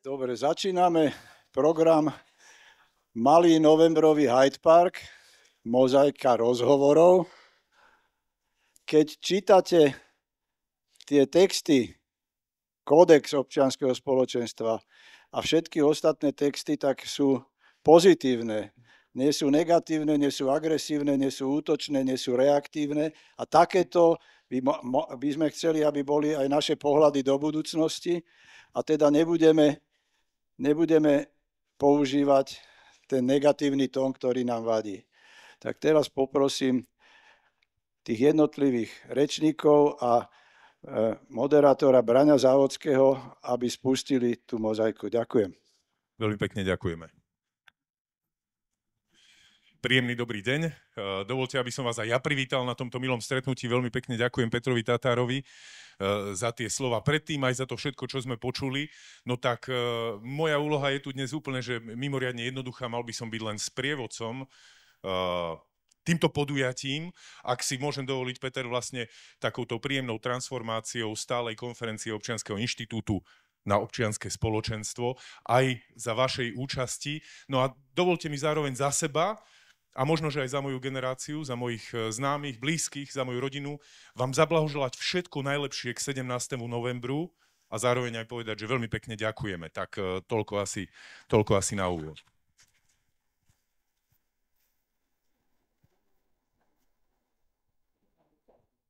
Dobre, začíname program Malý novembrový Hyde Park, mozaika rozhovorov. Keď čítate tie texty, kódex občianského spoločenstva a všetky ostatné texty, tak sú pozitívne. Nie sú negatívne, nie sú agresívne, nie sú útočné, nie sú reaktívne. A takéto by, by sme chceli, aby boli aj naše pohľady do budúcnosti. A teda nebudeme nebudeme používať ten negatívny tón, ktorý nám vadí. Tak teraz poprosím tých jednotlivých rečníkov a e, moderátora Braňa Závodského, aby spustili tú mozaiku. Ďakujem. Veľmi pekne ďakujeme. Príjemný dobrý deň. E, dovolte, aby som vás aj ja privítal na tomto milom stretnutí. Veľmi pekne ďakujem Petrovi Tatárovi e, za tie slova predtým, aj za to všetko, čo sme počuli. No tak e, moja úloha je tu dnes úplne, že mimoriadne jednoduchá, mal by som byť len sprievodcom týmto podujatím, ak si môžem dovoliť, Peter, vlastne takouto príjemnou transformáciou stálej konferencie Občianskeho inštitútu na občianske spoločenstvo, aj za vašej účasti. No a dovolte mi zároveň za seba a možno, že aj za moju generáciu, za mojich e, známych, blízkych, za moju rodinu, vám zablahoželať všetko najlepšie k 17. novembru a zároveň aj povedať, že veľmi pekne ďakujeme. Tak e, toľko asi, toľko asi na úvod.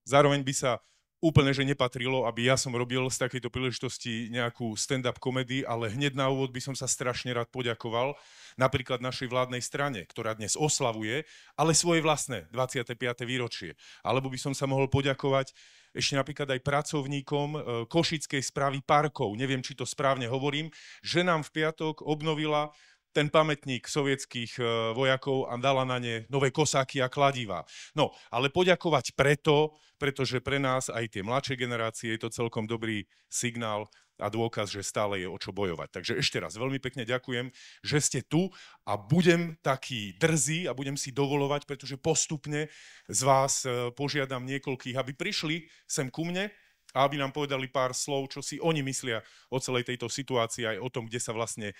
Zároveň by sa úplne, že nepatrilo, aby ja som robil z takejto príležitosti nejakú stand-up komedy, ale hneď na úvod by som sa strašne rád poďakoval napríklad našej vládnej strane, ktorá dnes oslavuje, ale svoje vlastné 25. výročie. Alebo by som sa mohol poďakovať ešte napríklad aj pracovníkom e, Košickej správy parkov, neviem, či to správne hovorím, že nám v piatok obnovila ten pamätník sovietských e, vojakov a dala na ne nové kosáky a kladiva. No, ale poďakovať preto, pretože pre nás aj tie mladšie generácie je to celkom dobrý signál a dôkaz, že stále je o čo bojovať. Takže ešte raz veľmi pekne ďakujem, že ste tu a budem taký drzý a budem si dovolovať, pretože postupne z vás e, požiadam niekoľkých, aby prišli sem ku mne, a aby nám povedali pár slov, čo si oni myslia o celej tejto situácii, aj o tom, kde sa vlastne e,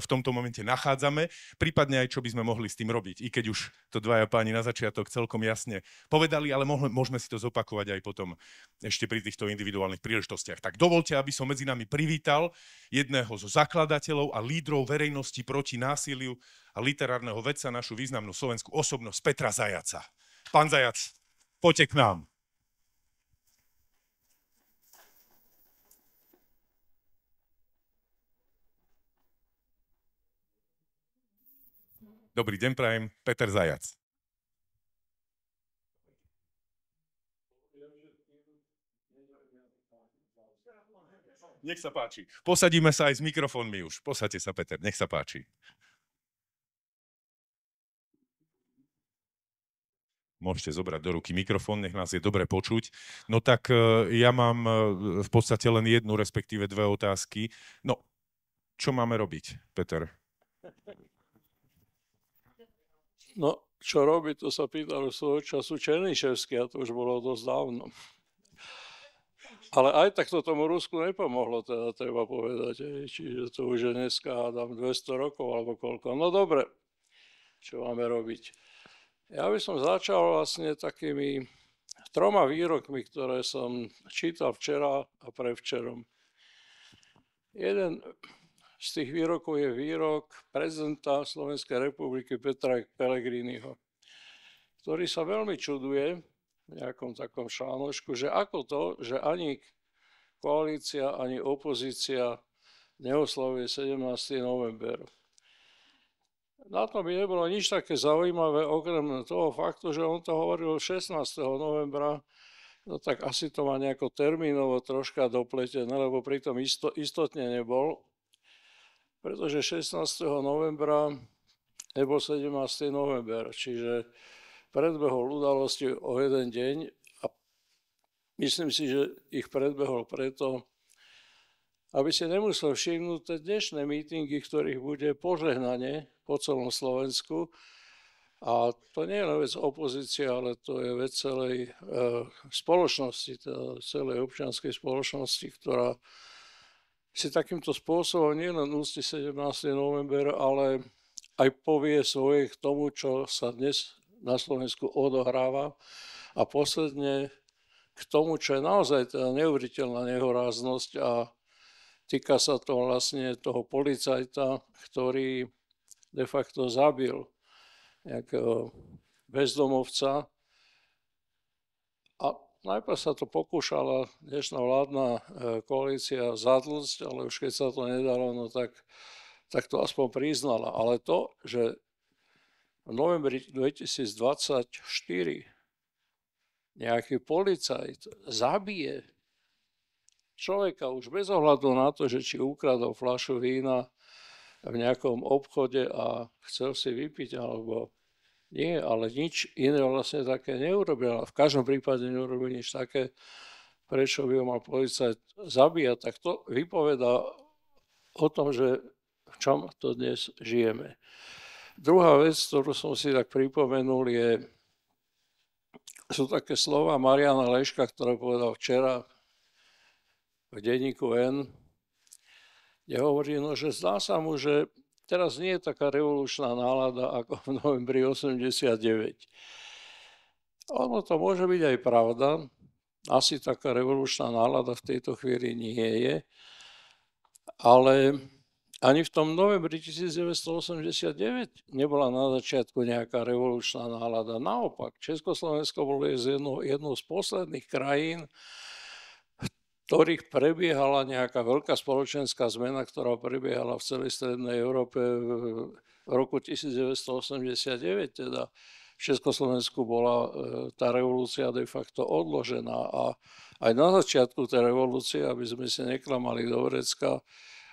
v tomto momente nachádzame, prípadne aj čo by sme mohli s tým robiť, i keď už to dvaja páni na začiatok celkom jasne povedali, ale môžeme si to zopakovať aj potom ešte pri týchto individuálnych príležitostiach. Tak dovolte, aby som medzi nami privítal jedného zo zakladateľov a lídrov verejnosti proti násiliu a literárneho vedca, našu významnú slovenskú osobnosť Petra Zajaca. Pán Zajac, poďte k nám. Dobrý deň, prajem. Peter Zajac. Nech sa páči. Posadíme sa aj s mikrofónmi už. Posadte sa, Peter. Nech sa páči. môžete zobrať do ruky mikrofón, nech nás je dobre počuť. No tak e, ja mám e, v podstate len jednu, respektíve dve otázky. No, čo máme robiť, Peter? No, čo robí, to sa pýtal svojho času Černiševský, a to už bolo dosť dávno. Ale aj tak to tomu Rusku nepomohlo, teda treba povedať. Aj. Čiže to už je dneska, dám 200 rokov alebo koľko. No dobre, čo máme robiť? Ja by som začal vlastne takými troma výrokmi, ktoré som čítal včera a prevčerom. Jeden z tých výrokov je výrok prezidenta Slovenskej republiky Petra Pellegriniho, ktorý sa veľmi čuduje v nejakom takom šánošku, že ako to, že ani koalícia, ani opozícia neoslavuje 17. november. Na tom by nebolo nič také zaujímavé, okrem toho faktu, že on to hovoril 16. novembra, no tak asi to má nejako termínovo troška dopletené, lebo pritom isto, istotne nebol pretože 16. novembra nebo 17. november, čiže predbehol udalosti o jeden deň a myslím si, že ich predbehol preto, aby si nemusel všimnúť tie dnešné mítingy, ktorých bude požehnanie po celom Slovensku. A to nie je len vec opozície, ale to je vec celej e, spoločnosti, teda celej občianskej spoločnosti, ktorá si takýmto spôsobom nielen ústi 17. november, ale aj povie svoje k tomu, čo sa dnes na Slovensku odohráva a posledne k tomu, čo je naozaj teda neuveriteľná nehoráznosť a týka sa to vlastne toho policajta, ktorý de facto zabil nejakého bezdomovca, Najprv sa to pokúšala dnešná vládna e, koalícia zadlcť, ale už keď sa to nedalo, no tak, tak to aspoň priznala. Ale to, že v novembri 2024 nejaký policajt zabije človeka už bez ohľadu na to, že či ukradol fľašu vína v nejakom obchode a chcel si vypiť alebo nie, ale nič iné vlastne také neurobil. V každom prípade neurobil nič také, prečo by ho mal policajt zabíjať. Tak to vypoveda o tom, že v čom to dnes žijeme. Druhá vec, ktorú som si tak pripomenul, je, sú také slova Mariana Leška, ktoré povedal včera v denníku N, kde hovorí, no, že zdá sa mu, že Teraz nie je taká revolučná nálada ako v novembri 89. Ono to môže byť aj pravda, asi taká revolučná nálada v tejto chvíli nie je, ale ani v tom novembri 1989 nebola na začiatku nejaká revolučná nálada. Naopak, Československo bolo jednou, jednou z posledných krajín, ktorých prebiehala nejaká veľká spoločenská zmena, ktorá prebiehala v celej strednej Európe v roku 1989, teda v Československu bola e, tá revolúcia de facto odložená a aj na začiatku tej revolúcie, aby sme si neklamali do vrecka,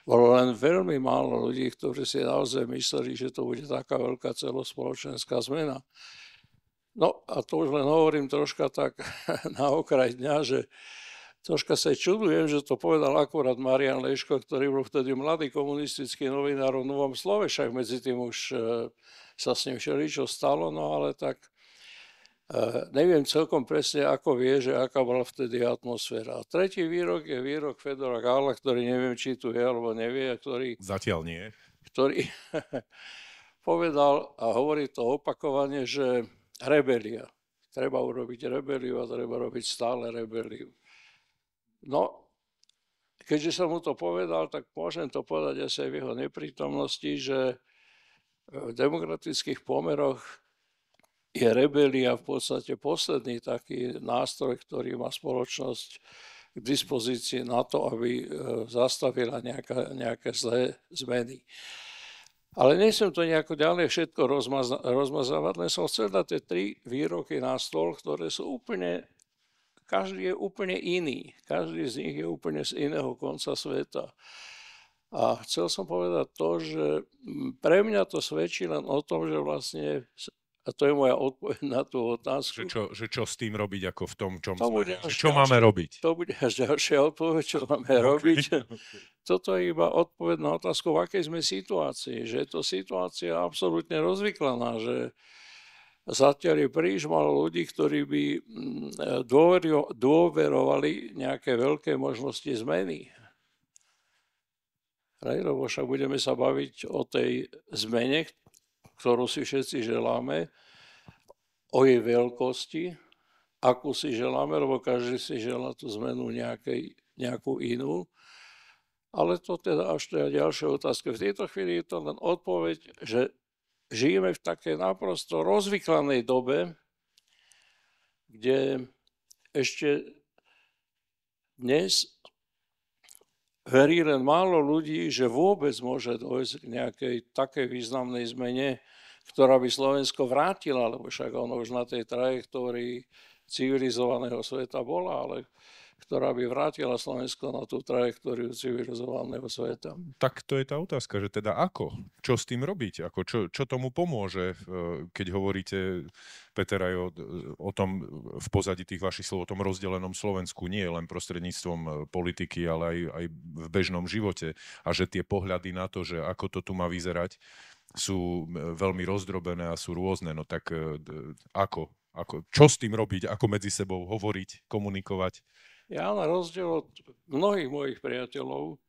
bolo len veľmi málo ľudí, ktorí si naozaj mysleli, že to bude taká veľká celospoločenská zmena. No a to už len hovorím troška tak na okraj dňa, že Troška sa čudujem, že to povedal akurát Marian Leško, ktorý bol vtedy mladý komunistický novinár v Novom Slove, však medzi tým už e, sa s ním všeličo stalo, no ale tak e, neviem celkom presne, ako vie, že aká bola vtedy atmosféra. A tretí výrok je výrok Fedora Gála, ktorý neviem, či tu je alebo nevie, a ktorý... Zatiaľ nie. Ktorý povedal a hovorí to opakovane, že rebelia. Treba urobiť rebeliu a treba robiť stále rebeliu. No, keďže som mu to povedal, tak môžem to povedať asi aj v jeho neprítomnosti, že e, v demokratických pomeroch je rebelia v podstate posledný taký nástroj, ktorý má spoločnosť k dispozícii na to, aby e, zastavila nejaká, nejaké zlé zmeny. Ale nechcem to nejako ďalej všetko rozmazávať, len som chcel dať tie tri výroky na stôl, ktoré sú úplne každý je úplne iný. Každý z nich je úplne z iného konca sveta. A chcel som povedať to, že pre mňa to svedčí len o tom, že vlastne, a to je moja odpoveď na tú otázku. Že čo, že čo s tým robiť, ako v tom, čom to sme, až čo až máme robiť? To bude až ďalšia odpoveď, čo máme okay. robiť. Toto je iba odpoveď na otázku, v akej sme situácii. Že je to situácia absolútne rozvyklaná, že Zatiaľ je príliš malo ľudí, ktorí by mm, dôverovali nejaké veľké možnosti zmeny. lebo však budeme sa baviť o tej zmene, ktorú si všetci želáme, o jej veľkosti, akú si želáme, lebo každý si želá tú zmenu nejakej, nejakú inú. Ale to teda až to je ďalšia otázka. V tejto chvíli je to len odpoveď, že žijeme v takej naprosto rozvyklanej dobe, kde ešte dnes verí len málo ľudí, že vôbec môže dojsť k nejakej takej významnej zmene, ktorá by Slovensko vrátila, lebo však ono už na tej trajektórii civilizovaného sveta bola, ale ktorá by vrátila Slovensko na tú trajektóriu civilizovaného sveta. Tak to je tá otázka, že teda ako? Čo s tým robiť? Ako, čo, čo tomu pomôže, eh, keď hovoríte, Peter, aj o, o tom v pozadí tých vašich slov, o tom rozdelenom Slovensku, nie len prostredníctvom eh, politiky, ale aj, aj v bežnom živote. A že tie pohľady na to, že ako to tu má vyzerať, sú eh, veľmi rozdrobené a sú rôzne. No tak ako? ako? Čo s tým robiť? Ako medzi sebou hovoriť, komunikovať? Ja na rozdiel od mnohých mojich priateľov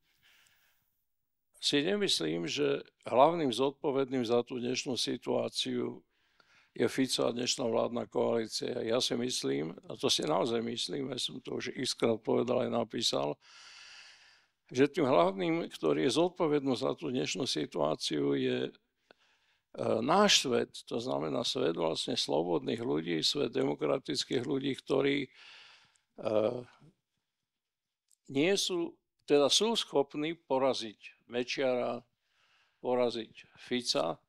si nemyslím, že hlavným zodpovedným za tú dnešnú situáciu je Fico a dnešná vládna koalícia. Ja si myslím, a to si naozaj myslím, ja som to už iskrát povedal aj napísal, že tým hlavným, ktorý je zodpovedný za tú dnešnú situáciu, je e, náš svet, to znamená svet vlastne slobodných ľudí, svet demokratických ľudí, ktorí e, nie sú, teda sú schopní poraziť Mečiara, poraziť Fica,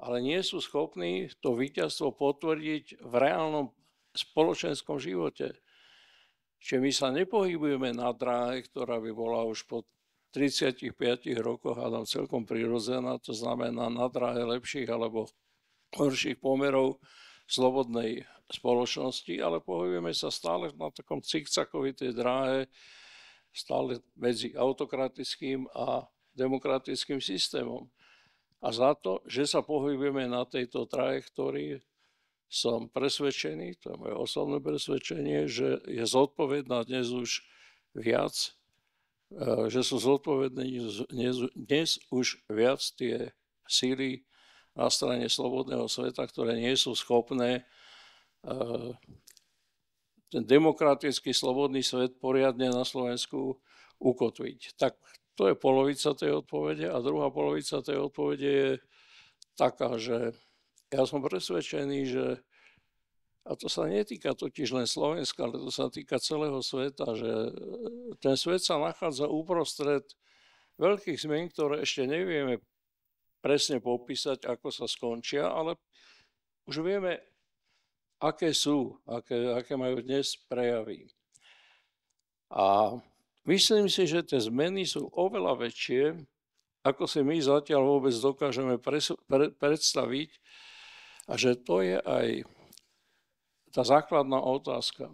ale nie sú schopní to víťazstvo potvrdiť v reálnom spoločenskom živote. Čiže my sa nepohybujeme na dráhe, ktorá by bola už po 35 rokoch, a tam celkom prirodzená, to znamená na dráhe lepších alebo horších pomerov slobodnej spoločnosti, ale pohybujeme sa stále na takom cikcakovitej dráhe, stále medzi autokratickým a demokratickým systémom. A za to, že sa pohybujeme na tejto trajektórii, som presvedčený, to je moje osobné presvedčenie, že je zodpovedná dnes už viac, e, že sú zodpovedné dnes, dnes už viac tie síly, na strane slobodného sveta, ktoré nie sú schopné e, ten demokratický slobodný svet poriadne na Slovensku ukotviť. Tak to je polovica tej odpovede a druhá polovica tej odpovede je taká, že ja som presvedčený, že a to sa netýka totiž len Slovenska, ale to sa týka celého sveta, že e, ten svet sa nachádza uprostred veľkých zmien, ktoré ešte nevieme presne popísať, ako sa skončia, ale už vieme, aké sú, aké, aké majú dnes prejavy. A myslím si, že tie zmeny sú oveľa väčšie, ako si my zatiaľ vôbec dokážeme presu, pre, predstaviť. A že to je aj tá základná otázka,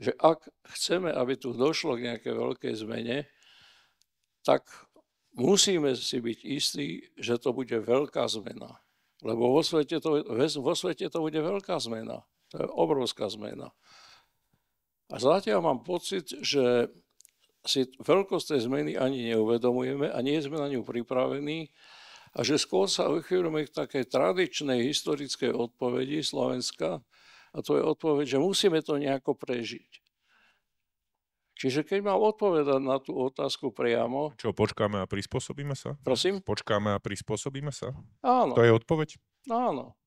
že ak chceme, aby tu došlo k nejakej veľkej zmene, tak musíme si byť istí, že to bude veľká zmena. Lebo vo svete to, vo svete to bude veľká zmena. To je obrovská zmena. A zatiaľ mám pocit, že si veľkosť tej zmeny ani neuvedomujeme a nie sme na ňu pripravení a že skôr sa uchýlime k takej tradičnej historickej odpovedi Slovenska a to je odpoveď, že musíme to nejako prežiť. Čiže keď mám odpovedať na tú otázku priamo... Čo, počkáme a prispôsobíme sa? Prosím? Počkáme a prispôsobíme sa? Áno. To je odpoveď? Áno.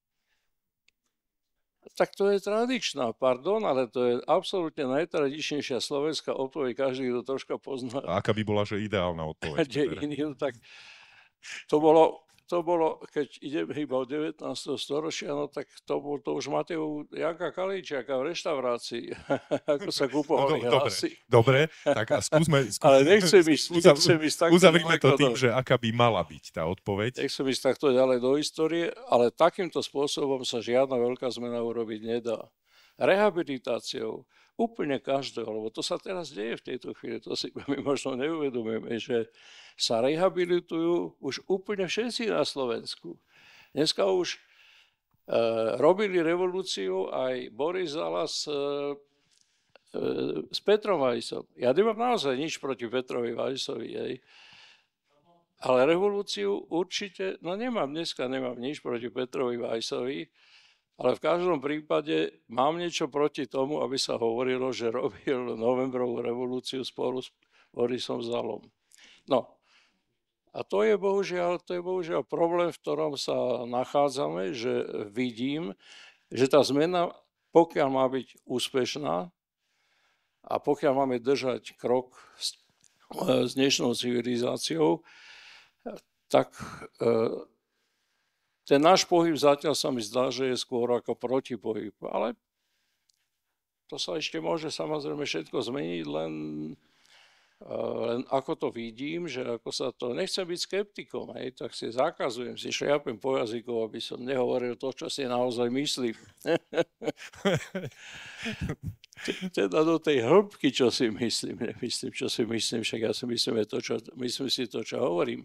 Tak to je tradičná, pardon, ale to je absolútne najtradičnejšia slovenská odpoveď, každý to troška pozná. A aká by bola, že ideálna odpoveď? Dejinu, no tak to bolo to bolo, keď idem iba od 19. storočia, no tak to, bol, to už máte u Janka Kaličiaka v reštaurácii, ako sa kupovali no, do, dobre, dobre, tak a skúsme... skúsme Ale nechcem ísť, uzav, nechcem ísť takto Uzavrime to tým, do... že aká by mala byť tá odpoveď. Nechcem ísť takto ďalej do histórie, ale takýmto spôsobom sa žiadna veľká zmena urobiť nedá. Rehabilitáciou, Úplne každého, lebo to sa teraz deje v tejto chvíli, to si my možno neuvedomujeme, že sa rehabilitujú už úplne všetci na Slovensku. Dneska už e, robili revolúciu aj Boris Zalas e, s Petrom Vajsom. Ja nemám naozaj nič proti Petrovi Vajsovi, jej. Ale revolúciu určite, no nemám dneska, nemám nič proti Petrovi Vajsovi, ale v každom prípade mám niečo proti tomu, aby sa hovorilo, že robil novembrovú revolúciu spolu s Borisom Zalom. No, a to je, bohužiaľ, to je bohužiaľ problém, v ktorom sa nachádzame, že vidím, že tá zmena, pokiaľ má byť úspešná a pokiaľ máme držať krok s, e, s dnešnou civilizáciou, tak e, ten náš pohyb zatiaľ sa mi zdá, že je skôr ako protipohyb, ale to sa ešte môže samozrejme všetko zmeniť, len, e, len ako to vidím, že ako sa to, nechcem byť skeptikom, hej, tak si zakazujem, si šliapem po jazyku, aby som nehovoril to, čo si naozaj myslím. teda do tej hĺbky, čo si myslím, nemyslím, čo si myslím, však ja si myslím, je to, čo, myslím si to, čo hovorím.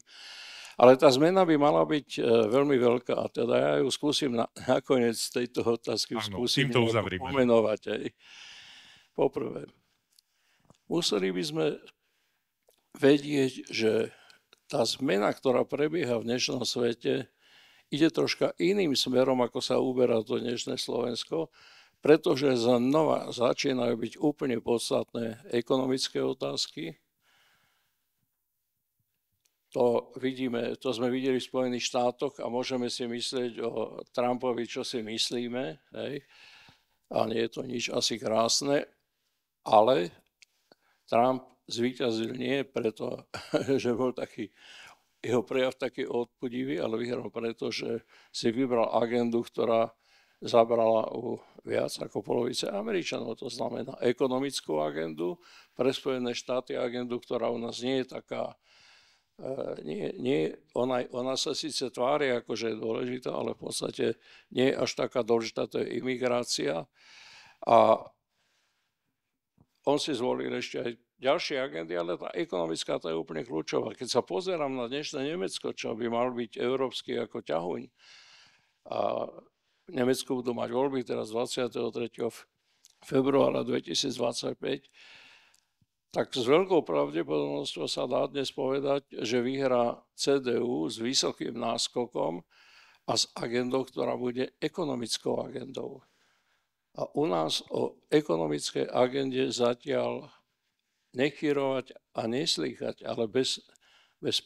Ale tá zmena by mala byť e, veľmi veľká. A teda ja ju skúsim na, nakoniec tejto otázky ano, skúsim to pomenovať. Aj. Poprvé, museli by sme vedieť, že tá zmena, ktorá prebieha v dnešnom svete, ide troška iným smerom, ako sa uberá to dnešné Slovensko, pretože znova začínajú byť úplne podstatné ekonomické otázky, to vidíme, to sme videli v Spojených štátoch a môžeme si myslieť o Trumpovi, čo si myslíme, hej. A nie je to nič asi krásne, ale Trump zvíťazil nie preto, že bol taký, jeho prejav taký odpudivý, ale vyhral preto, že si vybral agendu, ktorá zabrala u viac ako polovice Američanov, to znamená ekonomickú agendu, pre Spojené štáty agendu, ktorá u nás nie je taká Eh, nie, nie, ona, ona sa síce tvári ako, že je dôležitá, ale v podstate nie je až taká dôležitá, to je imigrácia. A on si zvolil ešte aj ďalšie agendy, ale tá ekonomická to je úplne kľúčová. Keď sa pozerám na dnešné Nemecko, čo by mal byť európsky ako ťahuň, a Nemecko budú mať voľby teraz 23. februára 2025, tak s veľkou pravdepodobnosťou sa dá dnes povedať, že vyhrá CDU s vysokým náskokom a s agendou, ktorá bude ekonomickou agendou. A u nás o ekonomickej agende zatiaľ nechýrovať a neslýchať, ale bez, bez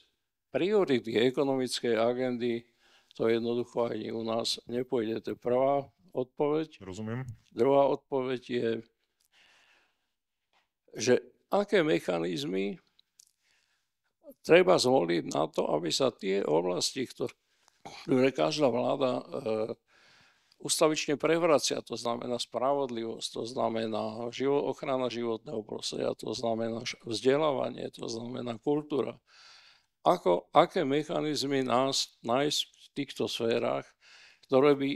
priority ekonomickej agendy to jednoducho ani u nás nepôjde. To je prvá odpoveď. Rozumiem. Druhá odpoveď je, že aké mechanizmy treba zvoliť na to, aby sa tie oblasti, ktoré každá vláda e, ustavične prevracia, to znamená spravodlivosť, to znamená ochrana životného prostredia, to znamená vzdelávanie, to znamená kultúra. Ako, aké mechanizmy nás nájsť v týchto sférach, ktoré by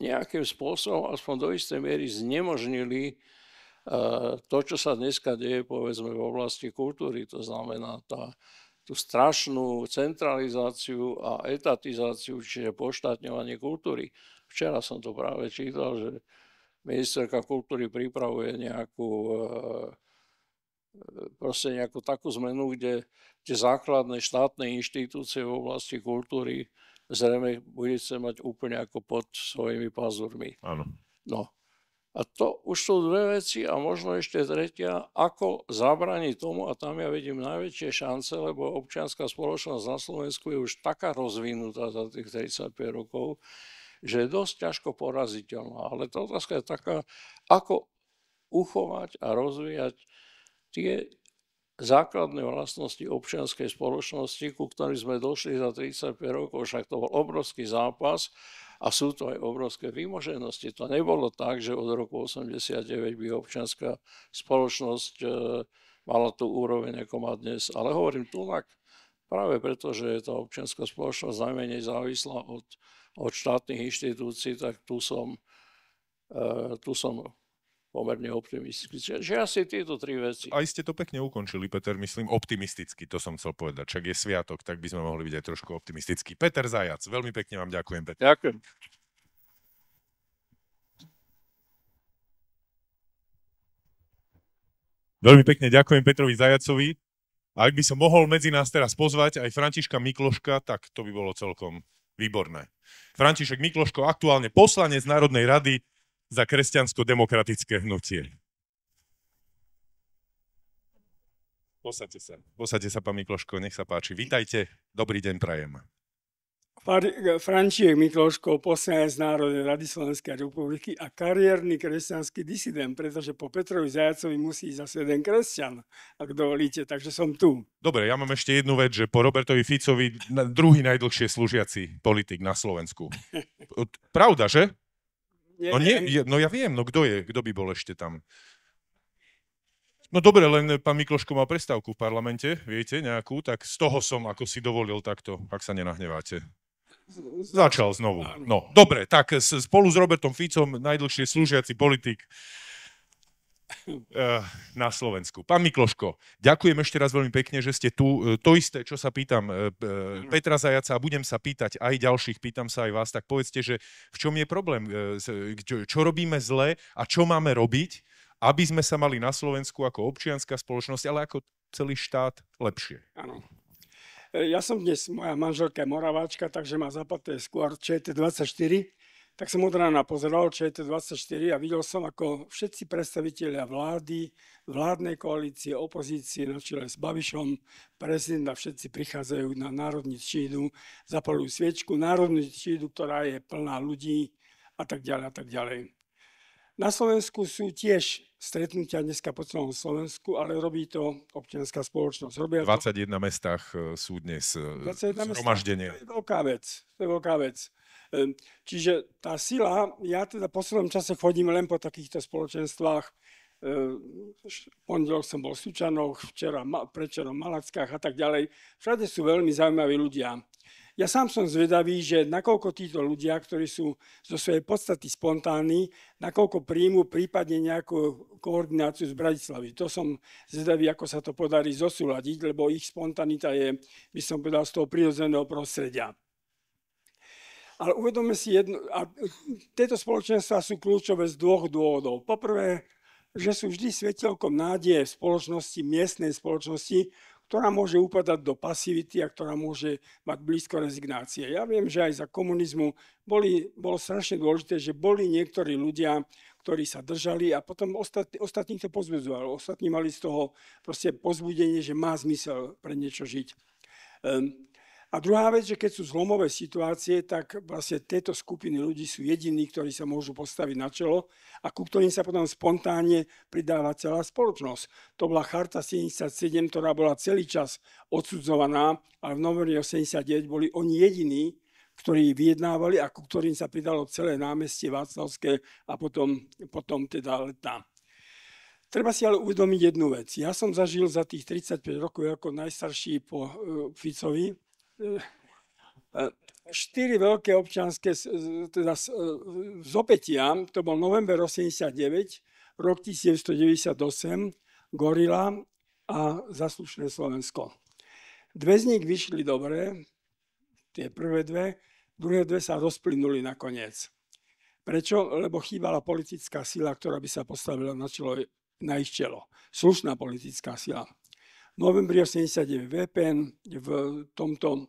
nejakým spôsobom, aspoň do istej miery, znemožnili to, čo sa dneska deje, povedzme, v oblasti kultúry, to znamená tá, tú strašnú centralizáciu a etatizáciu, čiže poštátňovanie kultúry. Včera som to práve čítal, že ministerka kultúry pripravuje nejakú e, e, proste nejakú takú zmenu, kde tie základné štátne inštitúcie v oblasti kultúry zrejme budete mať úplne ako pod svojimi pazurmi. Áno. No, a to už sú dve veci a možno ešte tretia, ako zabraniť tomu, a tam ja vidím najväčšie šance, lebo občianská spoločnosť na Slovensku je už taká rozvinutá za tých 35 rokov, že je dosť ťažko poraziteľná. Ale tá otázka je taká, ako uchovať a rozvíjať tie základné vlastnosti občianskej spoločnosti, ku ktorým sme došli za 35 rokov, však to bol obrovský zápas a sú to aj obrovské výmoženosti. To nebolo tak, že od roku 89 by občianská spoločnosť e, mala tú úroveň, ako má dnes. Ale hovorím tunak, práve preto, že je tá občianská spoločnosť najmenej závislá od, od štátnych inštitúcií, tak tu som, e, tu som pomerne optimisticky. Že asi tieto tri veci. Aj ste to pekne ukončili, Peter, myslím optimisticky, to som chcel povedať. Čak je sviatok, tak by sme mohli byť aj trošku optimistický. Peter Zajac, veľmi pekne vám ďakujem, Peter. Ďakujem. Veľmi pekne ďakujem Petrovi Zajacovi. A ak by som mohol medzi nás teraz pozvať aj Františka Mikloška, tak to by bolo celkom výborné. František Mikloško, aktuálne poslanec Národnej rady, za kresťansko-demokratické hnutie. Posaďte sa. Posaďte sa, pán Mikloško, nech sa páči. Vítajte, dobrý deň prajem. Eh, František Mikloško, poslanec Národnej rady Slovenskej republiky a kariérny kresťanský disident, pretože po Petrovi Zajacovi musí ísť zase jeden kresťan, ak dovolíte, takže som tu. Dobre, ja mám ešte jednu vec, že po Robertovi Ficovi druhý najdlhšie slúžiaci politik na Slovensku. Pravda, že? No, nie, je, no ja viem, no kto je, kto by bol ešte tam? No dobre, len e, pán Mikloško má prestávku v parlamente, viete, nejakú, tak z toho som ako si dovolil takto, ak sa nenahneváte. Začal znovu. No, dobre, tak spolu s Robertom Ficom najdlhšie slúžiaci politik Eh, na Slovensku. Pán Mikloško, ďakujem ešte raz veľmi pekne, že ste tu. Eh, to isté, čo sa pýtam eh, mhm. Petra Zajaca a budem sa pýtať aj ďalších, pýtam sa aj vás, tak povedzte, že v čom je problém, čo robíme zle a čo máme robiť, aby sme sa mali na Slovensku ako občianská spoločnosť, ale ako celý štát lepšie. Áno. Ja som dnes, moja manželka je Moraváčka, takže ma zapaté skôr ČT24 tak som od rána pozeral ČT24 a videl som, ako všetci predstaviteľia vlády, vládnej koalície, opozície na čele s Babišom, prezident a všetci prichádzajú na Národní čídu, zapalujú sviečku, Národní čídu, ktorá je plná ľudí a tak ďalej a tak ďalej. Na Slovensku sú tiež stretnutia dneska po celom Slovensku, ale robí to občianská spoločnosť. Robia 21 to... mestách e, sú dnes e, zhromaždenie. To je veľká vec. To je veľká vec. Čiže tá sila, ja teda v poslednom čase chodím len po takýchto spoločenstvách. Pondelok som bol v Sučanoch, včera, prečerom v Malackách a tak ďalej. Všade sú veľmi zaujímaví ľudia. Ja sám som zvedavý, že nakoľko títo ľudia, ktorí sú zo svojej podstaty spontánni, nakoľko príjmu prípadne nejakú koordináciu z Bratislavy. To som zvedavý, ako sa to podarí zosúľadiť, lebo ich spontanita je, by som povedal, z toho prírodzeného prostredia. Ale uvedome si jedno, a tieto spoločenstva sú kľúčové z dvoch dôvodov. Poprvé, že sú vždy svetelkom nádeje v spoločnosti, miestnej spoločnosti, ktorá môže upadať do pasivity a ktorá môže mať blízko rezignácie. Ja viem, že aj za komunizmu boli, bolo strašne dôležité, že boli niektorí ľudia, ktorí sa držali a potom ostatní to pozbudzovali. Ostatní mali z toho proste pozbudenie, že má zmysel pre niečo žiť. Um, a druhá vec, že keď sú zlomové situácie, tak vlastne tieto skupiny ľudí sú jediní, ktorí sa môžu postaviť na čelo a ku ktorým sa potom spontánne pridáva celá spoločnosť. To bola Charta 77, ktorá bola celý čas odsudzovaná, ale v novembri 89 boli oni jediní, ktorí vyjednávali a ku ktorým sa pridalo celé námestie Václavské a potom, potom teda letná. Treba si ale uvedomiť jednu vec. Ja som zažil za tých 35 rokov ako najstarší po e, Ficovi Eh, štyri veľké občanské teda eh, zopetia, to bol november 89, rok 1998, Gorila a Zaslušné Slovensko. Dve z nich vyšli dobre, tie prvé dve, druhé dve sa rozplynuli nakoniec. Prečo? Lebo chýbala politická sila, ktorá by sa postavila na, čelo, na ich čelo. Slušná politická sila novembri 89 VPN, v tomto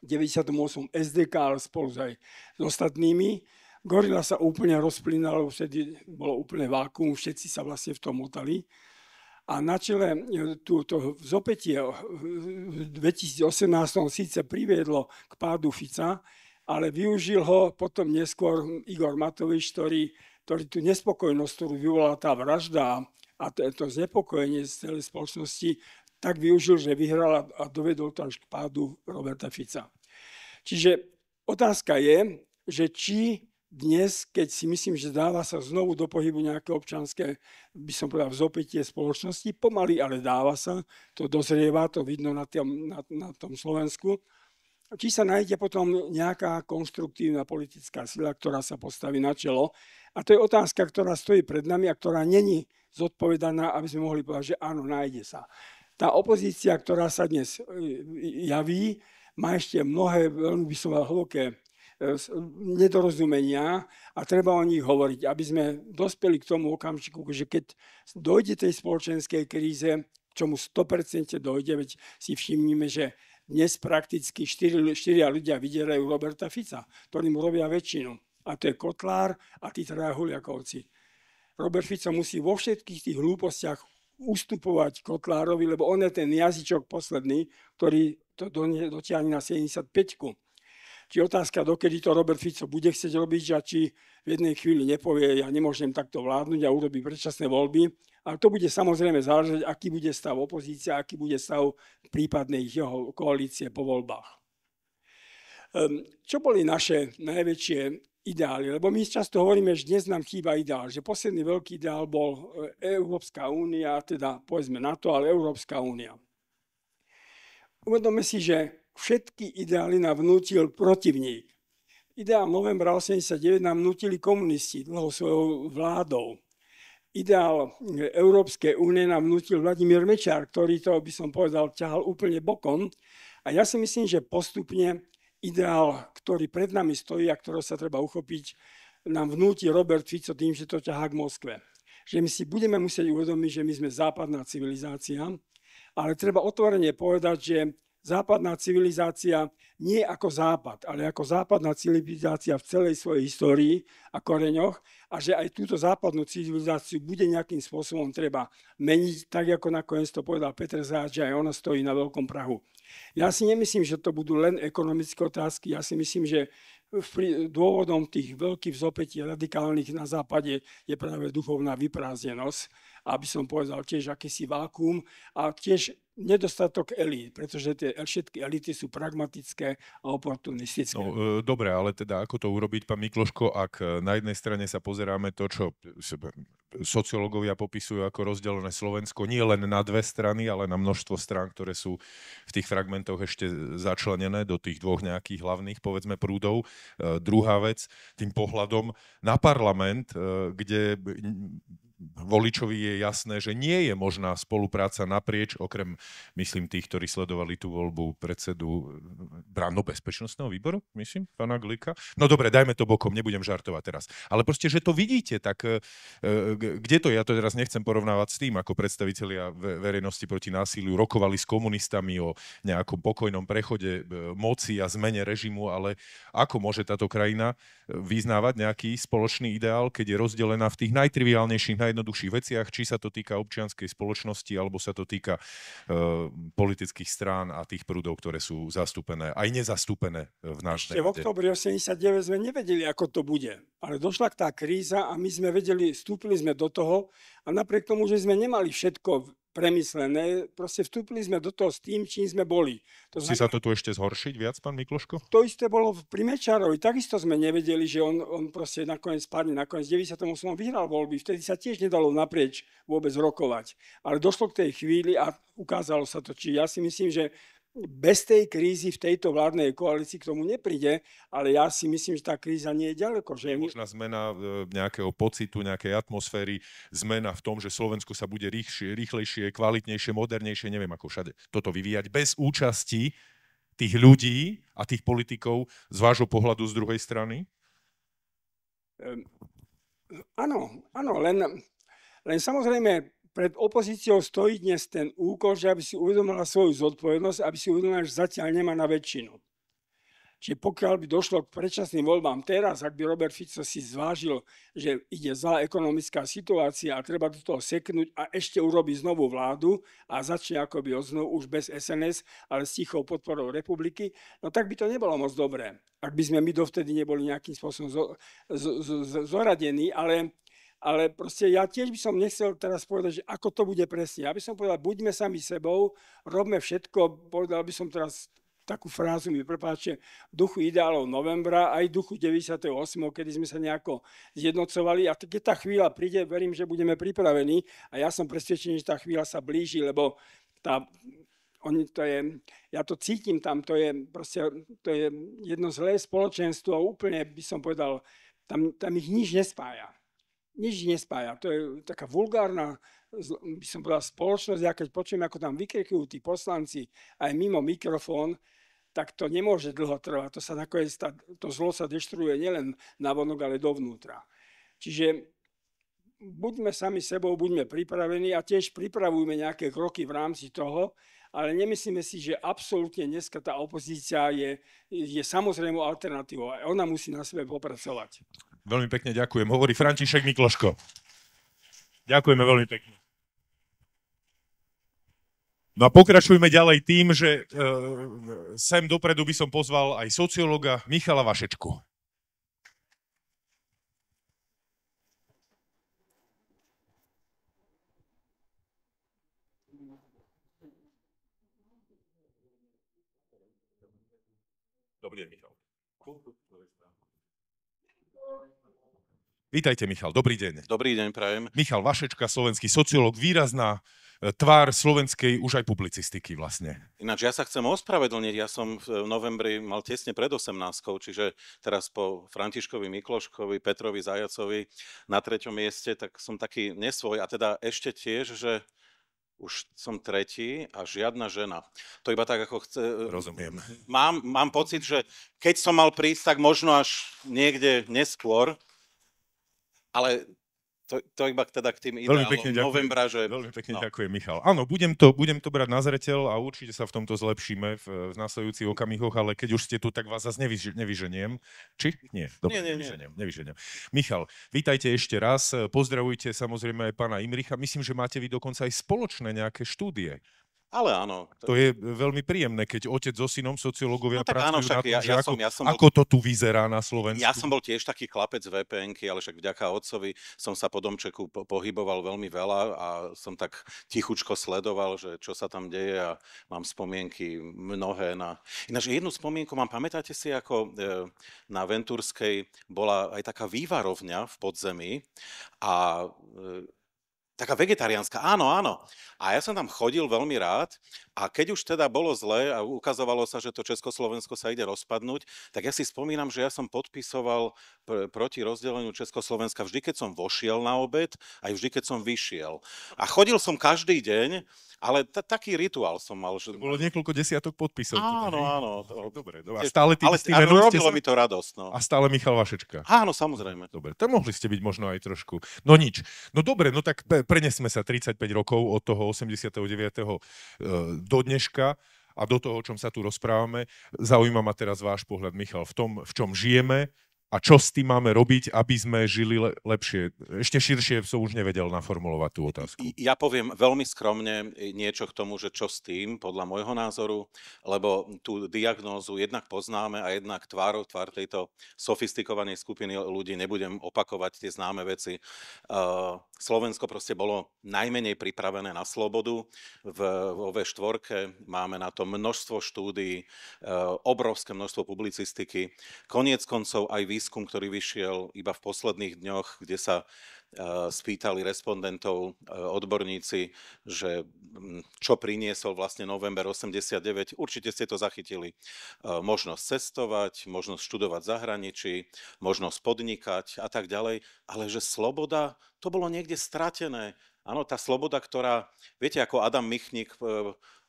98 SDK, ale spolu aj s ostatnými. Gorila sa úplne rozplynala, vtedy bolo úplne vákuum, všetci sa vlastne v tom motali. A na čele e, túto zopetie e, v 2018 síce priviedlo k pádu Fica, ale využil ho potom neskôr Igor Matovič, ktorý, ktorý tú nespokojnosť, ktorú vyvolala tá vražda a to, to znepokojenie z celej spoločnosti tak využil, že vyhral a dovedol to až k pádu Roberta Fica. Čiže otázka je, že či dnes, keď si myslím, že dáva sa znovu do pohybu nejaké občanské, by som povedal, vzopetie spoločnosti, pomaly, ale dáva sa, to dozrieva, to vidno na tom, na, na tom Slovensku, či sa nájde potom nejaká konstruktívna politická sila, ktorá sa postaví na čelo. A to je otázka, ktorá stojí pred nami a ktorá není zodpovedaná, aby sme mohli povedať, že áno, nájde sa. Tá opozícia, ktorá sa dnes e, e, javí, má ešte mnohé, veľmi by som mal hlboké e, nedorozumenia a treba o nich hovoriť, aby sme dospeli k tomu okamžiku, že keď dojde tej spoločenskej kríze, k čomu 100% dojde, veď si všimnime, že dnes prakticky 4, 4 ľudia vydierajú Roberta Fica, ktorým robia väčšinu. A to je Kotlár a tí traja Huliakovci. Robert Fico musí vo všetkých tých hlúpostiach ustupovať Kotlárovi, lebo on je ten jazyčok posledný, ktorý to dotiahne na 75. Či otázka, dokedy to Robert Fico bude chcieť robiť a či v jednej chvíli nepovie, ja nemôžem takto vládnuť a urobí predčasné voľby. Ale to bude samozrejme záležať, aký bude stav opozícia, aký bude stav prípadnej jeho koalície po voľbách. Ehm, čo boli naše najväčšie ideály. Lebo my často hovoríme, že dnes nám chýba ideál, že posledný veľký ideál bol e, Európska únia, teda povedzme to, ale Európska únia. Uvedome si, že všetky ideály nám vnútil protivník. Ideál novembra 89 nám vnútili komunisti dlho svojou vládou ideál e, Európskej únie nám vnútil Vladimír Mečár, ktorý to, by som povedal, ťahal úplne bokom. A ja si myslím, že postupne ideál, ktorý pred nami stojí a ktorého sa treba uchopiť, nám vnúti Robert Fico tým, že to ťahá k Moskve. Že my si budeme musieť uvedomiť, že my sme západná civilizácia, ale treba otvorene povedať, že západná civilizácia nie ako západ, ale ako západná civilizácia v celej svojej histórii a koreňoch a že aj túto západnú civilizáciu bude nejakým spôsobom treba meniť, tak ako nakoniec to povedal Petr Záč, že aj ona stojí na veľkom Prahu. Ja si nemyslím, že to budú len ekonomické otázky. Ja si myslím, že dôvodom tých veľkých vzopetí radikálnych na západe je práve duchovná vypráznenosť. Aby som povedal tiež akýsi vákum a tiež nedostatok elít, pretože tie všetky elity sú pragmatické a oportunistické. No, e, dobre, ale teda ako to urobiť, pán Mikloško, ak e, na jednej strane sa pozeráme to, čo e, sociológovia popisujú ako rozdelené Slovensko, nie len na dve strany, ale na množstvo strán, ktoré sú v tých fragmentoch ešte začlenené do tých dvoch nejakých hlavných, povedzme, prúdov. druhá vec, tým pohľadom na parlament, kde voličovi je jasné, že nie je možná spolupráca naprieč, okrem, myslím, tých, ktorí sledovali tú voľbu predsedu e, Brano bezpečnostného výboru, myslím, pána Glika. No dobre, dajme to bokom, nebudem žartovať teraz. Ale proste, že to vidíte, tak e, e, kde to, ja to teraz nechcem porovnávať s tým, ako predstavitelia verejnosti proti násiliu rokovali s komunistami o nejakom pokojnom prechode moci a zmene režimu, ale ako môže táto krajina vyznávať nejaký spoločný ideál, keď je rozdelená v tých najtriviálnejších, najjednoduchších veciach, či sa to týka občianskej spoločnosti, alebo sa to týka e, politických strán a tých prúdov, ktoré sú zastúpené, aj nezastúpené v náš V oktobri 89 sme nevedeli, ako to bude, ale došla tá kríza a my sme vedeli, vstúpili sme do toho a napriek tomu, že sme nemali všetko premyslené. Proste vstúpili sme do toho s tým, čím sme boli. To Chci znamená, sa to tu ešte zhoršiť viac, pán Mikloško? To isté bolo pri Mečarovi. Takisto sme nevedeli, že on, on proste nakoniec spadne. Nakoniec v 98. vyhral voľby. Vtedy sa tiež nedalo naprieč vôbec rokovať. Ale došlo k tej chvíli a ukázalo sa to. Čiže ja si myslím, že bez tej krízy v tejto vládnej koalícii k tomu nepríde, ale ja si myslím, že tá kríza nie je ďaleko. Že... Možná zmena e, nejakého pocitu, nejakej atmosféry, zmena v tom, že Slovensko sa bude rýchšie, rýchlejšie, kvalitnejšie, modernejšie, neviem ako všade toto vyvíjať, bez účasti tých ľudí a tých politikov z vášho pohľadu z druhej strany? Um, áno, áno, len, len samozrejme pred opozíciou stojí dnes ten úkol, že aby si uvedomila svoju zodpovednosť, aby si uvedomila, že zatiaľ nemá na väčšinu. Čiže pokiaľ by došlo k predčasným voľbám teraz, ak by Robert Fico si zvážil, že ide zlá ekonomická situácia a treba do toho seknúť a ešte urobiť znovu vládu a začne akoby znovu už bez SNS, ale s tichou podporou republiky, no tak by to nebolo moc dobré. Ak by sme my dovtedy neboli nejakým spôsobom zoradení, ale ale proste ja tiež by som nechcel teraz povedať, že ako to bude presne. Ja by som povedal, buďme sami sebou, robme všetko, povedal by som teraz takú frázu mi prepáčte, duchu ideálov novembra, aj duchu 98., kedy sme sa nejako zjednocovali a keď tá chvíľa príde, verím, že budeme pripravení a ja som presvedčený, že tá chvíľa sa blíži, lebo tá, oni to je, ja to cítim tam, to je, proste, to je jedno zlé spoločenstvo a úplne by som povedal, tam, tam ich nič nespája nič nespája. To je taká vulgárna, by som povedal, spoločnosť. Ja keď počujem, ako tam vykrikujú tí poslanci aj mimo mikrofón, tak to nemôže dlho trvať. To, sa nakoniec, tá, to zlo sa deštruuje nielen na vonok, ale dovnútra. Čiže buďme sami sebou, buďme pripravení a tiež pripravujme nejaké kroky v rámci toho, ale nemyslíme si, že absolútne dneska tá opozícia je, je samozrejme alternatívou ona musí na sebe popracovať. Veľmi pekne ďakujem. Hovorí František Mikloško. Ďakujeme veľmi pekne. No a pokračujme ďalej tým, že e, sem dopredu by som pozval aj sociológa Michala Vašečku. Dobrý deň, Michal. Vítajte, Michal. Dobrý deň. Dobrý deň, prajem. Michal Vašečka, slovenský sociológ, výrazná e, tvár slovenskej už aj publicistiky vlastne. Ináč ja sa chcem ospravedlniť, ja som v e, novembri mal tesne pred 18, čiže teraz po Františkovi Mikloškovi, Petrovi Zajacovi na treťom mieste, tak som taký nesvoj a teda ešte tiež, že už som tretí a žiadna žena. To iba tak, ako chce... E, Rozumiem. Mám, mám pocit, že keď som mal prísť, tak možno až niekde neskôr, ale to, to iba teda k tým ideálom pekne ďakujem, novembra, že... Veľmi pekne no. ďakujem, Michal. Áno, budem to, budem to brať na zreteľ a určite sa v tomto zlepšíme v, v následujúcich okamihoch, ale keď už ste tu, tak vás zase nevyž, nevyženiem. Či? Nie, dobre, nie, nie, nie. Nevyženiem, nevyženiem. Michal, vítajte ešte raz. Pozdravujte samozrejme aj pána Imricha. Myslím, že máte vy dokonca aj spoločné nejaké štúdie. Ale áno. To je veľmi príjemné, keď otec so synom sociológovia no, tak áno, však, na tom, ja, ja ako, som, ja som bol, ako to tu vyzerá na Slovensku. Ja som bol tiež taký chlapec vpn ale však vďaka otcovi som sa po domčeku po- pohyboval veľmi veľa a som tak tichučko sledoval, že čo sa tam deje a mám spomienky mnohé na... Ináč jednu spomienku mám, pamätáte si, ako e, na Venturskej bola aj taká vývarovňa v podzemí a e, Taká vegetariánska, áno, áno. A ja som tam chodil veľmi rád a keď už teda bolo zle a ukazovalo sa, že to Československo sa ide rozpadnúť, tak ja si spomínam, že ja som podpisoval pr- proti rozdeleniu Československa vždy, keď som vošiel na obed, aj vždy, keď som vyšiel. A chodil som každý deň, ale t- taký rituál som mal. Že... To bolo niekoľko desiatok podpisov. Áno, teda, áno. To... No, dobre, dobre. Stále tým, ale, tým ale robilo sa... mi to radosť. No. A stále Michal Vašečka. Áno, samozrejme. Dobre, tam mohli ste byť možno aj trošku. No nič. No dobre, no tak prenesme sa 35 rokov od toho 89. E, do dneška a do toho, o čom sa tu rozprávame. Zaujíma ma teraz váš pohľad, Michal, v tom, v čom žijeme, a čo s tým máme robiť, aby sme žili le- lepšie. Ešte širšie som už nevedel naformulovať tú otázku. Ja poviem veľmi skromne niečo k tomu, že čo s tým, podľa môjho názoru, lebo tú diagnózu jednak poznáme a jednak tvárov tvár tejto sofistikovanej skupiny ľudí nebudem opakovať tie známe veci. Slovensko proste bolo najmenej pripravené na slobodu. V, vo V4 máme na to množstvo štúdií, obrovské množstvo publicistiky. Koniec koncov aj vy výskum, ktorý vyšiel iba v posledných dňoch, kde sa e, spýtali respondentov e, odborníci, že čo priniesol vlastne november 89. Určite ste to zachytili. E, možnosť cestovať, možnosť študovať zahraničí, možnosť podnikať a tak ďalej, ale že sloboda, to bolo niekde stratené. Áno, tá sloboda, ktorá, viete, ako Adam Michnik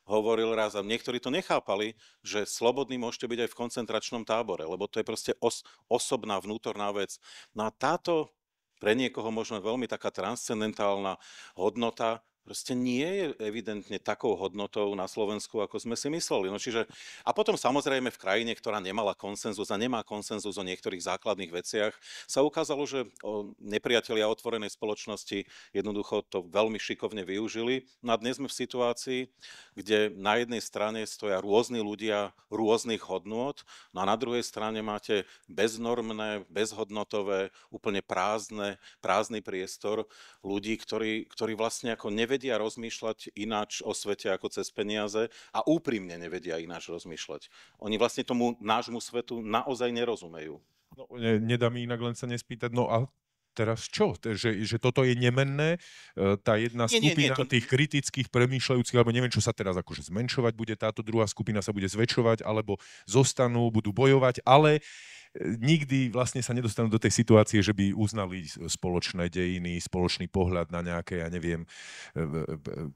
hovoril raz a niektorí to nechápali, že slobodný môžete byť aj v koncentračnom tábore, lebo to je proste os- osobná vnútorná vec. No a táto pre niekoho možno veľmi taká transcendentálna hodnota proste nie je evidentne takou hodnotou na Slovensku, ako sme si mysleli. No čiže, a potom samozrejme v krajine, ktorá nemala konsenzus a nemá konsenzus o niektorých základných veciach, sa ukázalo, že nepriatelia otvorenej spoločnosti jednoducho to veľmi šikovne využili. No a dnes sme v situácii, kde na jednej strane stoja rôzni ľudia rôznych hodnôt, no a na druhej strane máte beznormné, bezhodnotové, úplne prázdne, prázdny priestor ľudí, ktorí, ktorí vlastne ako nevedia nevedia rozmýšľať ináč o svete ako cez peniaze a úprimne nevedia ináč rozmýšľať. Oni vlastne tomu nášmu svetu naozaj nerozumejú. No, ne, nedá mi inak len sa nespýtať, no a teraz čo? Že, že toto je nemenné, e, tá jedna nie, skupina nie, nie, to... tých kritických, premýšľajúcich, alebo neviem, čo sa teraz akože zmenšovať bude, táto druhá skupina sa bude zväčšovať, alebo zostanú, budú bojovať, ale nikdy vlastne sa nedostanú do tej situácie, že by uznali spoločné dejiny, spoločný pohľad na nejaké, ja neviem, e, e, e,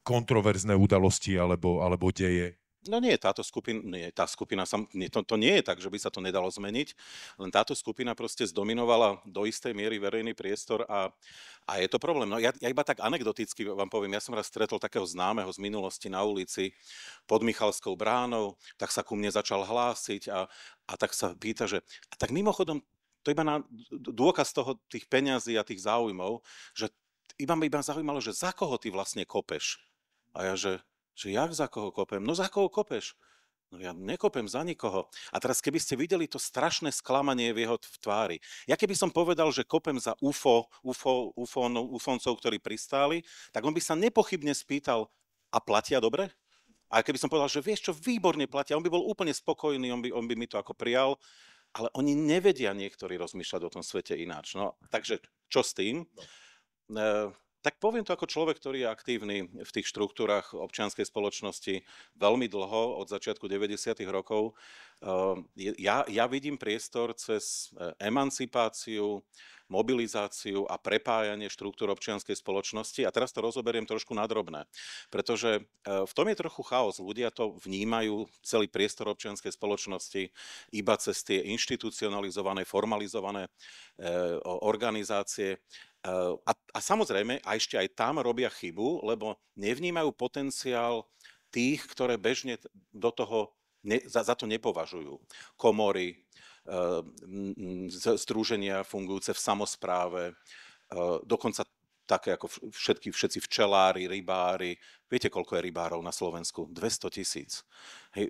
kontroverzné udalosti alebo, alebo deje No nie, táto skupina, nie, tá skupina sa, nie, to, to nie je tak, že by sa to nedalo zmeniť, len táto skupina proste zdominovala do istej miery verejný priestor a, a je to problém. No ja, ja iba tak anekdoticky vám poviem, ja som raz stretol takého známeho z minulosti na ulici pod Michalskou bránou, tak sa ku mne začal hlásiť a, a tak sa pýta, že a tak mimochodom, to iba na dôkaz toho tých peňazí a tých záujmov, že iba ma iba zaujímalo, že za koho ty vlastne kopeš. A ja, že že jak za koho kopem? No za koho kopeš? No ja nekopem za nikoho. A teraz keby ste videli to strašné sklamanie v jeho tvári. Ja keby som povedal, že kopem za UFO, UFO, UFO no, UFOncov, ktorí pristáli, tak on by sa nepochybne spýtal, a platia dobre? A keby som povedal, že vieš čo, výborne platia, on by bol úplne spokojný, on by, on by mi to ako prijal, ale oni nevedia niektorí rozmýšľať o tom svete ináč. No, takže čo s tým? No. Eh, tak poviem to ako človek, ktorý je aktívny v tých štruktúrach občianskej spoločnosti veľmi dlho, od začiatku 90. rokov. Ehm, ja, ja vidím priestor cez eh, emancipáciu, mobilizáciu a prepájanie štruktúr občianskej spoločnosti. A teraz to rozoberiem trošku nadrobné, pretože e, v tom je trochu chaos. Ľudia to vnímajú, celý priestor občianskej spoločnosti, iba cez tie inštitucionalizované, formalizované e, organizácie. E, a, a samozrejme, a ešte aj tam robia chybu, lebo nevnímajú potenciál tých, ktoré bežne do toho ne, za, za to nepovažujú. Komory, Eh, združenia fungujúce v samozpráve, eh, dokonca také ako všetky, všetci včelári, rybári. Viete, koľko je rybárov na Slovensku? 200 tisíc.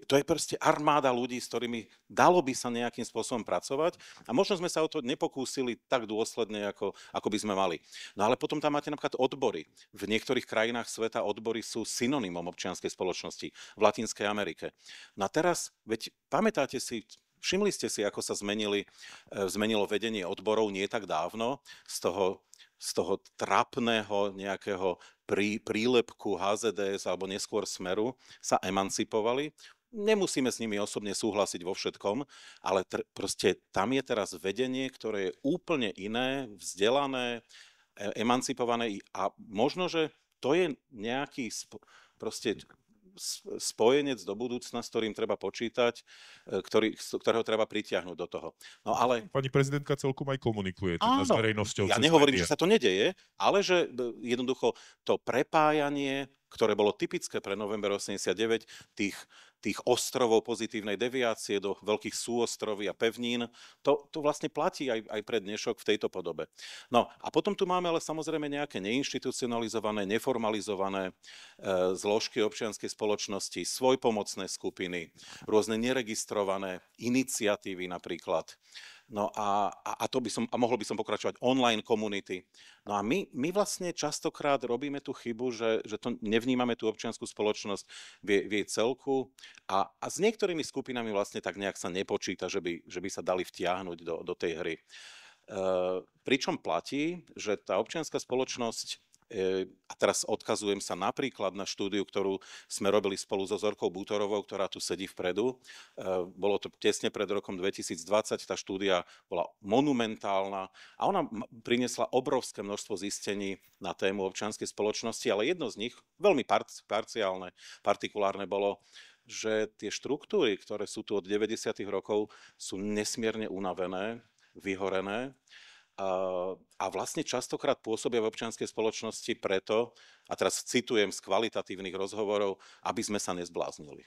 To je proste armáda ľudí, s ktorými dalo by sa nejakým spôsobom pracovať a možno sme sa o to nepokúsili tak dôsledne, ako, ako by sme mali. No ale potom tam máte napríklad odbory. V niektorých krajinách sveta odbory sú synonymom občianskej spoločnosti v Latinskej Amerike. No a teraz, veď pamätáte si, Všimli ste si, ako sa zmenili, e, zmenilo vedenie odborov nie tak dávno z toho, z toho trapného nejakého prí, prílepku HZDS alebo neskôr Smeru sa emancipovali. Nemusíme s nimi osobne súhlasiť vo všetkom, ale tr- proste tam je teraz vedenie, ktoré je úplne iné, vzdelané, e, emancipované a možno, že to je nejaký sp- proste spojenec do budúcna, s ktorým treba počítať, e, ktorý, ktorého treba pritiahnuť do toho. No ale... Pani prezidentka celkom aj komunikuje teda áno, s verejnosťou. Ja nehovorím, media. že sa to nedeje, ale že e, jednoducho to prepájanie ktoré bolo typické pre november 89, tých tých ostrovov pozitívnej deviácie do veľkých súostroví a pevnín. To, to vlastne platí aj, aj pre dnešok v tejto podobe. No a potom tu máme ale samozrejme nejaké neinstitucionalizované, neformalizované e, zložky občianskej spoločnosti, svojpomocné skupiny, rôzne neregistrované iniciatívy napríklad. No a, a, a to by som, a mohol by som pokračovať, online komunity. No a my, my vlastne častokrát robíme tú chybu, že, že to nevnímame tú občianskú spoločnosť v jej, v jej celku a, a s niektorými skupinami vlastne tak nejak sa nepočíta, že by, že by sa dali vtiahnuť do, do tej hry. E, pričom platí, že tá občianská spoločnosť E, a teraz odkazujem sa napríklad na štúdiu, ktorú sme robili spolu so Zorkou Bútorovou, ktorá tu sedí vpredu. E, bolo to tesne pred rokom 2020, tá štúdia bola monumentálna a ona priniesla obrovské množstvo zistení na tému občianskej spoločnosti, ale jedno z nich, veľmi parciálne, partikulárne bolo, že tie štruktúry, ktoré sú tu od 90. rokov, sú nesmierne unavené, vyhorené a vlastne častokrát pôsobia v občianskej spoločnosti preto, a teraz citujem z kvalitatívnych rozhovorov, aby sme sa nezbláznili.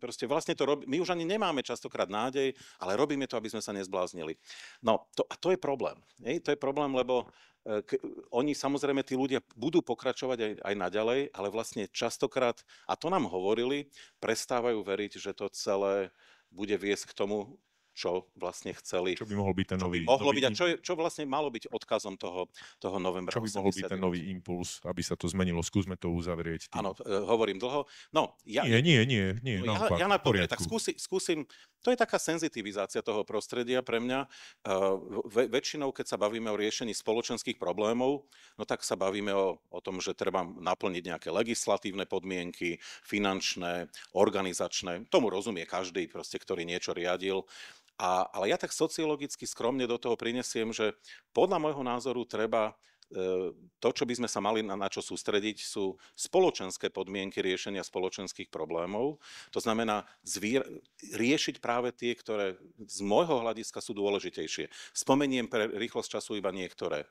Proste vlastne to robí. my už ani nemáme častokrát nádej, ale robíme to, aby sme sa nezbláznili. No to, a to je problém. To je problém, lebo e, k, oni samozrejme, tí ľudia budú pokračovať aj, aj naďalej, ale vlastne častokrát, a to nám hovorili, prestávajú veriť, že to celé bude viesť k tomu, čo vlastne chceli. Čo by mohol byť ten nový... Mohlo nový byť a čo, čo vlastne malo byť odkazom toho, toho novembra. Čo by mohol byť ten nový impuls, aby sa to zmenilo? Skúsme to uzavrieť. Áno, e, hovorím dlho. No, ja, nie, nie, nie, nie. No, ja, ja, na napríklad, tak skúsi, skúsim, to je taká senzitivizácia toho prostredia pre mňa. Uh, ve, väčšinou, keď sa bavíme o riešení spoločenských problémov, no tak sa bavíme o, o tom, že treba naplniť nejaké legislatívne podmienky, finančné, organizačné. Tomu rozumie každý, proste, ktorý niečo riadil. A, ale ja tak sociologicky skromne do toho prinesiem, že podľa môjho názoru treba e, to, čo by sme sa mali na, na čo sústrediť, sú spoločenské podmienky riešenia spoločenských problémov. To znamená zvier- riešiť práve tie, ktoré z môjho hľadiska sú dôležitejšie. Spomeniem pre rýchlosť času iba niektoré.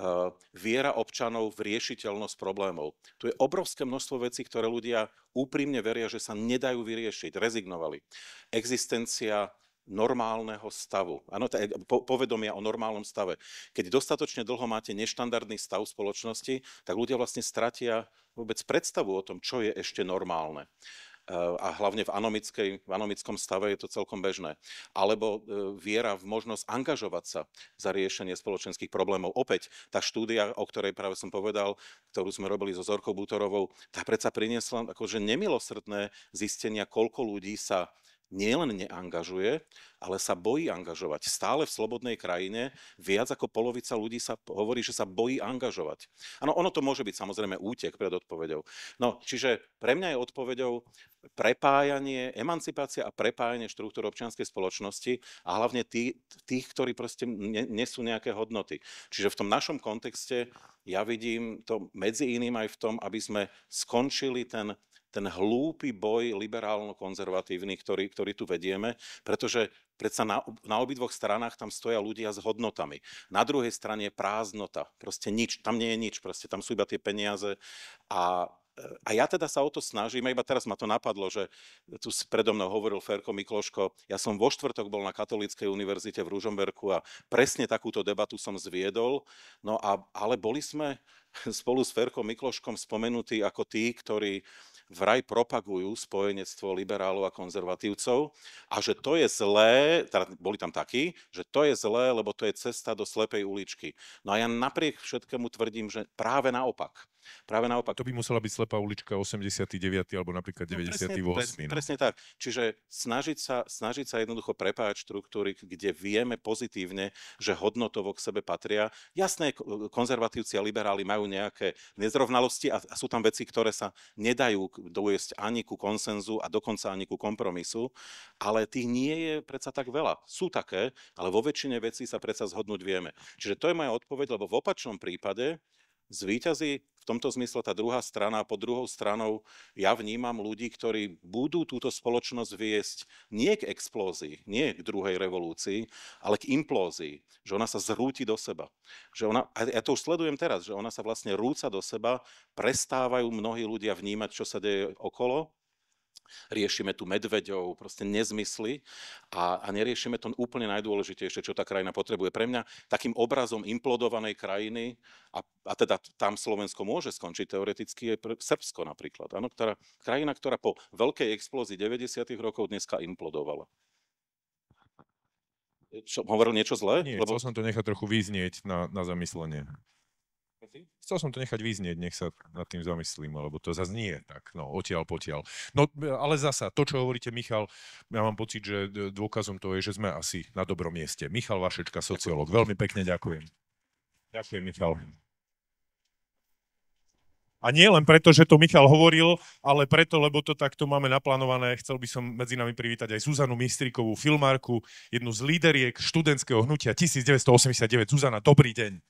Uh, viera občanov v riešiteľnosť problémov. Tu je obrovské množstvo vecí, ktoré ľudia úprimne veria, že sa nedajú vyriešiť, rezignovali. Existencia normálneho stavu. Áno, e, povedomia o normálnom stave. Keď dostatočne dlho máte neštandardný stav spoločnosti, tak ľudia vlastne stratia vôbec predstavu o tom, čo je ešte normálne e, a hlavne v, v anomickom stave je to celkom bežné. Alebo e, viera v možnosť angažovať sa za riešenie spoločenských problémov. Opäť, tá štúdia, o ktorej práve som povedal, ktorú sme robili so Zorkou Bútorovou, tá predsa priniesla akože nemilosrdné zistenia, koľko ľudí sa nielen neangažuje, ale sa bojí angažovať. Stále v slobodnej krajine viac ako polovica ľudí sa hovorí, že sa bojí angažovať. Áno, ono to môže byť samozrejme útek pred odpovedou. No, čiže pre mňa je odpovedou prepájanie, emancipácia a prepájanie štruktúr občianskej spoločnosti a hlavne tí, tých, ktorí proste nesú nejaké hodnoty. Čiže v tom našom kontexte ja vidím to medzi iným aj v tom, aby sme skončili ten ten hlúpy boj liberálno-konzervatívny, ktorý, ktorý tu vedieme, pretože predsa na, na obidvoch stranách tam stoja ľudia s hodnotami. Na druhej strane je prázdnota, proste nič, tam nie je nič, proste tam sú iba tie peniaze a e, a ja teda sa o to snažím, iba teraz ma to napadlo, že tu predo mnou hovoril Ferko Mikloško, ja som vo štvrtok bol na Katolíckej univerzite v Ružomberku a presne takúto debatu som zviedol, no a, ale boli sme spolu s Ferkom Mikloškom spomenutí ako tí, ktorí vraj propagujú spojenectvo liberálov a konzervatívcov a že to je zlé, teda boli tam takí, že to je zlé, lebo to je cesta do slepej uličky. No a ja napriek všetkému tvrdím, že práve naopak. Práve naopak. To by musela byť slepá ulička 89. alebo napríklad 98. No, presne, no. presne tak. Čiže snažiť sa, snažiť sa jednoducho prepájať štruktúry, kde vieme pozitívne, že hodnotovo k sebe patria. Jasné, konzervatívci a liberáli majú nejaké nezrovnalosti a, a sú tam veci, ktoré sa nedajú dojesť ani ku konsenzu a dokonca ani ku kompromisu, ale tých nie je predsa tak veľa. Sú také, ale vo väčšine vecí sa predsa zhodnúť vieme. Čiže to je moja odpoveď, lebo v opačnom prípade zvýťazí v tomto zmysle tá druhá strana a pod druhou stranou ja vnímam ľudí, ktorí budú túto spoločnosť viesť nie k explózii, nie k druhej revolúcii, ale k implózii, že ona sa zrúti do seba. Že ona, a ja to už sledujem teraz, že ona sa vlastne rúca do seba, prestávajú mnohí ľudia vnímať, čo sa deje okolo riešime tu medveďov, proste nezmysly a, a neriešime to úplne najdôležitejšie, čo tá krajina potrebuje. Pre mňa takým obrazom implodovanej krajiny, a, a teda tam Slovensko môže skončiť teoreticky, je Srbsko napríklad, áno, ktorá, krajina, ktorá po veľkej explózii 90. rokov dneska implodovala čo, hovoril niečo zlé? Nie, Lebo... chcel som to nechať trochu vyznieť na, na zamyslenie. Chcel som to nechať vyznieť, nech sa nad tým zamyslím, lebo to zase nie je tak, no, otial potiaľ. No, ale zasa, to, čo hovoríte, Michal, ja mám pocit, že dôkazom to je, že sme asi na dobrom mieste. Michal Vašečka, sociológ, veľmi pekne ďakujem. Ďakujem, Michal. A nie len preto, že to Michal hovoril, ale preto, lebo to takto máme naplánované. Chcel by som medzi nami privítať aj Zuzanu Mistrikovú, filmárku, jednu z líderiek študentského hnutia 1989. Zuzana, dobrý deň.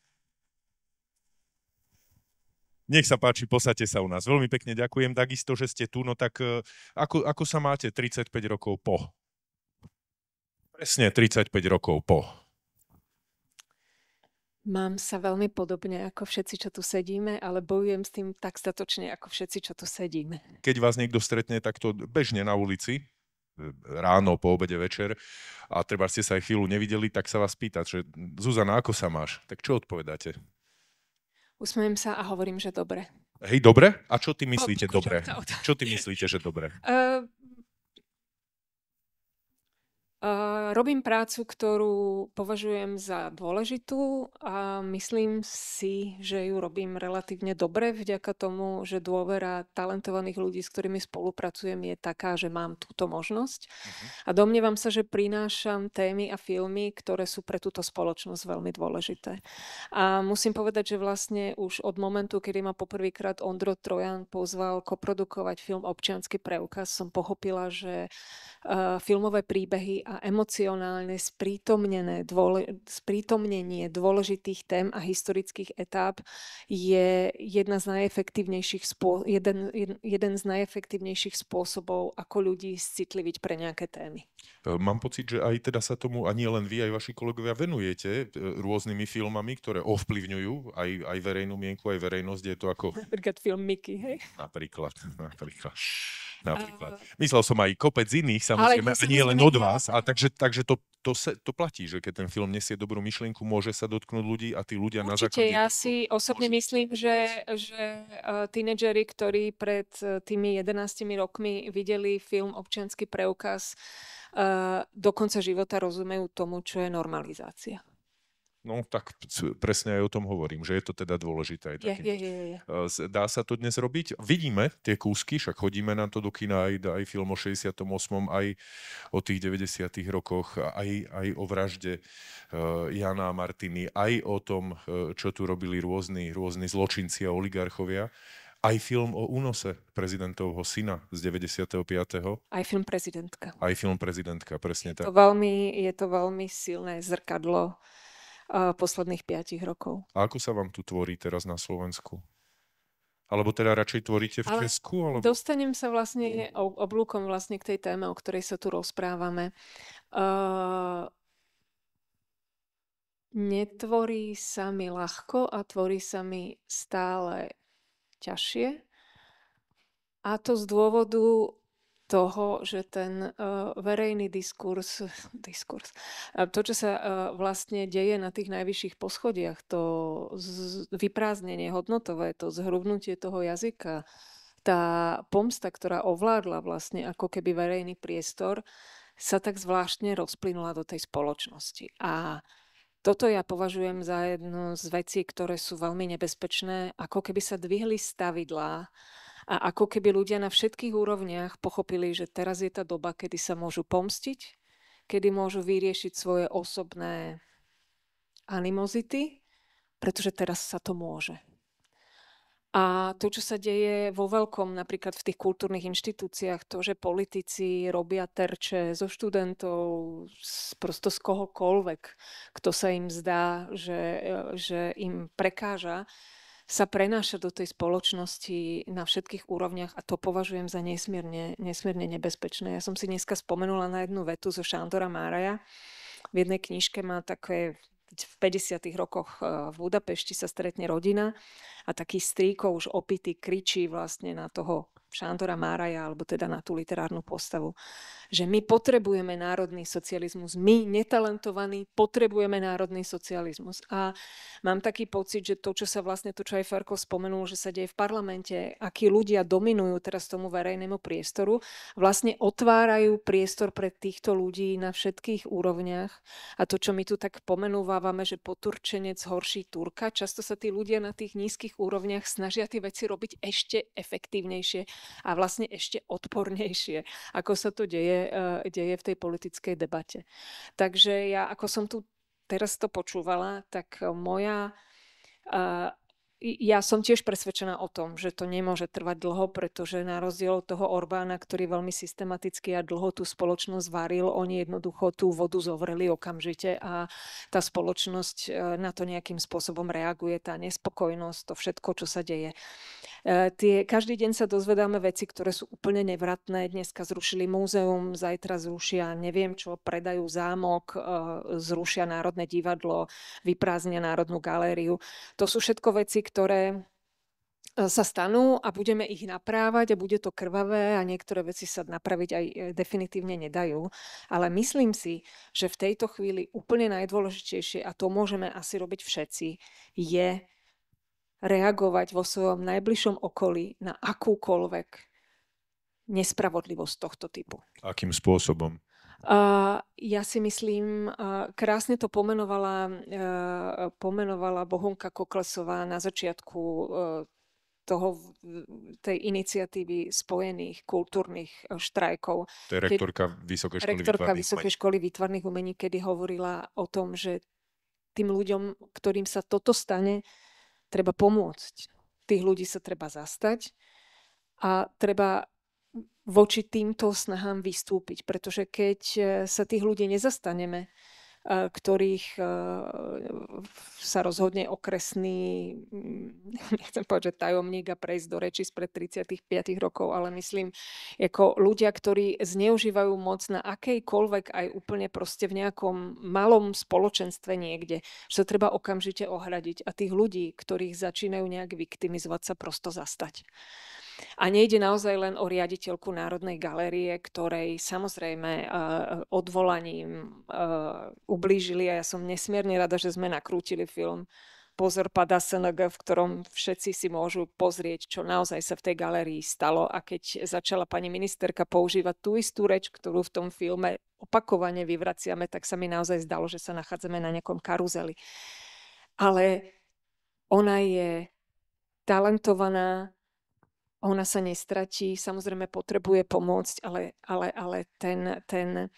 Nech sa páči, posadte sa u nás. Veľmi pekne ďakujem takisto, že ste tu. No tak e, ako, ako sa máte 35 rokov po? Presne 35 rokov po. Mám sa veľmi podobne ako všetci, čo tu sedíme, ale bojujem s tým tak statočne ako všetci, čo tu sedíme. Keď vás niekto stretne takto bežne na ulici, e, ráno, po obede, večer a treba ste sa aj chvíľu nevideli, tak sa vás pýta, že Zuzana, ako sa máš? Tak čo odpovedáte? Usmiem sa a hovorím, že dobre. Hej, dobre? A čo ty myslíte dobre? Čo ty myslíte, že dobre? Uh, Robím prácu, ktorú považujem za dôležitú a myslím si, že ju robím relatívne dobre vďaka tomu, že dôvera talentovaných ľudí, s ktorými spolupracujem, je taká, že mám túto možnosť. Uh-huh. A domnievam sa, že prinášam témy a filmy, ktoré sú pre túto spoločnosť veľmi dôležité. A musím povedať, že vlastne už od momentu, kedy ma poprvýkrát Ondro Trojan pozval koprodukovať film Občianský preukaz, som pochopila, že uh, filmové príbehy a emocionálne sprítomnené, dôle, sprítomnenie dôležitých tém a historických etáp je jedna z najefektívnejších spô, jeden, jeden z najefektívnejších spôsobov, ako ľudí citliviť pre nejaké témy. E, mám pocit, že aj teda sa tomu ani len vy, aj vaši kolegovia venujete e, rôznymi filmami, ktoré ovplyvňujú aj, aj verejnú mienku, aj verejnosť. Je to ako... Napríklad film Mickey, hej? Napríklad, napríklad napríklad. Myslel som aj kopec iných, samozrejme, ale nie len od vás. A takže, takže to, to, se, to platí, že keď ten film nesie dobrú myšlienku, môže sa dotknúť ľudí a tí ľudia Určite, na základe... ja si osobne môže... myslím, že, že uh, tínedžeri, ktorí pred e, tými 11 rokmi videli film Občianský preukaz, uh, do konca života rozumejú tomu, čo je normalizácia. No tak presne aj o tom hovorím, že je to teda dôležité. Aj je, je, je, je. Eh, dá sa to dnes robiť? Vidíme tie kúsky, však chodíme na to do kina aj, aj film o 68., aj o tých 90. rokoch, aj, aj o vražde eh, Jana a Martiny, aj o tom, eh, čo tu robili rôzni, rôzni zločinci a oligarchovia. Aj film o únose prezidentovho syna z 95. Aj film prezidentka. Aj film prezidentka, presne tak. Je to veľmi, je to veľmi silné zrkadlo posledných 5 rokov. A ako sa vám tu tvorí teraz na Slovensku? Alebo teda radšej tvoríte v Ale Česku? Alebo... Dostanem sa vlastne mm. oblúkom vlastne k tej téme, o ktorej sa tu rozprávame. Uh, netvorí sa mi ľahko a tvorí sa mi stále ťažšie. A to z dôvodu, toho, že ten e, verejný diskurs, diskurs e, to, čo sa e, vlastne deje na tých najvyšších poschodiach, to vyprázdnenie hodnotové, to zhrubnutie toho jazyka, tá pomsta, ktorá ovládla vlastne ako keby verejný priestor, sa tak zvláštne rozplynula do tej spoločnosti. A toto ja považujem za jednu z vecí, ktoré sú veľmi nebezpečné, ako keby sa dvihli stavidlá, a ako keby ľudia na všetkých úrovniach pochopili, že teraz je tá doba, kedy sa môžu pomstiť, kedy môžu vyriešiť svoje osobné animozity, pretože teraz sa to môže. A to, čo sa deje vo veľkom, napríklad v tých kultúrnych inštitúciách, to, že politici robia terče zo študentov, prosto z kohokoľvek, kto sa im zdá, že, že im prekáža, sa prenáša do tej spoločnosti na všetkých úrovniach a to považujem za nesmierne, nesmierne nebezpečné. Ja som si dneska spomenula na jednu vetu zo Šandora Máraja. V jednej knižke má také v 50. rokoch e, v Budapešti sa stretne rodina a taký strýko už opitý kričí vlastne na toho Šándora Máraja, alebo teda na tú literárnu postavu. Že my potrebujeme národný socializmus, my netalentovaní potrebujeme národný socializmus. A mám taký pocit, že to, čo sa vlastne, to čo aj Farko spomenul, že sa deje v parlamente, akí ľudia dominujú teraz tomu verejnému priestoru, vlastne otvárajú priestor pre týchto ľudí na všetkých úrovniach. A to, čo my tu tak pomenúvávame, že poturčenec horší Turka, často sa tí ľudia na tých nízkych úrovniach snažia tie veci robiť ešte efektívnejšie a vlastne ešte odpornejšie, ako sa to deje, e, deje v tej politickej debate. Takže ja, ako som tu teraz to počúvala, tak moja... E, ja som tiež presvedčená o tom, že to nemôže trvať dlho, pretože na rozdiel od toho Orbána, ktorý veľmi systematicky a dlho tú spoločnosť varil, oni jednoducho tú vodu zovreli okamžite a tá spoločnosť e, na to nejakým spôsobom reaguje, tá nespokojnosť, to všetko, čo sa deje. E, tie, každý deň sa dozvedáme veci, ktoré sú úplne nevratné. Dneska zrušili múzeum, zajtra zrušia neviem čo, predajú zámok, e, zrušia Národné divadlo, vyprázdnia Národnú galériu. To sú všetko veci, ktoré e, sa stanú a budeme ich naprávať a bude to krvavé a niektoré veci sa napraviť aj definitívne nedajú. Ale myslím si, že v tejto chvíli úplne najdôležitejšie, a to môžeme asi robiť všetci, je reagovať vo svojom najbližšom okolí na akúkoľvek nespravodlivosť tohto typu. Akým spôsobom? Uh, ja si myslím, uh, krásne to pomenovala, uh, pomenovala Bohunka Koklesová na začiatku uh, toho, tej iniciatívy spojených kultúrnych e, štrajkov. To je rektorka Vysokej školy, rektorka Vysokej školy výtvarných umení, kedy hovorila o tom, že tým ľuďom, ktorým sa toto stane, treba pomôcť. Tých ľudí sa treba zastať a treba voči týmto snahám vystúpiť, pretože keď e, sa tých ľudí nezastaneme, E, ktorých e, sa rozhodne okresný, mm, nechcem povedať, že tajomník a prejsť do reči spred 35 rokov, ale myslím, ako ľudia, ktorí zneužívajú moc na akejkoľvek aj úplne proste v nejakom malom spoločenstve niekde, že sa treba okamžite ohradiť a tých ľudí, ktorých začínajú nejak viktimizovať, sa prosto zastať. A nejde naozaj len o riaditeľku Národnej galérie, ktorej samozrejme eh, eh, odvolaním eh, ublížili a ja som nesmierne rada, že sme nakrútili film pozor pada SNG, v ktorom všetci si môžu pozrieť, čo naozaj sa v tej galerii stalo. A keď začala pani ministerka používať tú istú reč, ktorú v tom filme opakovane vyvraciame, tak sa mi naozaj zdalo, že sa nachádzame na nejakom karuzeli. Ale ona je talentovaná, ona sa nestratí, samozrejme potrebuje pomôcť, ale, ale, ale ten, ten,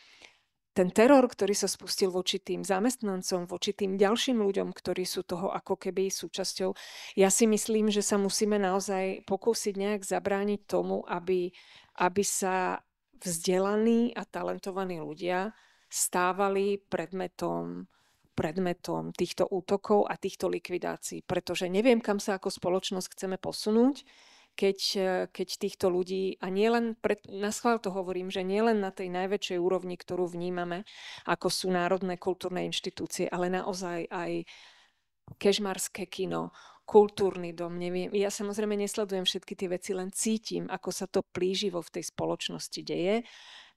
ten teror, ktorý sa spustil voči tým zamestnancom, voči tým ďalším ľuďom, ktorí sú toho ako keby súčasťou, ja si myslím, že sa musíme naozaj pokúsiť nejak zabrániť tomu, aby, aby sa vzdelaní a talentovaní ľudia stávali predmetom predmetom týchto útokov a týchto likvidácií, pretože neviem, kam sa ako spoločnosť chceme posunúť keď, eh, keď týchto ľudí, a nielen, pre, na schvál to hovorím, že nielen na tej najväčšej úrovni, ktorú vnímame, ako sú národné kultúrne inštitúcie, ale naozaj aj kežmarské kino, kultúrny dom, neviem. Ja samozrejme nesledujem všetky tie veci, len cítim, ako sa to plíživo v tej spoločnosti deje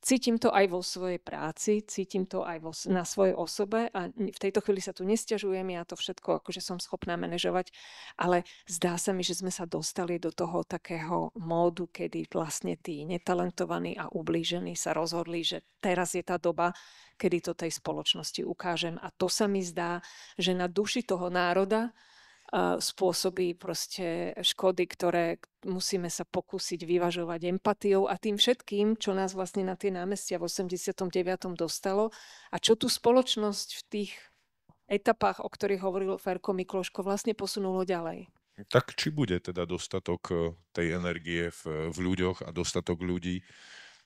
Cítim to aj vo svojej práci, cítim to aj vo, na svojej osobe a v tejto chvíli sa tu nestiažujem, ja to všetko akože som schopná manažovať, ale zdá sa mi, že sme sa dostali do toho takého módu, kedy vlastne tí netalentovaní a ublížení sa rozhodli, že teraz je tá doba, kedy to tej spoločnosti ukážem. A to sa mi zdá, že na duši toho národa spôsobí proste škody, ktoré musíme sa pokúsiť vyvažovať empatiou a tým všetkým, čo nás vlastne na tie námestia v 89. dostalo a čo tú spoločnosť v tých etapách, o ktorých hovoril Ferko Mikloško, vlastne posunulo ďalej. Tak či bude teda dostatok e, tej energie v, v ľuďoch a dostatok ľudí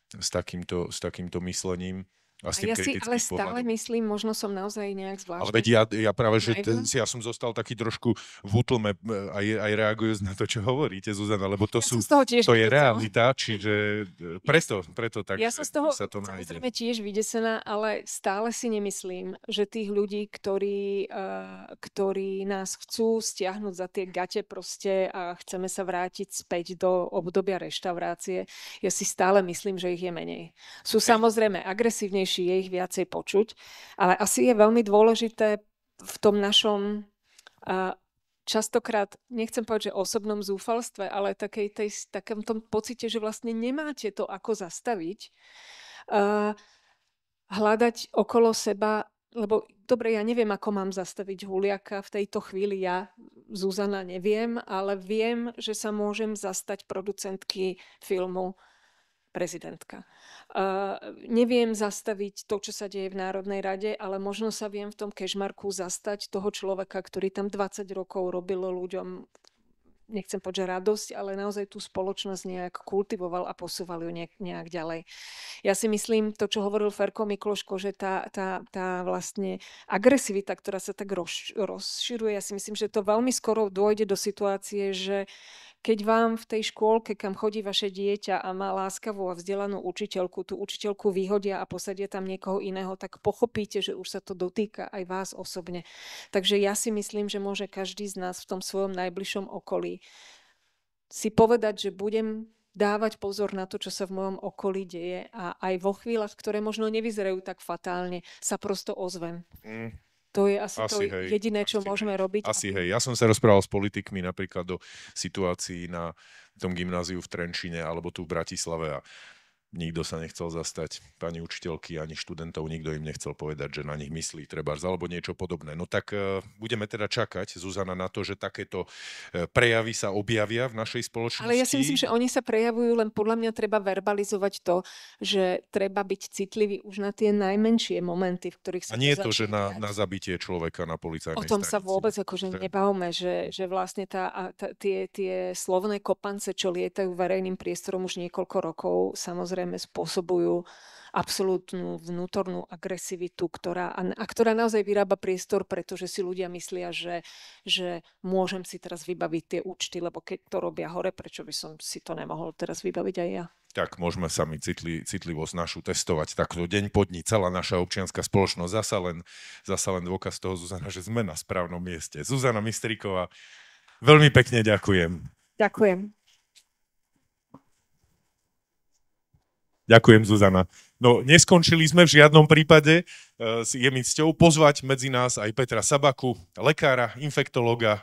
s takýmto, s takýmto myslením? Vlastne a ja si ale pohľadom. stále myslím, možno som naozaj nejak zvláštny. Ale veď ja, ja práve, že ten, ja som zostal taký trošku v útlme e, aj, aj reagujúc na to, čo hovoríte, Zuzana, lebo to, ja sú, to je realita, čiže e, preto, preto tak ja som z toho, sa to nájde. samozrejme tiež vydesená, ale stále si nemyslím, že tých ľudí, ktorí, e, ktorí nás chcú stiahnuť za tie gate proste a chceme sa vrátiť späť do obdobia reštaurácie, ja si stále myslím, že ich je menej. Sú samozrejme agresívnejšie je ich viacej počuť. Ale asi je veľmi dôležité v tom našom častokrát, nechcem povedať, že osobnom zúfalstve, ale takej tej, takom tom pocite, že vlastne nemáte to, ako zastaviť, hľadať okolo seba, lebo dobre, ja neviem, ako mám zastaviť Huliaka v tejto chvíli, ja, Zuzana, neviem, ale viem, že sa môžem zastať producentky filmu prezidentka. Neviem zastaviť to, čo sa deje v Národnej rade, ale možno sa viem v tom kešmarku zastať toho človeka, ktorý tam 20 rokov robil ľuďom nechcem povedať radosť, ale naozaj tú spoločnosť nejak kultivoval a posúval ju nejak, nejak ďalej. Ja si myslím, to, čo hovoril Ferko Mikloško, že tá, tá, tá vlastne agresivita, ktorá sa tak rozširuje, ja si myslím, že to veľmi skoro dôjde do situácie, že uh, keď vám v tej škôlke, kam chodí vaše dieťa a má láskavú a vzdelanú učiteľku, tú učiteľku vyhodia a posadia tam niekoho iného, tak pochopíte, že už sa to dotýka aj vás osobne. Takže ja si myslím, že môže každý z nás v tom svojom najbližšom okolí si povedať, že budem dávať pozor na to, čo sa v mojom okolí deje a aj vo chvíľach, ktoré možno nevyzerajú tak fatálne, sa prosto ozvem. Mm. To je asi, asi to hej, jediné, čo asi, môžeme robiť. Asi hej. Ja som sa rozprával s politikmi napríklad do situácií na tom gymnáziu v Trenčine alebo tu v Bratislave a nikto sa nechcel zastať, pani učiteľky ani študentov, nikto im nechcel povedať, že na nich myslí treba alebo niečo podobné. No tak uh, budeme teda čakať, Zuzana, na to, že takéto e, prejavy sa objavia v našej spoločnosti. Ale ja si myslím, že oni sa prejavujú, len podľa mňa treba verbalizovať to, že treba byť citlivý už na tie najmenšie momenty, v ktorých sa... A nie je to, že na, na zabitie človeka na policajnej O tom stanici. sa vôbec akože Ten... nebavme, že, že vlastne tá, tá, tie, tie slovné kopance, čo lietajú verejným priestorom už niekoľko rokov, samozrejme samozrejme spôsobujú absolútnu vnútornú agresivitu, ktorá, a ktorá naozaj vyrába priestor, pretože si ľudia myslia, že, že môžem si teraz vybaviť tie účty, lebo keď to robia hore, prečo by som si to nemohol teraz vybaviť aj ja? tak môžeme sami citli, citlivosť našu testovať takto deň po dní. celá naša občianská spoločnosť. Zasa len, zasa len dôkaz toho, Zuzana, že sme na správnom mieste. Zuzana Mistriková, veľmi pekne ďakujem. Ďakujem. Ďakujem, Zuzana. No, neskončili sme v žiadnom prípade. E, je mi cťou pozvať medzi nás aj Petra Sabaku, lekára, infektologa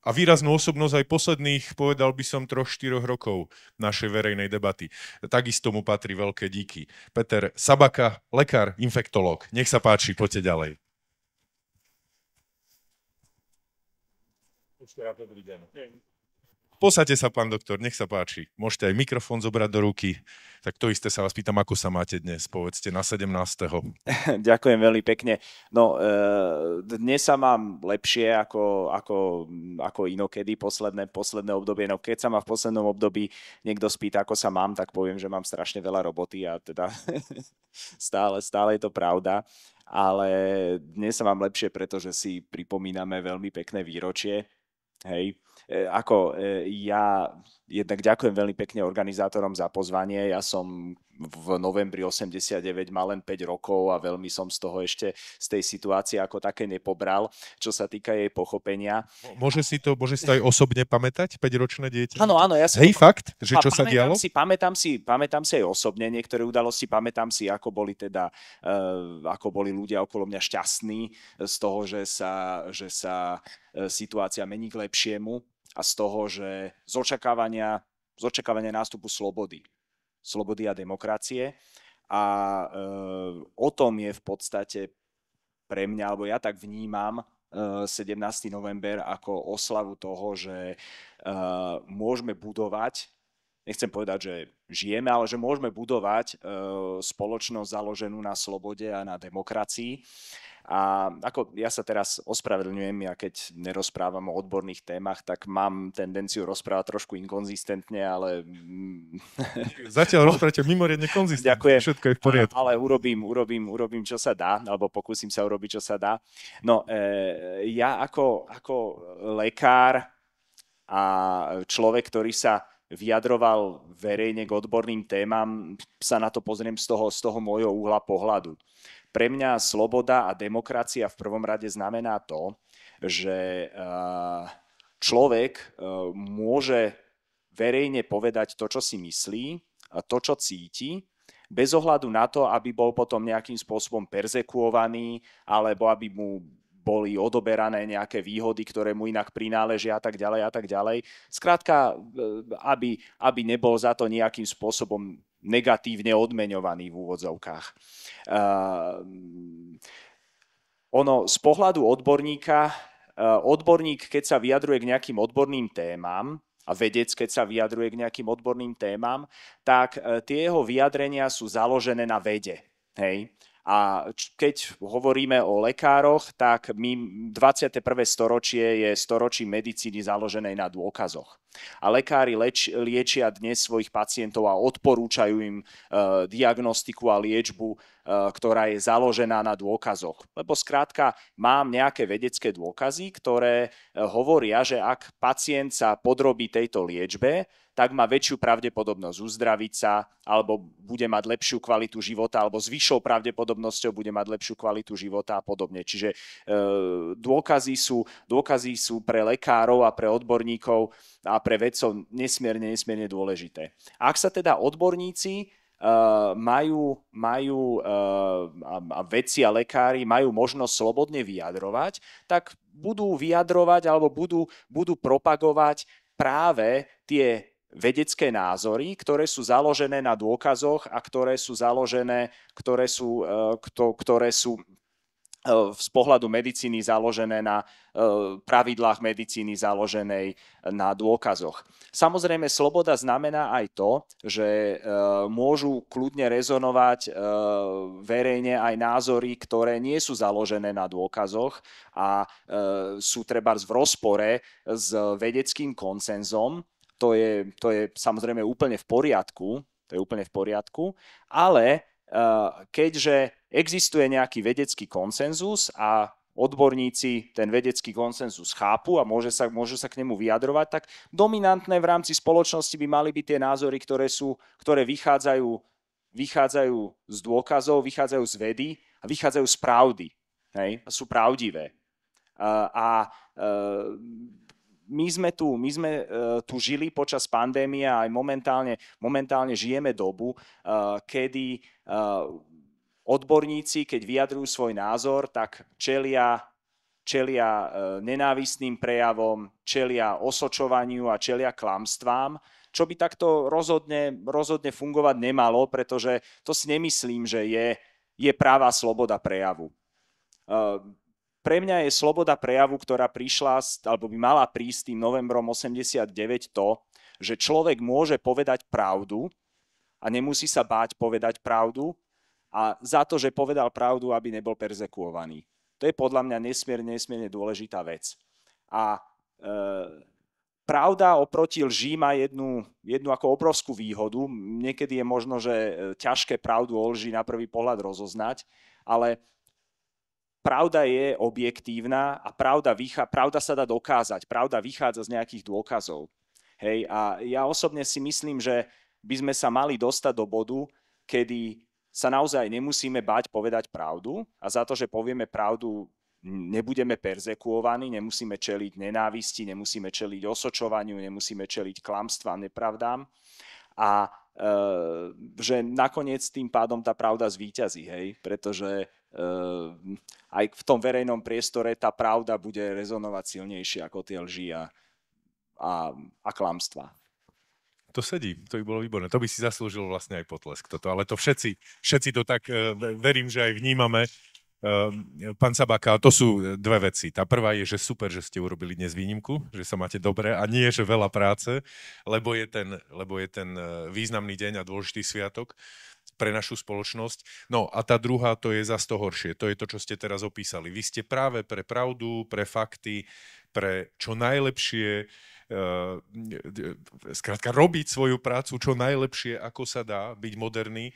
a výraznú osobnosť aj posledných, povedal by som, troch, štyroch rokov našej verejnej debaty. Takisto mu patrí veľké díky. Peter Sabaka, lekár, infektológ. Nech sa páči, poďte ďalej. Ešte raz dobrý deň posadte sa, pán doktor, nech sa páči. Môžete aj mikrofón zobrať do ruky. Tak to isté sa vás pýtam, ako sa máte dnes, povedzte, na 17. Ďakujem veľmi pekne. No, e, dnes sa mám lepšie ako, ako, ako inokedy, posledné, posledné obdobie. No, keď sa ma v poslednom období niekto spýta, ako sa mám, tak poviem, že mám strašne veľa roboty a teda stále, stále je to pravda ale dnes sa mám lepšie, pretože si pripomíname veľmi pekné výročie. Hej, E, ako e, ja jednak ďakujem veľmi pekne organizátorom za pozvanie. Ja som v novembri 89 mal len 5 rokov a veľmi som z toho ešte z tej situácie ako také nepobral, čo sa týka jej pochopenia. Môže si to, môže si to aj osobne pamätať, 5-ročné dieťa? Áno, áno. Ja si Hej, to... fakt, že čo sa dialo? Si, pamätám, si, pamätám si aj osobne niektoré udalosti, pamätám si, ako boli teda, uh, ako boli ľudia okolo mňa šťastní z toho, že sa, že sa situácia mení k lepšiemu a z toho, že z očakávania, z očakávania nástupu slobody, slobody a demokracie. A e, o tom je v podstate pre mňa, alebo ja tak vnímam 17. E, november ako oslavu toho, že e, môžeme budovať nechcem povedať, že žijeme, ale že môžeme budovať e, spoločnosť založenú na slobode a na demokracii. A ako ja sa teraz ospravedlňujem, ja keď nerozprávam o odborných témach, tak mám tendenciu rozprávať trošku inkonzistentne, ale... Zatiaľ rozprávate mimoriadne konzistentne, Ďakujem. všetko je v poriadku. Ale urobím, urobím, urobím, čo sa dá, alebo pokúsim sa urobiť, čo sa dá. No, e, ja ako, ako lekár a človek, ktorý sa vyjadroval verejne k odborným témam, sa na to pozriem z toho, z toho môjho úhla pohľadu. Pre mňa sloboda a demokracia v prvom rade znamená to, že eh, človek eh, môže verejne povedať to, čo si myslí, to, čo cíti, bez ohľadu na to, aby bol potom nejakým spôsobom perzekuovaný, alebo aby mu boli odoberané nejaké výhody, ktoré mu inak prináležia a tak ďalej a tak ďalej. Skrátka, e, aby, aby nebol za to nejakým spôsobom negatívne odmeňovaný v úvodzovkách. Uh, ono z pohľadu odborníka, uh, odborník, keď sa vyjadruje k nejakým odborným témam, a vedec, keď sa vyjadruje k nejakým odborným témam, tak e, tie jeho vyjadrenia sú založené na vede. Hej? A keď hovoríme o lekároch, tak my 21. storočie je storočí medicíny založenej na dôkazoch. A lekári leč, liečia dnes svojich pacientov a odporúčajú im e, diagnostiku a liečbu, e, ktorá je založená na dôkazoch. Lebo skrátka mám nejaké vedecké dôkazy, ktoré e, hovoria, že ak pacient sa podrobí tejto liečbe, tak má väčšiu pravdepodobnosť uzdraviť sa, alebo bude mať lepšiu kvalitu života, alebo s vyššou pravdepodobnosťou bude mať lepšiu kvalitu života a podobne. Čiže e, dôkazy, sú, dôkazy sú pre lekárov a pre odborníkov a pre vedcov nesmierne, nesmierne dôležité. Ak sa teda odborníci Uh, majú, majú uh, a, a vedci a lekári majú možnosť slobodne vyjadrovať, tak budú vyjadrovať alebo budú, budú propagovať práve tie vedecké názory, ktoré sú založené na dôkazoch a ktoré sú založené, ktoré sú, e, ktoré sú e, z pohľadu medicíny založené na e, pravidlách medicíny založenej na dôkazoch. Samozrejme, sloboda znamená aj to, že môžu kľudne rezonovať verejne aj názory, ktoré nie sú založené na dôkazoch a sú treba v rozpore s vedeckým konsenzom, to je, to je samozrejme úplne v poriadku, to je úplne v poriadku, ale eh, keďže existuje nejaký vedecký konsenzus a odborníci ten vedecký konsenzus chápu a môže sa, môžu sa k nemu vyjadrovať, tak dominantné v rámci spoločnosti by mali byť tie názory, ktoré, sú, ktoré vychádzajú, vychádzajú z dôkazov, vychádzajú z vedy a vychádzajú z pravdy. Hej? A sú pravdivé. Eh, a, a eh, my sme tu, my sme e, tu žili počas pandémie a aj momentálne, momentálne žijeme dobu, e, kedy e, odborníci, keď vyjadrujú svoj názor, tak čelia čelia nenávistným prejavom, čelia osočovaniu a čelia klamstvám, čo by takto rozhodne, rozhodne fungovať nemalo, pretože to si nemyslím, že je, je práva sloboda prejavu pre mňa je sloboda prejavu, ktorá prišla, alebo by mala prísť tým novembrom 89 to, že človek môže povedať pravdu a nemusí sa báť povedať pravdu a za to, že povedal pravdu, aby nebol perzekuovaný. To je podľa mňa nesmierne, nesmierne dôležitá vec. A e, pravda oproti lží má jednu, jednu ako obrovskú výhodu. Niekedy je možno, že e, ťažké pravdu o lži na prvý pohľad rozoznať, ale pravda je objektívna a pravda, vychá, pravda sa dá dokázať, pravda vychádza z nejakých dôkazov. Hej, a ja osobne si myslím, že by sme sa mali dostať do bodu, kedy sa naozaj nemusíme bať povedať pravdu a za to, že povieme pravdu, nebudeme perzekuovaní, nemusíme čeliť nenávisti, nemusíme čeliť osočovaniu, nemusíme čeliť klamstvám, nepravdám. A e, že nakoniec tým pádom tá pravda zvíťazí, hej, pretože Ehm, aj v tom verejnom priestore tá pravda bude rezonovať silnejšie ako tie lži a, a, a To sedí, to by bolo výborné. To by si zaslúžil vlastne aj potlesk toto, ale to všetci, všetci to tak, e, verím, že aj vnímame. Ehm, pán Sabaka, to sú dve veci. Tá prvá je, že super, že ste urobili dnes výnimku, že sa máte dobre a nie, že veľa práce, lebo je ten, lebo je ten e, významný deň a dôležitý sviatok pre našu spoločnosť. No a tá druhá to je zas to horšie, to je to, čo ste teraz opísali. Vy ste práve pre pravdu, pre fakty, pre čo najlepšie, eh, skrátka robiť svoju prácu čo najlepšie, ako sa dá, byť moderný, eh,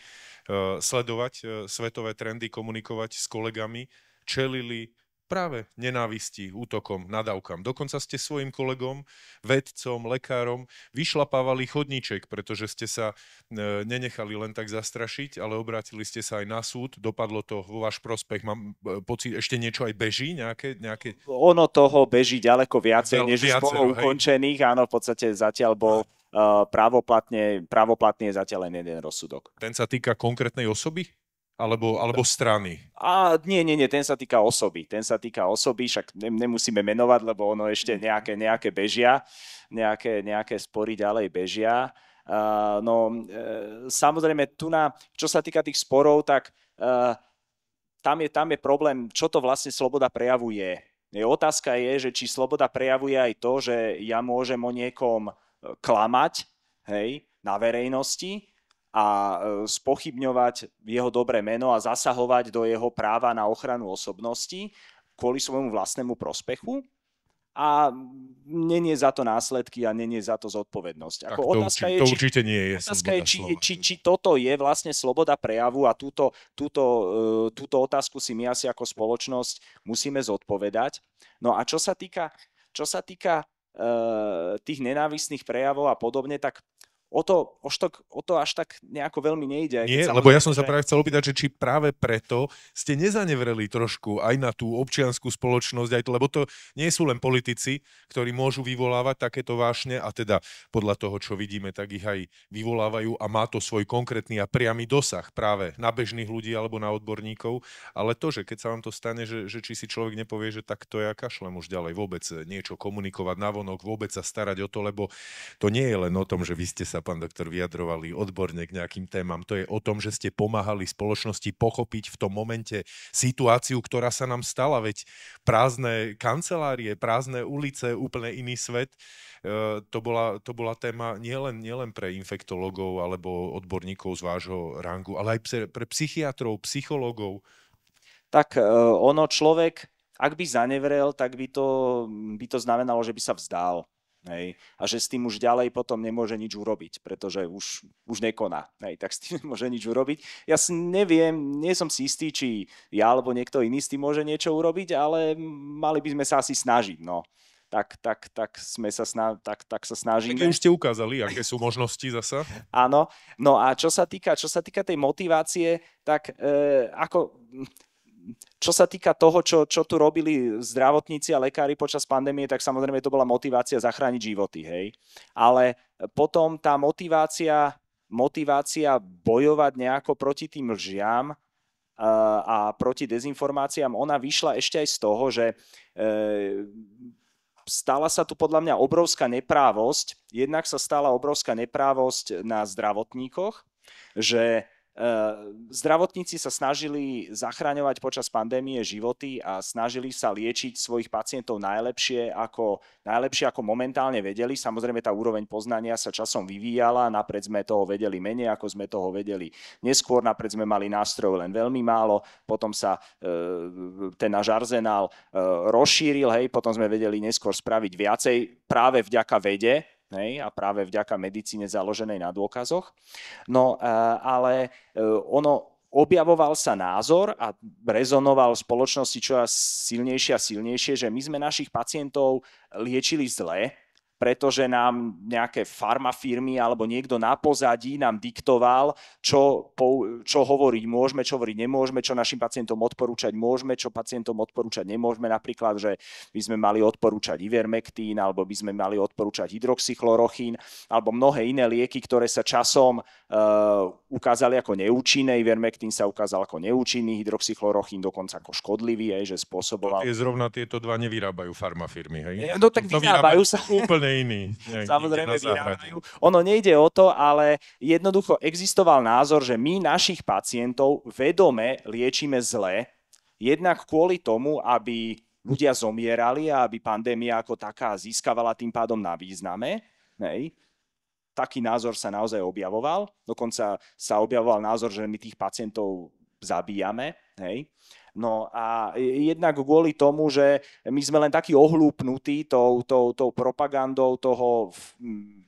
sledovať eh, svetové trendy, komunikovať s kolegami, čelili práve nenávisti, útokom, nadávkam. Dokonca ste svojim kolegom, vedcom, lekárom vyšlapávali chodníček, pretože ste sa e, nenechali len tak zastrašiť, ale obrátili ste sa aj na súd, dopadlo to vo váš prospech. Mám e, pocit, ešte niečo aj beží? Nejaké, nejaké... Ono toho beží ďaleko viacej, než viacero, bolo ukončených. Áno, v podstate zatiaľ bol Uh, právoplatne, právoplatne je zatiaľ len jeden rozsudok. Ten sa týka konkrétnej osoby? Alebo, alebo strany? A, nie, nie, nie, ten sa týka osoby. Ten sa týka osoby, však ne, nemusíme menovať, lebo ono ešte nejaké, nejaké bežia, nejaké, nejaké spory ďalej bežia. Uh, no, e, samozrejme, tu na, čo sa týka tých sporov, tak uh, tam, je, tam je problém, čo to vlastne sloboda prejavu je. Otázka je, že či sloboda prejavuje aj to, že ja môžem o niekom e, klamať hej, na verejnosti, a e, spochybňovať jeho dobré meno a zasahovať do jeho práva na ochranu osobnosti kvôli svojmu vlastnému prospechu a není za to následky a není za to zodpovednosť. Ako to, otázka určite, je, či, to určite nie je otázka je, či, či, či, či toto je vlastne sloboda prejavu a túto, túto, e, túto otázku si my asi ako spoločnosť musíme zodpovedať. No a čo sa týka, čo sa týka e, tých nenávistných prejavov a podobne, tak o to, o, štok, o to až tak nejako veľmi nejde. Nie, lebo ja som sa práve chcel opýtať, že či práve preto ste nezanevreli trošku aj na tú občianskú spoločnosť, aj to, lebo to nie sú len politici, ktorí môžu vyvolávať takéto vášne a teda podľa toho, čo vidíme, tak ich aj vyvolávajú a má to svoj konkrétny a priamy dosah práve na bežných ľudí alebo na odborníkov, ale to, že keď sa vám to stane, že, že či si človek nepovie, že tak to ja kašlem už ďalej vôbec e, niečo komunikovať navonok, vôbec sa starať o to, lebo to nie je len o tom, že vy ste sa pán doktor vyjadrovali odborne k nejakým témam. To je o tom, že ste pomáhali spoločnosti pochopiť v tom momente situáciu, ktorá sa nám stala. Veď prázdne kancelárie, prázdne ulice, úplne iný svet. E, to bola, to bola téma nielen, nielen pre infektologov alebo odborníkov z vášho rangu, ale aj pre psychiatrov, psychológov. Tak e, ono človek, ak by zanevrel, tak by to, by to znamenalo, že by sa vzdal. Hej. A že s tým už ďalej potom nemôže nič urobiť, pretože už, už nekoná. Hej, tak s tým nemôže nič urobiť. Ja si neviem, nie som si istý, či ja alebo niekto iný s tým môže niečo urobiť, ale mali by sme sa asi snažiť. No. Tak, tak, tak, sme sa sna- tak, tak sa snažíme. Tak už ste ukázali, aké sú možnosti zasa. Áno. No a čo sa týka, čo sa týka tej motivácie, tak e, ako čo sa týka toho, čo, čo tu robili zdravotníci a lekári počas pandémie, tak samozrejme to bola motivácia zachrániť životy, hej. Ale potom tá motivácia, motivácia bojovať nejako proti tým lžiam, eh, a proti dezinformáciám, ona vyšla ešte aj z toho, že eh, stala sa tu podľa mňa obrovská neprávosť. Jednak sa stala obrovská neprávosť na zdravotníkoch, že Eh, zdravotníci sa snažili zachraňovať počas pandémie životy a snažili sa liečiť svojich pacientov najlepšie ako, najlepšie ako momentálne vedeli. Samozrejme tá úroveň poznania sa časom vyvíjala, napred sme toho vedeli menej, ako sme toho vedeli neskôr, napred sme mali nástrojov len veľmi málo, potom sa e, ten náš arzenál e, rozšíril, hej, potom sme vedeli neskôr spraviť viacej práve vďaka vede, Hej, a práve vďaka medicíne založenej na dôkazoch. No e, ale e, ono objavoval sa názor a rezonoval v spoločnosti čoraz silnejšie a silnejšie, že my sme našich pacientov liečili zle, pretože nám nejaké farmafirmy alebo niekto na pozadí nám diktoval, čo, po, čo hovoriť môžeme, čo hovoriť nemôžeme, čo našim pacientom odporúčať môžeme, čo pacientom odporúčať nemôžeme. Napríklad, že by sme mali odporúčať ivermektín, alebo by sme mali odporúčať hydroxychlorochín, alebo mnohé iné lieky, ktoré sa časom e, ukázali ako neúčinné. Ivermektín sa ukázal ako neúčinný, hydroxychlorochín dokonca ako škodlivý, aj, že spôsoboval... je zrovna tieto dva nevyrábajú farmafirmy, hej? No tak vyrábajú sa. Úplne úplne iný. Ne, Samozrejme vyrábajú. Ono nejde o to, ale jednoducho existoval názor, že my našich pacientov vedome liečíme zle, jednak kvôli tomu, aby ľudia zomierali a aby pandémia ako taká získavala tým pádom na význame. Hej taký názor sa naozaj objavoval. Dokonca sa objavoval názor, že my tých pacientov zabíjame. Hej. No a jednak kvôli tomu, že my sme len takí ohlúpnutí tou, tou, tou propagandou toho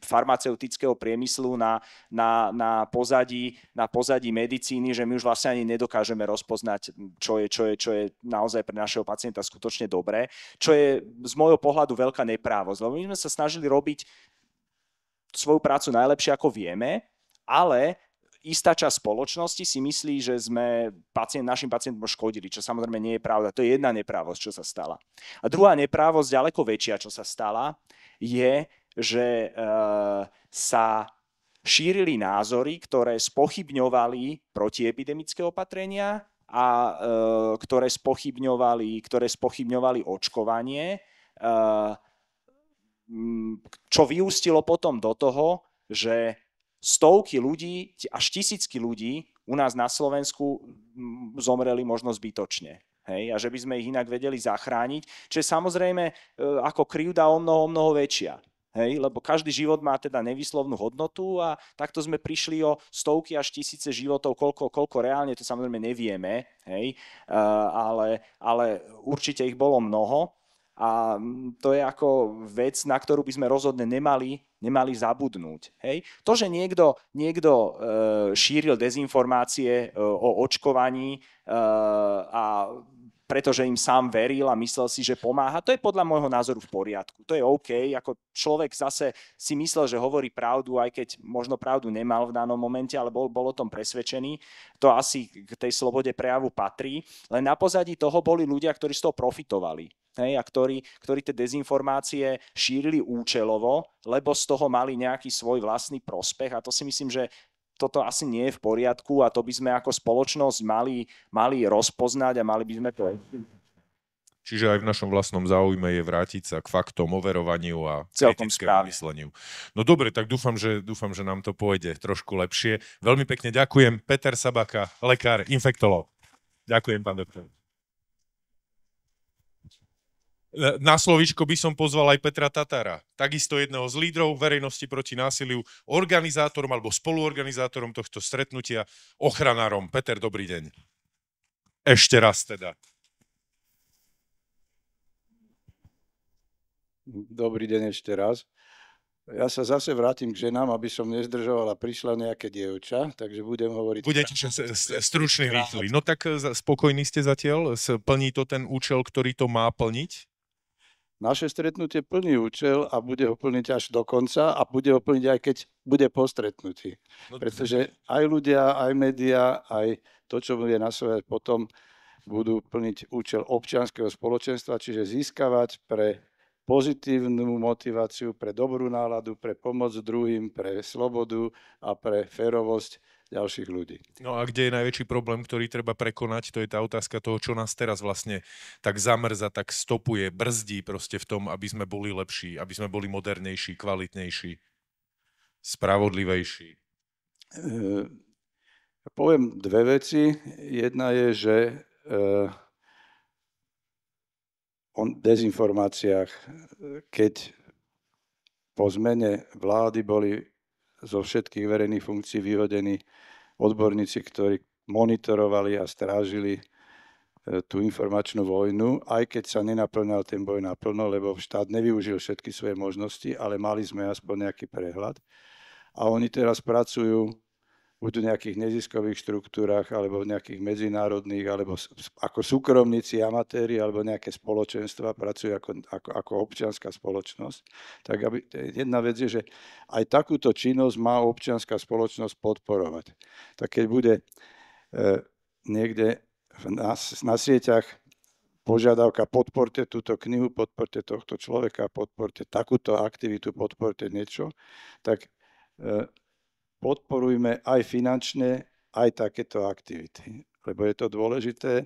farmaceutického priemyslu na, na, na, pozadí, na pozadí medicíny, že my už vlastne ani nedokážeme rozpoznať, čo je, čo je, čo je naozaj pre našeho pacienta skutočne dobré, čo je z môjho pohľadu veľká neprávosť. Lebo my sme sa snažili robiť svoju prácu najlepšie, ako vieme, ale istá časť spoločnosti si myslí, že sme pacient, našim pacientom škodili, čo samozrejme nie je pravda. To je jedna neprávosť, čo sa stala. A druhá neprávosť, ďaleko väčšia, čo sa stala, je, že e, sa šírili názory, ktoré spochybňovali protiepidemické opatrenia a e, ktoré, spochybňovali, ktoré spochybňovali očkovanie, e, čo vyústilo potom do toho, že stovky ľudí, až tisícky ľudí u nás na Slovensku zomreli možno zbytočne. Hej, a že by sme ich inak vedeli zachrániť, Čiže samozrejme e, ako krivda o mnoho, o mnoho väčšia. Hej, lebo každý život má teda nevyslovnú hodnotu a takto sme prišli o stovky až tisíce životov, koľko, koľko reálne, to samozrejme nevieme, hej, e, ale, ale určite ich bolo mnoho a to je ako vec, na ktorú by sme rozhodne nemali nemali zabudnúť. Hej? To, že niekto, niekto e, šíril dezinformácie e, o očkovaní e, a pretože im sám veril a myslel si, že pomáha. To je podľa môjho názoru v poriadku. To je OK, ako človek zase si myslel, že hovorí pravdu, aj keď možno pravdu nemal v danom momente, ale bol, bol o tom presvedčený. To asi k tej slobode prejavu patrí. Len na pozadí toho boli ľudia, ktorí z toho profitovali hej, a ktorí, ktorí tie dezinformácie šírili účelovo, lebo z toho mali nejaký svoj vlastný prospech a to si myslím, že toto asi nie je v poriadku a to by sme ako spoločnosť mali, mali rozpoznať a mali by sme to... Čiže aj v našom vlastnom záujme je vrátiť sa k faktom, overovaniu a Celkom správne. No dobre, tak dúfam že, dúfam, že nám to pôjde trošku lepšie. Veľmi pekne ďakujem. Peter Sabaka, lekár, infektolog. Ďakujem, pán doktor. Na slovičko by som pozval aj Petra Tatara, takisto jedného z lídrov verejnosti proti násiliu, organizátorom alebo spoluorganizátorom tohto stretnutia, ochranárom. Peter, dobrý deň. Ešte raz teda. Dobrý deň ešte raz. Ja sa zase vrátim k ženám, aby som nezdržoval a prišla nejaké dievča, takže budem hovoriť... Budete stručný, rýchly. No tak e, spokojní ste zatiaľ? Plní to ten účel, ktorý to má plniť? Naše stretnutie plní účel a bude ho plniť až do konca a bude ho plniť aj keď bude po stretnutí. No, Pretože aj ľudia, aj médiá, aj to, čo bude nasledovať potom, budú plniť účel občianského spoločenstva, čiže získavať pre pozitívnu motiváciu, pre dobrú náladu, pre pomoc druhým, pre slobodu a pre férovosť ďalších ľudí. No a kde je najväčší problém, ktorý treba prekonať, to je tá otázka toho, čo nás teraz vlastne tak zamrza, tak stopuje, brzdí proste v tom, aby sme boli lepší, aby sme boli modernejší, kvalitnejší, spravodlivejší. Uh, poviem dve veci. Jedna je, že e, o dezinformáciách, e, keď po zmene vlády boli zo všetkých verejných funkcií vyhodení odborníci, ktorí monitorovali a strážili e, tú informačnú vojnu, aj keď sa nenaplňal ten boj naplno, lebo štát nevyužil všetky svoje možnosti, ale mali sme aspoň nejaký prehľad. A oni teraz pracujú buď v nejakých neziskových štruktúrach, alebo v nejakých medzinárodných, alebo ako súkromníci, amatéri, alebo nejaké spoločenstva, pracujú ako, ako, ako občianská spoločnosť. Tak aby, jedna vec je, že aj takúto činnosť má občianská spoločnosť podporovať. Tak keď bude e, niekde na, na sieťach požiadavka podporte túto knihu, podporte tohto človeka, podporte takúto aktivitu, podporte niečo, tak e, podporujme aj finančne aj takéto aktivity, lebo je to dôležité,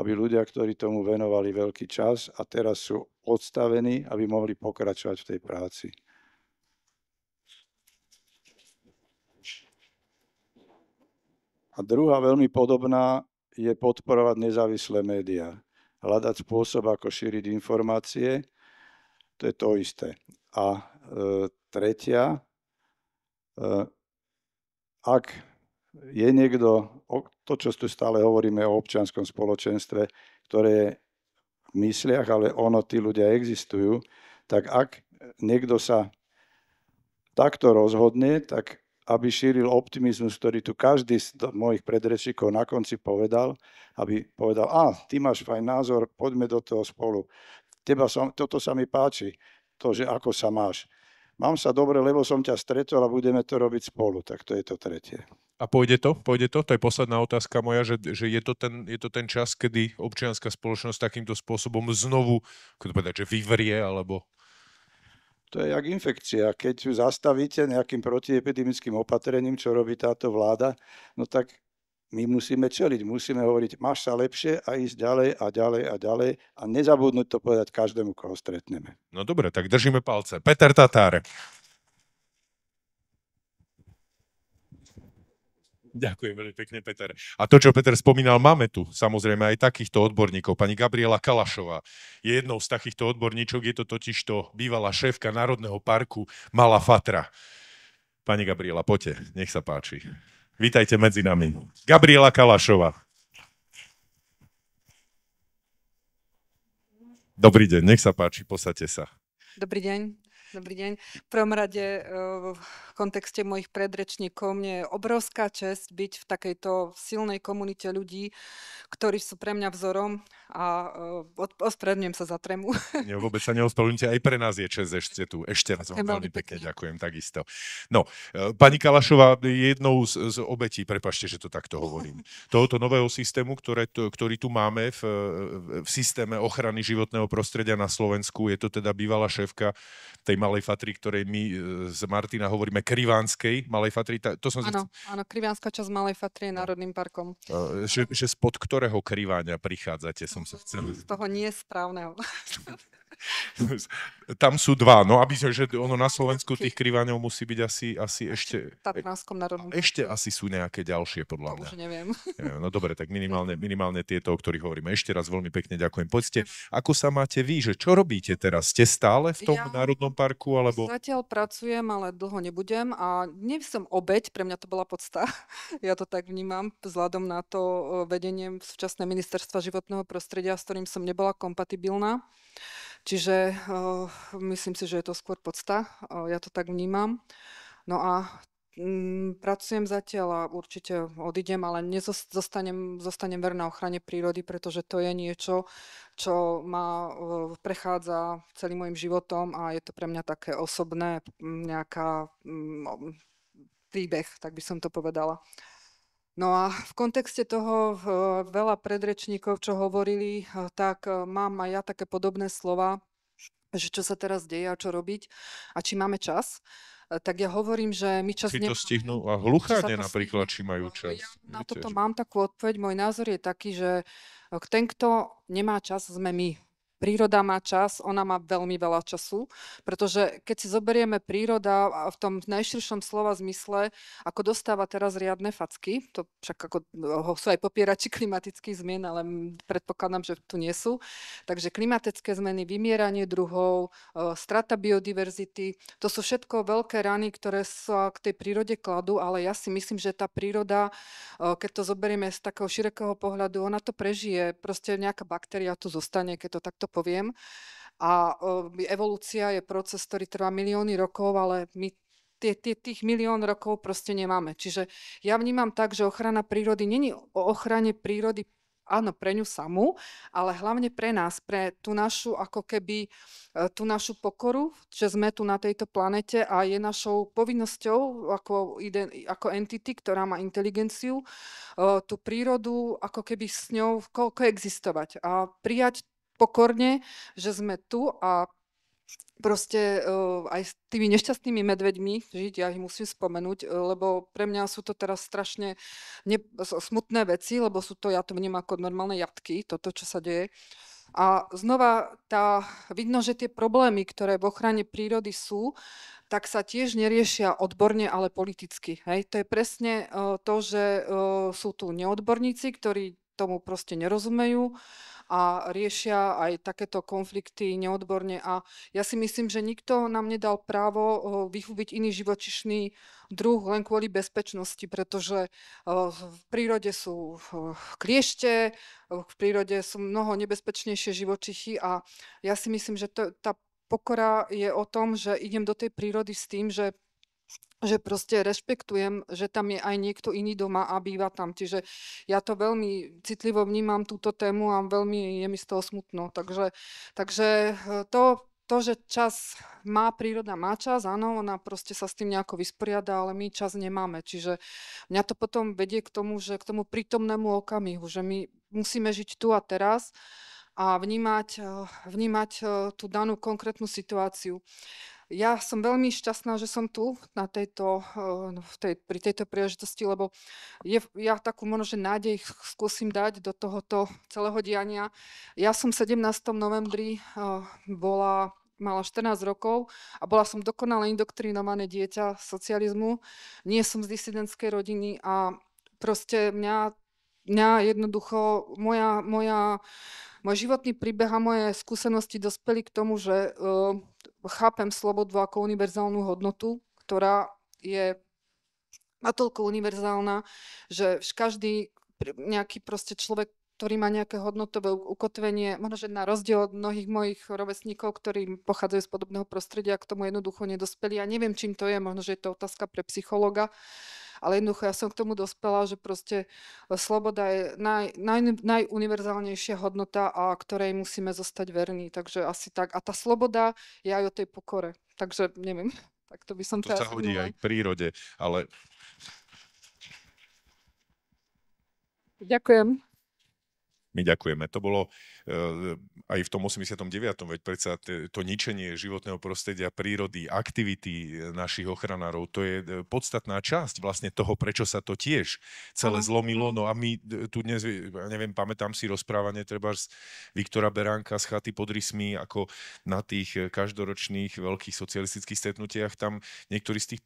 aby ľudia, ktorí tomu venovali veľký čas a teraz sú odstavení, aby mohli pokračovať v tej práci. A druhá veľmi podobná je podporovať nezávislé médiá. Hľadať spôsob, ako šíriť informácie, to je to isté. A e, tretia, e, ak je niekto, to čo tu stále hovoríme o občianskom spoločenstve, ktoré je v mysliach, ale ono, tí ľudia existujú, tak ak niekto sa takto rozhodne, tak aby šíril optimizmus, ktorý tu každý z mojich predrečníkov na konci povedal, aby povedal, a, ty máš fajn názor, poďme do toho spolu. Teba som, toto sa mi páči, to, že ako sa máš mám sa dobre, lebo som ťa stretol a budeme to robiť spolu. Tak to je to tretie. A pôjde to? Pôjde to? To je posledná otázka moja, že, že je, to ten, je to ten čas, kedy občianská spoločnosť takýmto spôsobom znovu, ako to povedať, že vyvrie, alebo... To je jak infekcia. Keď ju zastavíte nejakým protiepidemickým opatrením, čo robí táto vláda, no tak my musíme čeliť, musíme hovoriť, máš sa lepšie a ísť ďalej a ďalej a ďalej a nezabudnúť to povedať každému, koho stretneme. No dobre, tak držíme palce. Peter Tatár. Ďakujem veľmi pekne, Peter. A to, čo Peter spomínal, máme tu samozrejme aj takýchto odborníkov. Pani Gabriela Kalašová je jednou z takýchto odborníčok, je to totiž to bývalá šéfka Národného parku Mala Fatra. Pani Gabriela, poďte, nech sa páči. Vítajte medzi nami. Gabriela Kalašová. Dobrý deň, nech sa páči, posadte sa. Dobrý deň. Dobrý deň. V prvom rade uh, kontexte mojich predrečníkov, mne je obrovská čest byť v takejto silnej komunite ľudí, ktorí sú pre mňa vzorom a uh, e, ospravedlňujem sa za tremu. Ja vôbec sa neospravedlňujte, aj pre nás je čest, že ste tu. Ešte raz vám veľmi pekne ďakujem, takisto. No, e, pani Kalašová, jednou z, z obetí, prepašte, že to takto hovorím, tohoto nového systému, ktoré, to, ktorý tu máme v, e, v systéme ochrany životného prostredia na Slovensku, je to teda bývalá šéfka tej malej fatry, ktorej my z Martina hovoríme Krivánskej, Malej Fatry. To som áno, chcel... áno, Krivánska časť Malej Fatry je Národným parkom. Uh, že, že spod ktorého Kriváňa prichádzate, som sa chcel... Z toho nie správneho. Tam sú dva, no aby že ono na Slovensku tých kryváňov musí byť asi, asi ešte... Ešte e, asi sú nejaké ďalšie, podľa mňa. neviem. No dobre, tak minimálne, minimálne tieto, o ktorých hovoríme. Ešte raz veľmi pekne ďakujem. Poďte, ako sa máte vy, že čo robíte teraz? Ste stále v tom ja národnom parku, alebo... Zatiaľ pracujem, ale dlho nebudem a nie som obeď, pre mňa to bola podsta. Ja to tak vnímam, vzhľadom na to vedenie súčasné ministerstva životného prostredia, s ktorým som nebola kompatibilná. Čiže uh, myslím si, že je to skôr podsta, uh, ja to tak vnímam. No a um, pracujem zatiaľ a určite odídem, ale nezostanem zostanem na ochrane prírody, pretože to je niečo, čo ma uh, prechádza celým môjim životom a je to pre mňa také osobné, nejaká um, príbeh, tak by som to povedala. No a v kontexte toho veľa predrečníkov, čo hovorili, eh, tak eh, mám aj ja také podobné slova, že čo sa teraz deje a čo robiť a či máme čas eh, tak ja hovorím, že my čas... Si to stihnú a hlucháne napríklad, či majú čas. Ja na toto mám takú odpoveď. Môj názor je taký, že ten, kto nemá čas, sme my príroda má čas, ona má veľmi veľa času, pretože keď si zoberieme príroda v tom najširšom slova zmysle, ako dostáva teraz riadne facky, to však ako sú aj popierači klimatických zmien, ale predpokladám, že tu nie sú. Takže klimatické zmeny, vymieranie druhov, e, strata biodiverzity, to sú všetko veľké rany, ktoré sa k tej prírode kladú, ale ja si myslím, že tá príroda, e, keď to zoberieme z takého širokého pohľadu, ona to prežije. Proste nejaká baktéria tu zostane, keď to takto poviem. A e, evolúcia je proces, ktorý trvá milióny rokov, ale my tie, tie, tých milión rokov proste nemáme. Čiže ja vnímam tak, že ochrana prírody není o ochrane prírody, áno, pre ňu samú, ale hlavne pre nás, pre tú našu ako keby, e, tú našu pokoru, že sme tu na tejto planete a je našou povinnosťou ako, ako entity, ktorá má inteligenciu, e, tú prírodu ako keby s ňou koexistovať a prijať pokorne, že sme tu a proste uh, aj s tými nešťastnými medveďmi žiť, ja ich musím spomenúť, e, lebo pre mňa sú to teraz strašne ne, smutné veci, lebo sú to, ja to vnímam ako normálne jatky, toto, čo sa deje. A znova tá, vidno, že tie problémy, ktoré v ochrane prírody sú, tak sa tiež neriešia odborne, ale politicky. Hej? To je presne uh, to, že uh, sú tu neodborníci, ktorí tomu proste nerozumejú a riešia aj takéto konflikty neodborne. A ja si myslím, že nikto nám nedal právo eh, vyhubiť iný živočišný druh len kvôli bezpečnosti, pretože eh, v prírode sú eh, kliešte, v prírode sú mnoho nebezpečnejšie živočichy a ja si myslím, že to, tá pokora je o tom, že idem do tej prírody s tým, že že proste rešpektujem, že tam je aj niekto iný doma a býva tam. Čiže ja to veľmi citlivo vnímam túto tému a veľmi je mi z toho smutno. Takže, takže e, to, to, že čas má, príroda má čas, áno, ona proste sa s tým nejako vysporiada, ale my čas nemáme. Čiže mňa to potom vedie k tomu, že k tomu prítomnému okamihu, že my musíme žiť tu a teraz a vnímať, e, vnímať e, tú danú konkrétnu situáciu. Ja som veľmi šťastná, že som tu na tejto, eh, v tej, pri tejto príležitosti, lebo je, ja takú možno, že nádej skúsim dať do tohoto celého diania. Ja som 17. novembri eh, bola mala 14 rokov a bola som dokonale indoktrinované dieťa socializmu. Nie som z disidentskej rodiny a proste mňa, mňa jednoducho, moja, moja, môj životný príbeh a moje skúsenosti dospeli k tomu, že uh, chápem slobodu ako univerzálnu hodnotu, ktorá je natoľko univerzálna, že každý nejaký proste človek, ktorý má nejaké hodnotové ukotvenie, možno že na rozdiel od mnohých mojich rovesníkov, ktorí pochádzajú z podobného prostredia, k tomu jednoducho nedospeli. Ja neviem, čím to je, možno, že je to otázka pre psychologa. Uh, ale jednoducho ja som k tomu dospela, že proste e, sloboda je naj, naj, najuniverzálnejšia hodnota a ktorej musíme zostať verní. Takže asi tak. A tá sloboda je aj o tej pokore. Takže neviem, tak to by som to sa hodí aj v prírode, ale... Ďakujem. My ďakujeme. To bolo Eh, aj v tom 89. veď predsa to ničenie životného prostredia, prírody, aktivity eh, našich ochranárov, to je eh, podstatná časť vlastne toho, prečo sa to tiež celé zlomilo. No a my tu dnes, neviem, pamätám si rozprávanie treba z Viktora Beránka z chaty pod Rysmi, ako na tých každoročných veľkých socialistických stretnutiach tam niektorí z tých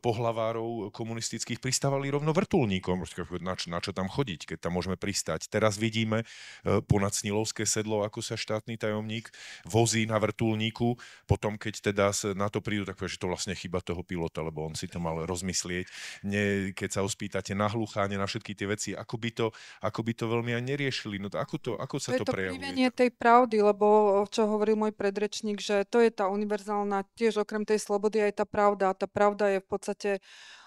pohlavárov komunistických pristávali rovno vrtulníkom. Na čo, na čo tam chodiť, keď tam môžeme pristať? Teraz vidíme ponad Snilovské sedlo, ako sa štátny tajomník vozí na vrtulníku, potom keď teda na to prídu, tak že to vlastne chyba toho pilota, lebo on si to mal rozmyslieť. Nie, keď sa ho spýtate na hluchanie, na všetky tie veci, ako by to, ako by to veľmi aj neriešili. No to, ako, to, ako sa to, to prejavuje? To je to tej pravdy, lebo čo hovoril môj predrečník, že to je tá univerzálna, tiež okrem tej slobody aj tá pravda. tá pravda je v podstate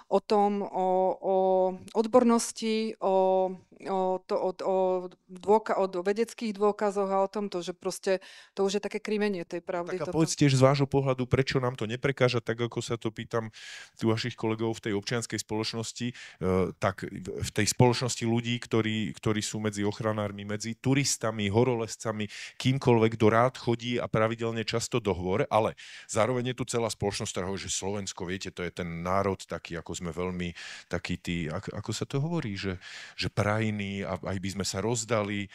o tom, o, o odbornosti, o o, to, o, o, dôka, o vedeckých dôkazoch a o tomto, že proste to už je také krivenie tej pravdy. Tak a povedz tiež z vášho pohľadu, prečo nám to neprekáža, tak ako sa to pýtam tu vašich kolegov v tej občianskej spoločnosti, e, tak v tej spoločnosti ľudí, ktorí, ktorí sú medzi ochranármi, medzi turistami, horolescami, kýmkoľvek, kto rád chodí a pravidelne často do hvor, ale zároveň je tu celá spoločnosť, ktorá hovorí, že Slovensko, viete, to je ten národ taký, ako sme veľmi taký tí, ako, ako sa to hovorí, že, že prají krajiny a aj by sme sa rozdali.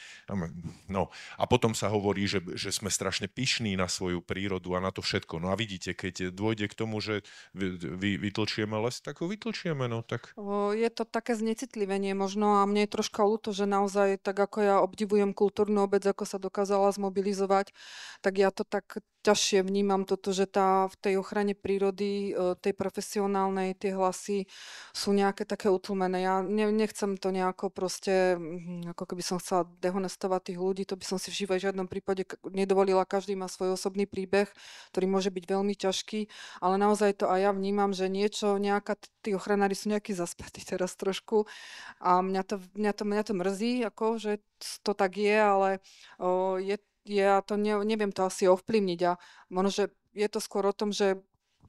No a potom sa hovorí, že, že sme strašne pyšní na svoju prírodu a na to všetko. No a vidíte, keď dôjde k tomu, že vy, vytlčieme les, tak ho vytlčieme. No, tak... Je to také znecitlivenie možno a mne je troška ľúto, že naozaj tak ako ja obdivujem kultúrnu obec, ako sa dokázala zmobilizovať, tak ja to tak ťažšie vnímam toto, že tá, v tej ochrane prírody, e, tej profesionálnej, tie hlasy sú nejaké také utlmené. Ja ne, nechcem to nejako proste, mm, ako keby som chcela dehonestovať tých ľudí, to by som si v živej žiadnom prípade nedovolila. Každý má svoj osobný príbeh, ktorý môže byť veľmi ťažký, ale naozaj to aj ja vnímam, že niečo, nejaká, tí ochranári sú nejakí zaspatí teraz trošku a mňa to, mňa to, mňa to mrzí, ako, že to tak je, ale o, je ja to ne, neviem to asi ovplyvniť a možno, že je to skôr o tom, že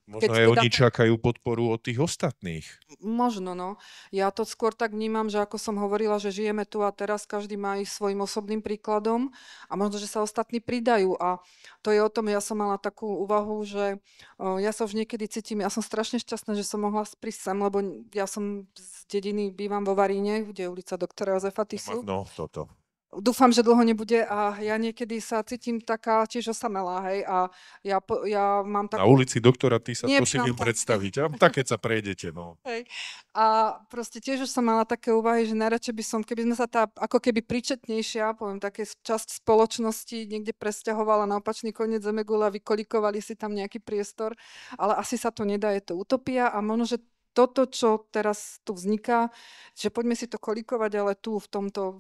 Možno aj oni čakajú podporu od tých ostatných. Možno, no. Ja to skôr tak vnímam, že ako som hovorila, že žijeme tu a teraz, každý má ich svojim osobným príkladom a možno, že sa ostatní pridajú. A to je o tom, ja som mala takú úvahu, že ja sa už niekedy cítim, ja som strašne šťastná, že som mohla prísť sem, lebo ja som z dediny, bývam vo Varíne, kde je ulica doktora Jozefa Tisu. No, toto dúfam, že dlho nebude a ja niekedy sa cítim taká tiež osamelá, hej, a ja, ja mám takú... Na ulici doktora ty sa to si viem predstaviť, a tak keď sa prejdete, no. Hej. A proste tiež už som mala také úvahy, že najradšej by som, keby sme sa tá ako keby príčetnejšia, poviem, také časť spoločnosti niekde presťahovala na opačný koniec Zemegula, vykolikovali si tam nejaký priestor, ale asi sa to nedá, je to utopia a možno, že toto, čo teraz tu vzniká, že poďme si to kolikovať, ale tu v tomto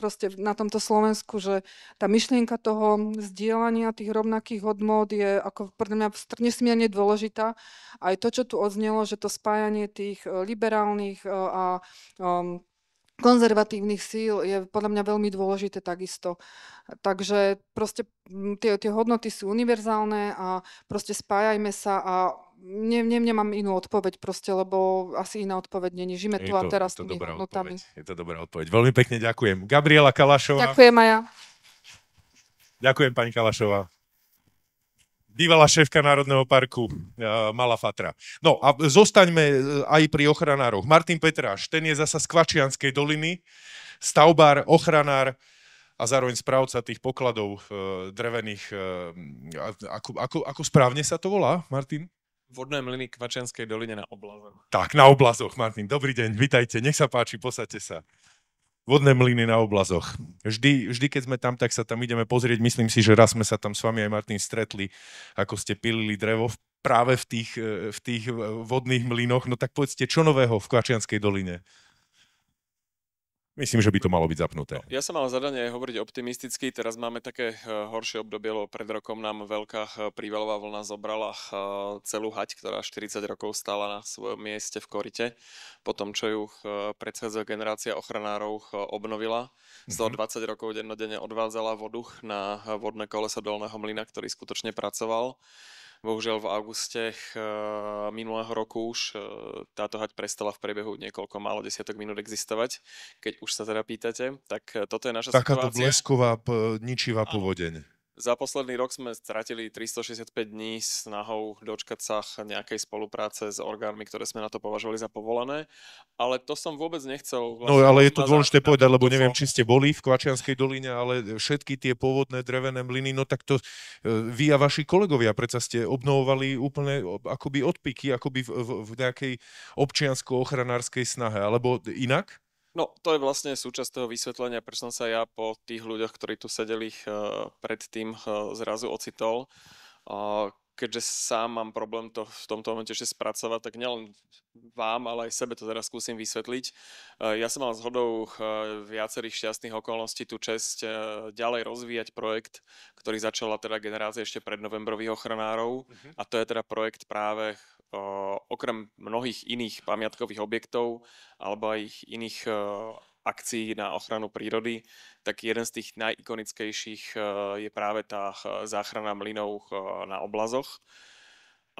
proste na tomto Slovensku, že tá myšlienka toho zdieľania tých rovnakých hodnot je ako pre mňa nesmierne dôležitá. Aj to, čo tu odznelo, že to spájanie tých eh, liberálnych eh, a um, konzervatívnych síl je podľa mňa veľmi dôležité takisto. Takže proste tie, tie hodnoty sú univerzálne a proste spájajme sa a ne, ne, nemám inú odpoveď proste, lebo asi iná odpoveď není. Žime tu a teraz je to dobrá notami. Odpoveď. Je to dobrá odpoveď. Veľmi pekne ďakujem. Gabriela Kalašová. Ďakujem aj ja. Ďakujem pani Kalašová bývalá šéfka Národného parku eh, Mala Fatra. No a zostaňme eh, aj pri ochranároch. Martin Petráš, ten je zasa z Kvačianskej doliny, stavbár, ochranár a zároveň správca tých pokladov eh, drevených. ako, ako, ako správne sa to volá, Martin? vodné mlyny Kvačianskej doline na oblazoch. Tak, na oblazoch, Martin. Dobrý deň, vitajte, nech sa páči, posaďte sa. Vodné mlyny na oblazoch. Vždy, vždy, keď sme tam, tak sa tam ideme pozrieť. Myslím si, že raz sme sa tam s vami aj Martin stretli, ako ste pilili drevo práve v tých, eh, v tých vodných mlynoch. No tak povedzte, čo nového v Kvačianskej doline? Myslím, že by to malo byť zapnuté. No, ja som mal zadanie hovoriť optimisticky, teraz máme také eh, horšie obdobie, lebo pred rokom nám veľká eh, prívalová vlna zobrala eh, celú hať, ktorá 40 rokov stála na svojom mieste v korite, po tom, čo ju predchádzajúca generácia ochranárov obnovila. 120 mhm. rokov dennodenne odvádzala vodu na vodné koleso dolného mlyna, ktorý skutočne pracoval. Bohužiaľ v auguste eh, minulého roku už eh, táto hať prestala v priebehu niekoľko málo desiatok minút existovať. Keď už sa teda pýtate, tak eh, toto je naša Takáto situácia. Takáto blesková, ničivá povodeň. Za posledný rok sme stratili 365 dní snahou dočkať sa nejakej spolupráce s orgánmi, ktoré sme na to považovali za povolené, ale to som vôbec nechcel. No, vlastne no ale je to dôležité základ, povedať, lebo neviem, či ste boli v Kvačianskej doline, ale všetky tie pôvodné drevené mlyny, no tak to e, vy a vaši kolegovia predsa ste obnovovali úplne akoby odpiky, akoby v, v, v nejakej občiansko-ochranárskej snahe, alebo inak? No, to je vlastne súčasť toho vysvetlenia, prečo som sa ja po tých ľuďoch, ktorí tu sedeli uh, predtým, uh, zrazu ocitol. Uh, keďže sám mám problém to v tomto momente ešte spracovať, tak nielen vám, ale aj sebe to teraz skúsim vysvetliť. Eh, ja som mal zhodou viacerých šťastných okolností tú čest ďalej rozvíjať projekt, ktorý začala teda generácia ešte pred novembrových ochranárov Uh-huh. a to je teda projekt práve Eh, okrem mnohých iných pamiatkových objektov alebo aj iných eh, akcií na ochranu prírody, tak jeden z tých najikonickejších eh, je práve tá záchrana mlinov na oblazoch.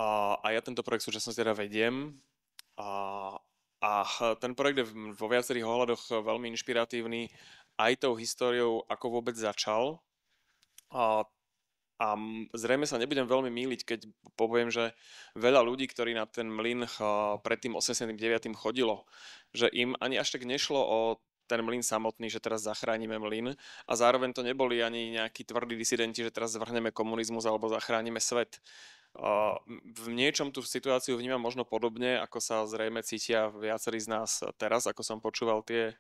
A ja tento projekt v teda vediem. A, a ten projekt je vo viacerých ohľadoch veľmi inšpiratívny aj tou históriou, ako vôbec začal. A a zrejme sa nebudem veľmi míliť, keď poviem, že veľa ľudí, ktorí na ten mlyn pred tým 89. chodilo, že im ani až tak nešlo o ten mlyn samotný, že teraz zachránime mlyn a zároveň to neboli ani nejakí tvrdí disidenti, že teraz zvrhneme komunizmus alebo zachránime svet. V niečom tú situáciu vnímam možno podobne, ako sa zrejme cítia viacerí z nás teraz, ako som počúval tie,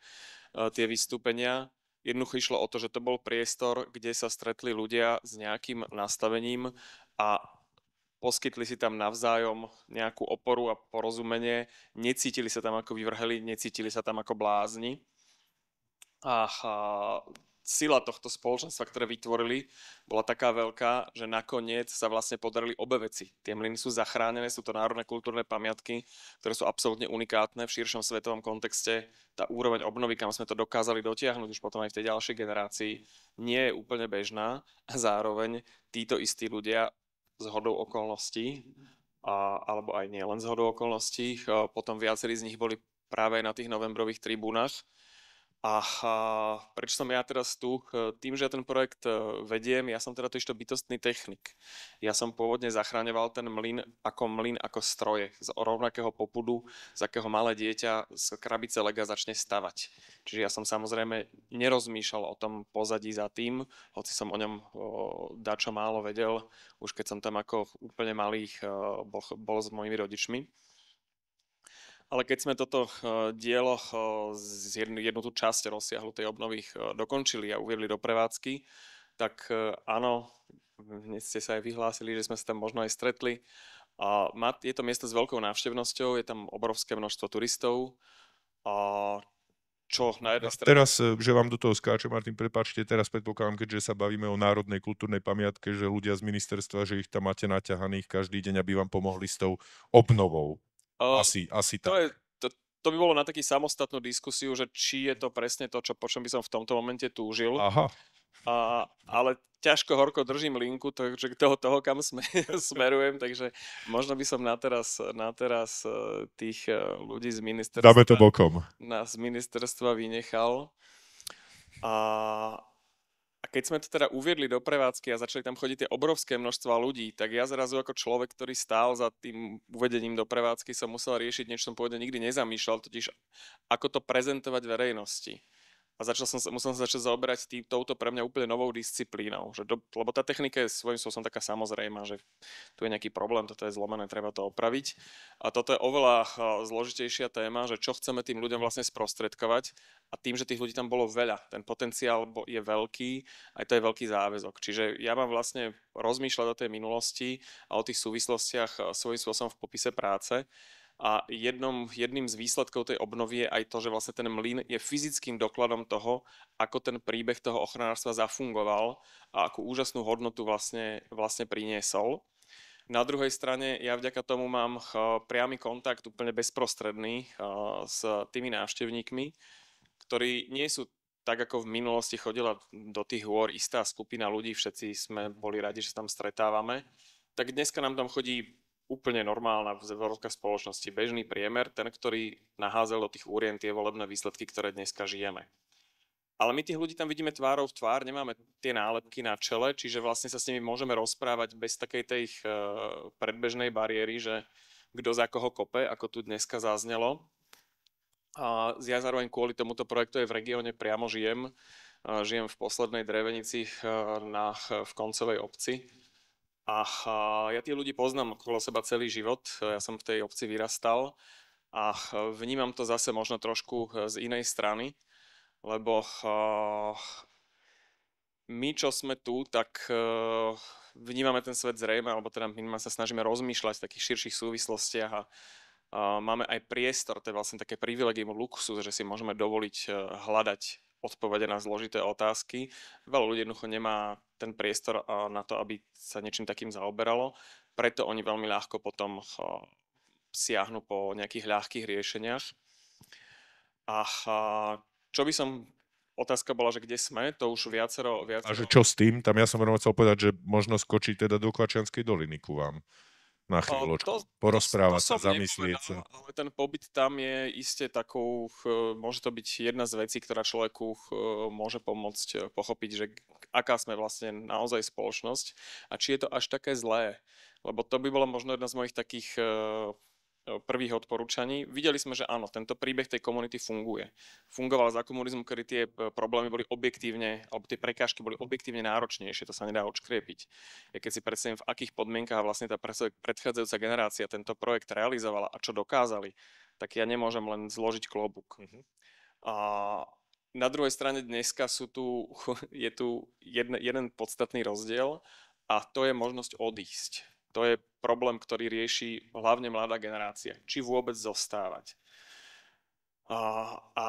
tie vystúpenia. Jednoducho išlo o to, že to bol priestor, kde sa stretli ľudia s nejakým nastavením a poskytli si tam navzájom nejakú oporu a porozumenie, necítili sa tam ako vyvrheli, necítili sa tam ako blázni. A sila tohto spoločenstva, ktoré vytvorili, bola taká veľká, že nakoniec sa vlastne podarili obe veci. Tie mlyny sú zachránené, sú to národné kultúrne pamiatky, ktoré sú absolútne unikátne v širšom svetovom kontexte. Tá úroveň obnovy, kam sme to dokázali dotiahnuť už potom aj v tej ďalšej generácii, nie je úplne bežná a zároveň títo istí ľudia z hodou okolností, a, alebo aj nie len z hodou okolností, potom viacerí z nich boli práve na tých novembrových tribúnach, a prečo som ja teraz tu? Tým, že ja ten projekt e, vediem, ja som teda to išto bytostný technik. Ja som pôvodne zachraňoval ten mlyn ako mlyn, ako stroje. Z rovnakého popudu, z akého malé dieťa z krabice lega začne stavať. Čiže ja som samozrejme nerozmýšľal o tom pozadí za tým, hoci som o ňom dačo málo vedel, už keď som tam ako úplne malých e, bol, bol s mojimi rodičmi ale keď sme toto eh, dielo eh, z jednu tú časť rozsiahlu tej obnovy eh, dokončili a uviedli do prevádzky, tak áno, dnes ste sa aj vyhlásili, že sme sa tam možno aj stretli. A je to miesto s veľkou návštevnosťou, je tam obrovské množstvo turistov. A čo na jednej strane... Teraz, že vám do toho skáče, Martin, prepáčte, teraz predpokladám, keďže sa bavíme o národnej kultúrnej pamiatke, že ľudia z ministerstva, že ich tam máte naťahaných každý deň, aby vám pomohli s tou obnovou. Uh, asi, asi to tak. Je, to, to by bolo na taký samostatnú diskusiu, že či je to presne to, čo, po čom by som v tomto momente túžil. Aha. A, ale ťažko horko držím linku, takže toho, toho kam sme, smerujem, takže možno by som na teraz, na teraz e, tých e, ľudí z ministerstva... Dáme to bokom. Na, z ministerstva vynechal. A, a keď sme to teda uviedli do prevádzky a začali tam chodiť tie obrovské množstva ľudí, tak ja zrazu ako človek, ktorý stál za tým uvedením do prevádzky, som musel riešiť niečo, som pôvodne nikdy nezamýšľal, totiž ako to prezentovať verejnosti a začal som, musel som začať zaoberať tý, touto pre mňa úplne novou disciplínou. Že do, lebo tá technika je svojím spôsobom taká samozrejma, že tu je nejaký problém, toto je zlomené, treba to opraviť. A toto je oveľa eh, zložitejšia téma, že čo chceme tým ľuďom vlastne sprostredkovať. A tým, že tých ľudí tam bolo veľa, ten potenciál je veľký, aj to je veľký záväzok. Čiže ja mám vlastne rozmýšľať o tej minulosti a o tých súvislostiach eh, svojím spôsobom v popise práce. A jednom, jedným z výsledkov tej obnovy je aj to, že vlastne ten mlyn je fyzickým dokladom toho, ako ten príbeh toho ochranárstva zafungoval a akú úžasnú hodnotu vlastne, vlastne priniesol. Na druhej strane ja vďaka tomu mám priamy kontakt úplne bezprostredný s tými návštevníkmi, ktorí nie sú tak ako v minulosti chodila do tých hôr istá skupina ľudí, všetci sme boli radi, že tam stretávame, tak dneska nám tam chodí úplne normálna v európskej spoločnosti, bežný priemer, ten, ktorý naházel do tých úrien tie volebné výsledky, ktoré dneska žijeme. Ale my tých ľudí tam vidíme tvárou v tvár, nemáme tie nálepky na čele, čiže vlastne sa s nimi môžeme rozprávať bez takej tej ich eh, predbežnej bariéry, že kto za koho kope, ako tu dneska zaznelo. A ja zároveň kvôli tomuto projektu aj v regióne priamo žijem. Eh, žijem v poslednej drevenici eh, na, v koncovej obci, a ja tí ľudí poznám okolo seba celý život, ja som v tej obci vyrastal a vnímam to zase možno trošku eh, z inej strany, lebo eh, my, čo sme tu, tak eh, vnímame ten svet zrejme, alebo teda my sa snažíme rozmýšľať v takých širších súvislostiach a máme aj priestor, to je vlastne také privilegium luxus, že si môžeme dovoliť hľadať odpovede na zložité otázky. Veľa ľudí jednoducho nemá ten priestor na to, aby sa niečím takým zaoberalo, preto oni veľmi ľahko potom siahnu po nejakých ľahkých riešeniach. A čo by som otázka bola, že kde sme, to už viacero... viacero... A že čo s tým? Tam ja som rovno chcel povedať, že možno skočiť teda do Klačianskej doliny ku vám na chvíľočku, porozprávať sa, zamyslieť sa. Ale ten pobyt tam je iste takou, môže to byť jedna z vecí, ktorá človeku môže pomôcť eh, pochopiť, že aká sme vlastne naozaj spoločnosť a či je to až také zlé. Lebo to by bolo možno jedna z mojich takých eh, E, prvých odporúčaní, videli sme, že áno, tento príbeh tej komunity funguje. Fungoval za komunizmu, kedy tie e, problémy boli objektívne, alebo tie prekážky boli objektívne náročnejšie, to sa nedá odškriepiť. Ja keď si predstavím, v akých podmienkách vlastne tá predchádzajúca generácia tento projekt realizovala a čo dokázali, tak ja nemôžem len zložiť klobúk. Mm-hmm. A na druhej strane dneska sú tu, je tu jedne, jeden podstatný rozdiel a to je možnosť odísť. To je problém, ktorý rieši hlavne mladá generácia. Či vôbec zostávať. A, a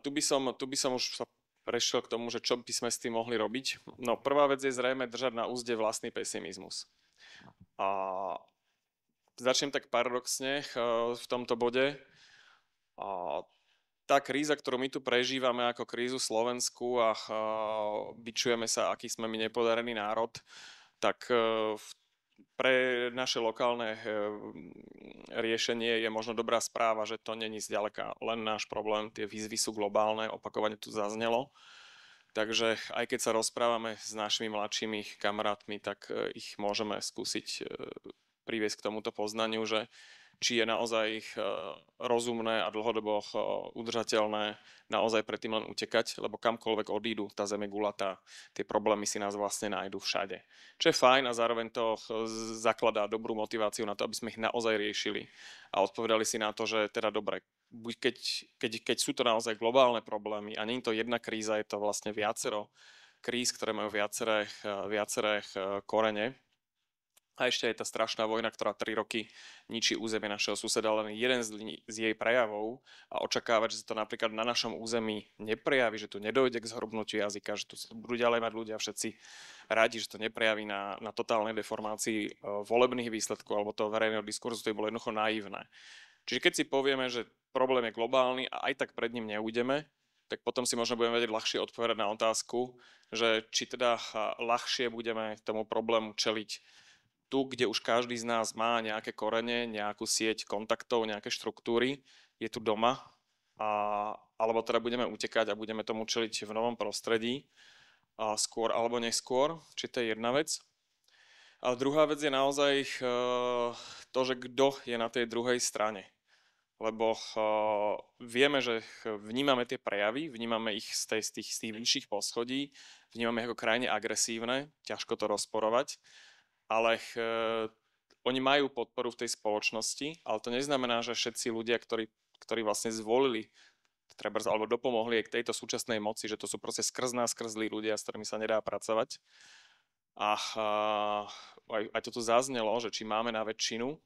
tu, by som, tu by som už sa prešiel k tomu, že čo by sme s tým mohli robiť. No prvá vec je zrejme držať na úzde vlastný pesimizmus. A začnem tak paradoxne eh, v tomto bode. A tá kríza, ktorú my tu prežívame ako krízu Slovensku a byčujeme sa, aký sme my nepodarený národ, tak eh, v pre naše lokálne eh, riešenie je možno dobrá správa, že to není zďaleka len náš problém, tie výzvy sú globálne, opakovane tu zaznelo. Takže aj keď sa rozprávame s našimi mladšími kamarátmi, tak eh, ich môžeme skúsiť eh, priviesť k tomuto poznaniu, že či je naozaj ich eh, rozumné a dlhodobo eh, udržateľné naozaj predtým len utekať, lebo kamkoľvek odídu, tá zeme gulatá, tie problémy si nás vlastne nájdu všade. Čo je fajn a zároveň to eh, zakladá dobrú motiváciu na to, aby sme ich naozaj riešili a odpovedali si na to, že teda dobre, keď, keď, keď sú to naozaj globálne problémy a nie je to jedna kríza, je to vlastne viacero kríz, ktoré majú viaceré, viaceré korene, a ešte aj tá strašná vojna, ktorá tri roky ničí územie našeho suseda, len jeden z jej prejavov a očakávať, že sa to napríklad na našom území neprejaví, že tu nedojde k zhrobnutiu jazyka, že tu budú ďalej mať ľudia všetci radi, že to neprejaví na, na totálnej deformácii e, volebných výsledkov alebo toho verejného diskurzu, to je bolo jednoducho naivné. Čiže keď si povieme, že problém je globálny a aj tak pred ním neújdeme, tak potom si možno budeme vedieť ľahšie odpovedať na otázku, že či teda ľahšie budeme tomu problému čeliť tu, kde už každý z nás má nejaké korene, nejakú sieť kontaktov, nejaké štruktúry, je tu doma, a, alebo teda budeme utekať a budeme tomu čeliť v novom prostredí, a skôr alebo neskôr, či to je jedna vec. A druhá vec je naozaj eh, to, že kto je na tej druhej strane lebo eh, vieme, že vnímame tie prejavy, vnímame ich z, tej, z, tých, z tých vyšších poschodí, vnímame ich ako krajne agresívne, ťažko to rozporovať, ale ch, e, oni majú podporu v tej spoločnosti, ale to neznamená, že všetci ľudia, ktorí, ktorí vlastne zvolili trebárs, alebo dopomohli k tejto súčasnej moci, že to sú proste skrz nás skrz ľudia, s ktorými sa nedá pracovať. A, a aj, aj toto zaznelo, že či máme na väčšinu.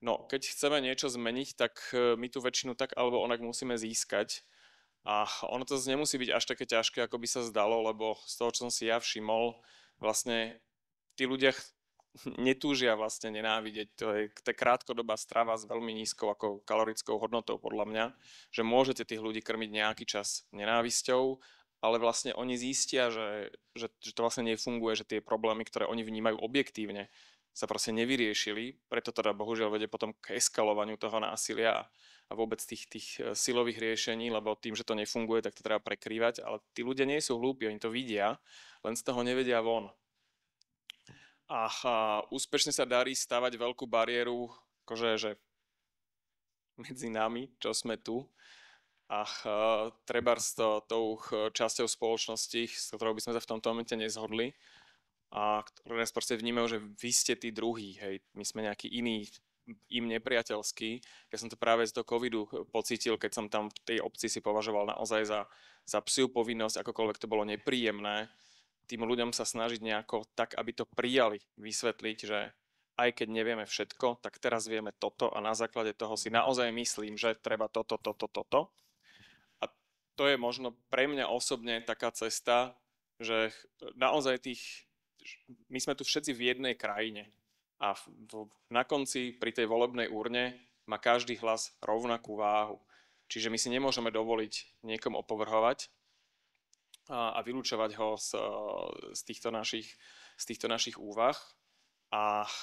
No, keď chceme niečo zmeniť, tak e, my tú väčšinu tak alebo onak musíme získať. A ono to nemusí byť až také ťažké, ako by sa zdalo, lebo z toho, čo som si ja všimol, vlastne tí ľudia netúžia vlastne nenávidieť. To je tá krátkodobá strava s veľmi nízkou ako kalorickou hodnotou podľa mňa, že môžete tých ľudí krmiť nejaký čas nenávisťou, ale vlastne oni zistia, že, že, že to vlastne nefunguje, že tie problémy, ktoré oni vnímajú objektívne, sa proste nevyriešili, preto teda bohužiaľ vede potom k eskalovaniu toho násilia a vôbec tých, tých e, silových riešení, lebo tým, že to nefunguje, tak to treba prekrývať, ale tí ľudia nie sú hlúpi, oni to vidia, len z toho nevedia von a, a úspešne sa darí stavať veľkú bariéru, akože, že medzi nami, čo sme tu, a e, treba s to, tou časťou spoločnosti, s ktorou by sme sa v tomto momente nezhodli, a ktoré nás proste vnímajú, že vy ste tí druhí, hej, my sme nejaký iný, im nepriateľský. Ja som to práve z toho covidu e, pocítil, keď som tam v tej obci si považoval naozaj za, za psiu povinnosť, akokoľvek to bolo nepríjemné, tým ľuďom sa snažiť nejako tak, aby to prijali, vysvetliť, že aj keď nevieme všetko, tak teraz vieme toto a na základe toho si naozaj myslím, že treba toto, toto, toto. A to je možno pre mňa osobne taká cesta, že naozaj tých, my sme tu všetci v jednej krajine a v, na konci pri tej volebnej úrne má každý hlas rovnakú váhu. Čiže my si nemôžeme dovoliť niekom opovrhovať, a vylúčovať ho z, e, z, týchto, našich, z týchto našich úvah. A, a,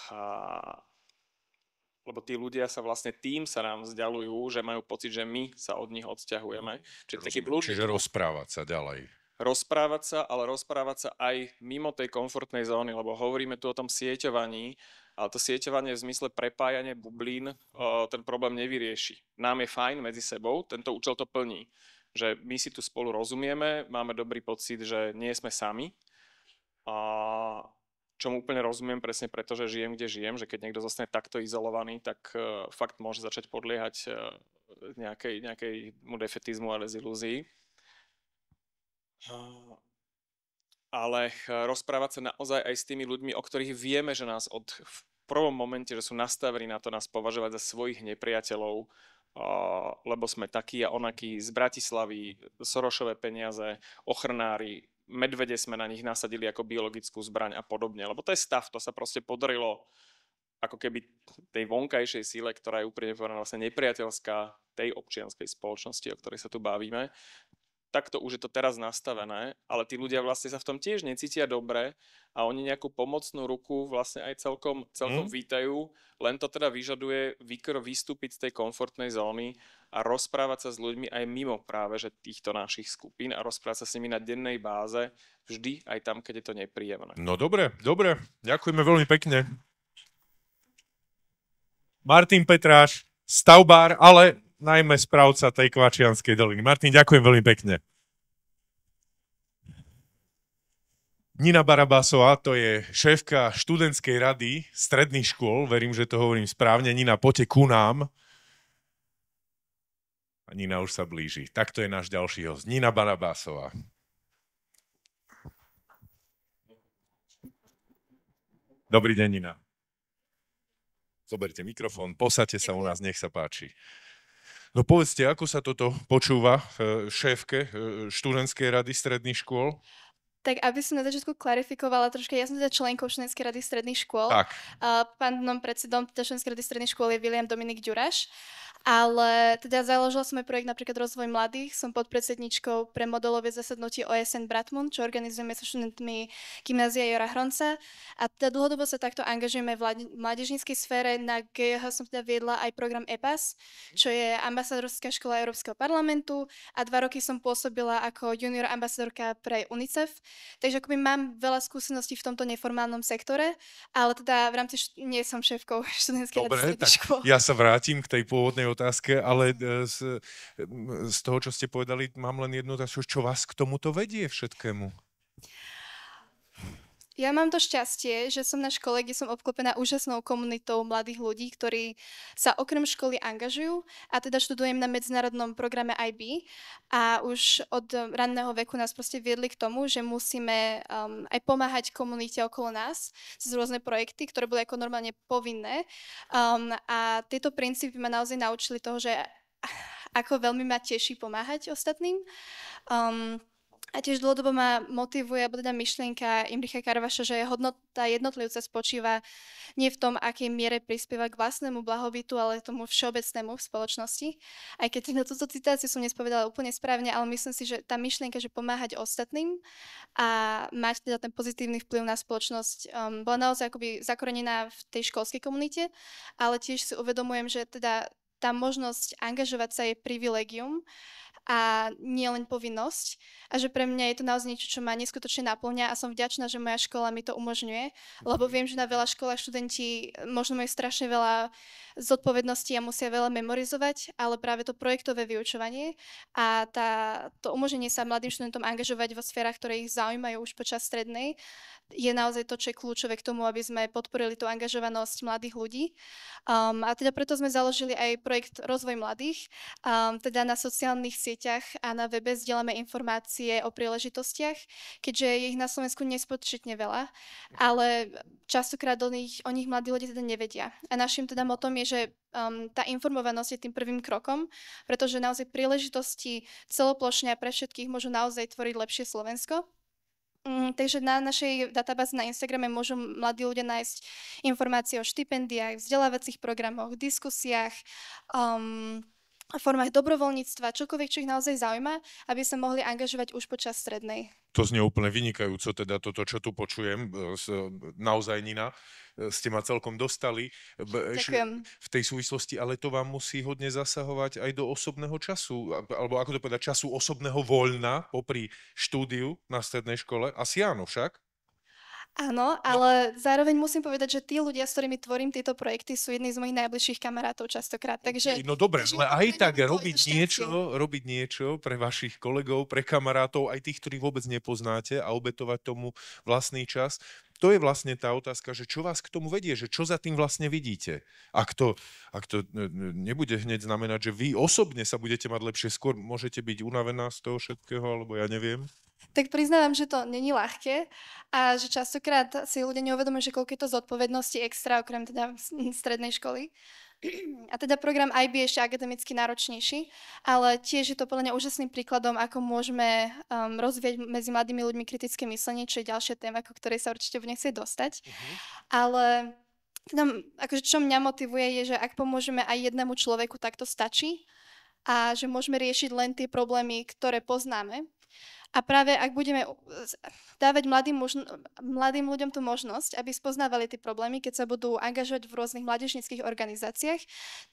lebo tí ľudia sa vlastne tým sa nám vzdialujú, že majú pocit, že my sa od nich odsťahujeme. No, Čiže, taký blúd, Čiže rozprávať sa ďalej. Rozprávať sa, ale rozprávať sa aj mimo tej komfortnej zóny, lebo hovoríme tu o tom sieťovaní, ale to sieťovanie v zmysle prepájanie bublín o, e, ten problém nevyrieši. Nám je fajn medzi sebou, tento účel to plní že my si tu spolu rozumieme, máme dobrý pocit, že nie sme sami. A čomu úplne rozumiem presne preto, že žijem, kde žijem, že keď niekto zostane takto izolovaný, tak e, fakt môže začať podliehať e, nejakej, mu defetizmu a dezilúzii. Ale e, rozprávať sa naozaj aj s tými ľuďmi, o ktorých vieme, že nás od v prvom momente, že sú nastavení na to nás považovať za svojich nepriateľov, lebo sme takí a onakí, z Bratislavy, Sorošové peniaze, ochrnári, medvede sme na nich nasadili ako biologickú zbraň a podobne. Lebo to je stav, to sa proste podarilo ako keby tej vonkajšej síle, ktorá je úprimne povedaná vlastne nepriateľská tej občianskej spoločnosti, o ktorej sa tu bavíme, takto už je to teraz nastavené, ale tí ľudia vlastne sa v tom tiež necítia dobre a oni nejakú pomocnú ruku vlastne aj celkom, celkom mm. vítajú, len to teda vyžaduje výkro vystúpiť z tej komfortnej zóny a rozprávať sa s ľuďmi aj mimo práve že týchto našich skupín a rozprávať sa s nimi na dennej báze vždy aj tam, keď je to nepríjemné. No dobre, dobre, ďakujeme veľmi pekne. Martin Petráš, stavbár, ale najmä správca tej Kvačianskej doliny. Martin, ďakujem veľmi pekne. Nina Barabásová, to je šéfka študentskej rady stredných škôl, verím, že to hovorím správne. Nina, poďte ku nám. A Nina už sa blíži. Takto je náš ďalší host. Nina Barabásová. Dobrý deň, Nina. Zoberte mikrofón, posaďte sa u nás, nech sa páči. No povedzte, ako sa toto počúva e, šéfke e, študentskej rady stredných škôl? Tak aby som na začiatku klarifikovala troška, ja som teda členkou Študentskej rady stredných škôl. Tak. Pánom predsedom teda rady stredných škôl je William Dominik Ďuraš. Ale teda založila som aj projekt napríklad Rozvoj mladých, som podpredsedničkou pre modelové zasadnutie OSN Bratmund, čo organizujeme so študentmi gymnázia Jora Hronca. A teda dlhodobo sa takto angažujeme v mládežníckej sfére. Na GH som teda viedla aj program EPAS, čo je ambasadorská škola Európskeho parlamentu a dva roky som pôsobila ako junior ambasadorka pre UNICEF. Takže akoby mám veľa skúseností v tomto neformálnom sektore, ale teda v rámci, št- nie som šéfkou študentskej Dobre, tak ja sa vrátim k tej pôvodnej otázke, ale z, e, z toho, čo ste povedali, mám len jednu otázku, čo vás k tomuto vedie všetkému? Ja mám to šťastie, že som na škole, kde som obklopená úžasnou komunitou mladých ľudí, ktorí sa okrem školy angažujú a teda študujem na medzinárodnom programe IB a už od ranného veku nás proste viedli k tomu, že musíme um, aj pomáhať komunite okolo nás cez rôzne projekty, ktoré boli ako normálne povinné um, a tieto princípy ma naozaj naučili toho, že ako veľmi ma teší pomáhať ostatným. Um, a tiež dlhodobo ma motivuje, alebo teda myšlienka Imricha Karvaša, že hodnota jednotlivca spočíva nie v tom, akej miere prispieva k vlastnému blahobytu, ale tomu všeobecnému v spoločnosti. Aj keď na teda túto citáciu som nespovedala úplne správne, ale myslím si, že tá myšlienka, že pomáhať ostatným a mať teda ten pozitívny vplyv na spoločnosť, um, bola naozaj akoby zakorenená v tej školskej komunite, ale tiež si uvedomujem, že teda tá možnosť angažovať sa je privilegium a nie len povinnosť. A že pre mňa je to naozaj niečo, čo ma neskutočne naplňa a som vďačná, že moja škola mi to umožňuje, lebo mhm. viem, že na veľa školách študenti eh, možno majú strašne veľa zodpovedností a musia veľa memorizovať, ale práve to projektové vyučovanie a tá, to umožnenie sa mladým študentom angažovať vo sférach, ktoré ich zaujímajú už počas strednej, je naozaj to, čo je kľúčové k tomu, aby sme podporili tú angažovanosť mladých ľudí. Um, a teda preto sme založili aj projekt Rozvoj mladých, um, teda na sociálnych sieťach sieťach a na webe zdieľame informácie o príležitostiach, keďže je ich na Slovensku nespočetne veľa, ale častokrát o nich, o nich mladí ľudia teda nevedia. A našim teda motom je, že um, tá informovanosť je tým prvým krokom, pretože naozaj príležitosti celoplošne a pre všetkých môžu naozaj tvoriť lepšie Slovensko. Mm, takže na našej databáze na Instagrame môžu mladí ľudia nájsť informácie o štipendiách, vzdelávacích programoch, diskusiách, um, formách dobrovoľníctva, čokoľvek, čo ich naozaj zaujíma, aby sa mohli angažovať už počas strednej. To znie úplne vynikajúco, teda toto, čo tu počujem, e, e, naozaj Nina, e, ste ma celkom dostali. Ďakujem. V tej súvislosti, ale to vám musí hodne zasahovať aj do osobného času, alebo ako to povedať, času osobného voľna popri štúdiu na strednej škole. Asi áno však? Áno, ale zároveň musím povedať, že tí ľudia, s ktorými tvorím tieto projekty, sú jedni z mojich najbližších kamarátov častokrát. Takže, no dobre, ale aj tak robiť niečo, robiť niečo pre vašich kolegov, pre kamarátov, aj tých, ktorých vôbec nepoznáte a obetovať tomu vlastný čas, to je vlastne tá otázka, že čo vás k tomu vedie, že čo za tým vlastne vidíte. Ak to, ak to nebude hneď znamenať, že vy osobne sa budete mať lepšie, skôr môžete byť unavená z toho všetkého, alebo ja neviem. Tak priznávam, že to není ľahké a že častokrát si ľudia neuvedomujú, že koľko je to zodpovednosti extra, okrem teda strednej školy. A teda program IB je ešte akademicky náročnejší, ale tiež je to podľa mňa úžasným príkladom, ako môžeme um, rozvieť medzi mladými ľuďmi kritické myslenie, čo je ďalšia téma, ku ktorej sa určite budem chcieť dostať. Uh-huh. Ale teda, akože čo mňa motivuje, je, že ak pomôžeme aj jednému človeku, tak to stačí a že môžeme riešiť len tie problémy, ktoré poznáme a práve ak budeme dávať mladým, možno, mladým ľuďom tú možnosť, aby spoznávali tie problémy, keď sa budú angažovať v rôznych mládežnických organizáciách,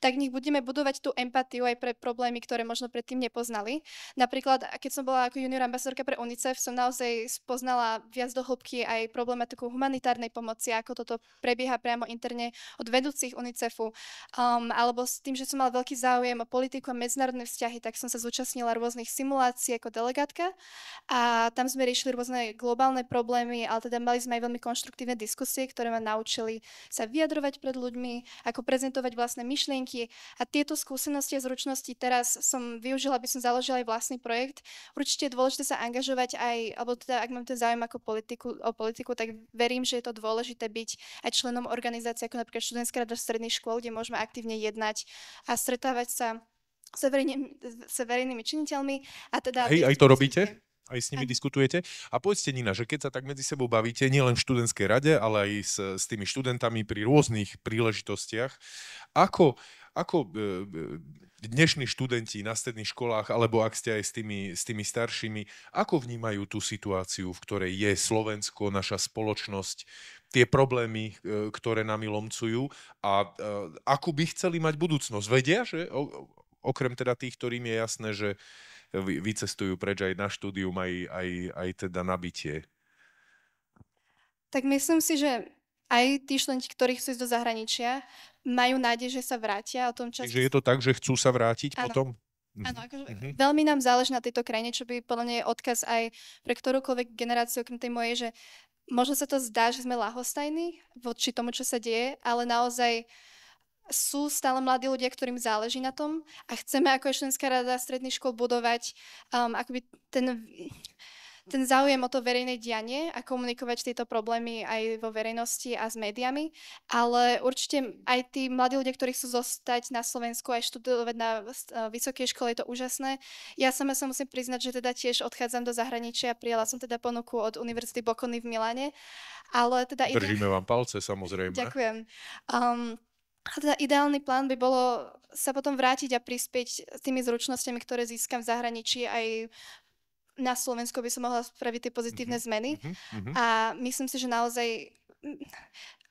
tak nich budeme budovať tú empatiu aj pre problémy, ktoré možno predtým nepoznali. Napríklad, keď som bola ako junior ambasadorka pre UNICEF, som naozaj spoznala viac do hĺbky aj problematiku humanitárnej pomoci, ako toto prebieha priamo interne od vedúcich UNICEFu. Um, alebo s tým, že som mala veľký záujem o politiku a medzinárodné vzťahy, tak som sa zúčastnila rôznych simulácií ako delegátka a tam sme riešili rôzne globálne problémy, ale teda mali sme aj veľmi konštruktívne diskusie, ktoré ma naučili sa vyjadrovať pred ľuďmi, ako prezentovať vlastné myšlienky a tieto skúsenosti a zručnosti teraz som využila, aby som založila aj vlastný projekt. Určite je dôležité sa angažovať aj, alebo teda ak mám ten záujem ako politiku, o politiku, tak verím, že je to dôležité byť aj členom organizácie ako napríklad študentská rada stredných škôl, kde môžeme aktívne jednať a stretávať sa s verejnými, s verejnými činiteľmi. A teda Hej, aj to robíte? aj s nimi tak. diskutujete. A povedzte Nina, že keď sa tak medzi sebou bavíte, nielen v študentskej rade, ale aj s, s tými študentami pri rôznych príležitostiach, ako, ako e, e, dnešní študenti na stredných školách, alebo ak ste aj s tými, s tými staršími, ako vnímajú tú situáciu, v ktorej je Slovensko, naša spoločnosť, tie problémy, e, ktoré nami lomcujú a, a akú by chceli mať budúcnosť? Vedia, že o, okrem teda tých, ktorým je jasné, že vycestujú preč aj na štúdium, aj, aj, aj teda na bytie? Tak myslím si, že aj tí študenti, ktorí chcú ísť do zahraničia, majú nádej, že sa vrátia o tom čase. Takže je to tak, že chcú sa vrátiť ano. potom? Áno, mhm. akože uh-huh. veľmi nám záleží na tejto krajine, čo by podľa mňa je odkaz aj pre ktorúkoľvek generáciu, okrem tej mojej, že možno sa to zdá, že sme lahostajní voči tomu, čo sa deje, ale naozaj uh, sú stále mladí ľudia, ktorým záleží na tom a chceme ako členská rada stredných škôl budovať um, akoby ten, ten záujem o to verejné dianie a komunikovať tieto problémy aj vo verejnosti a s médiami, ale určite aj tí mladí ľudia, ktorí chcú zostať na Slovensku aj študovať na uh, vysokej škole, je to úžasné. Ja sama sa musím priznať, že teda tiež odchádzam do zahraničia, prijala som teda ponuku od Univerzity Bocconi v Miláne, ale teda... Držíme idem... vám palce, samozrejme. Ďakujem. Um, a teda ideálny plán by bolo sa potom vrátiť a prispieť s tými zručnosťami, ktoré získam v zahraničí aj na Slovensku by som mohla spraviť tie pozitívne mm-hmm. zmeny. Mm-hmm. A myslím si, že naozaj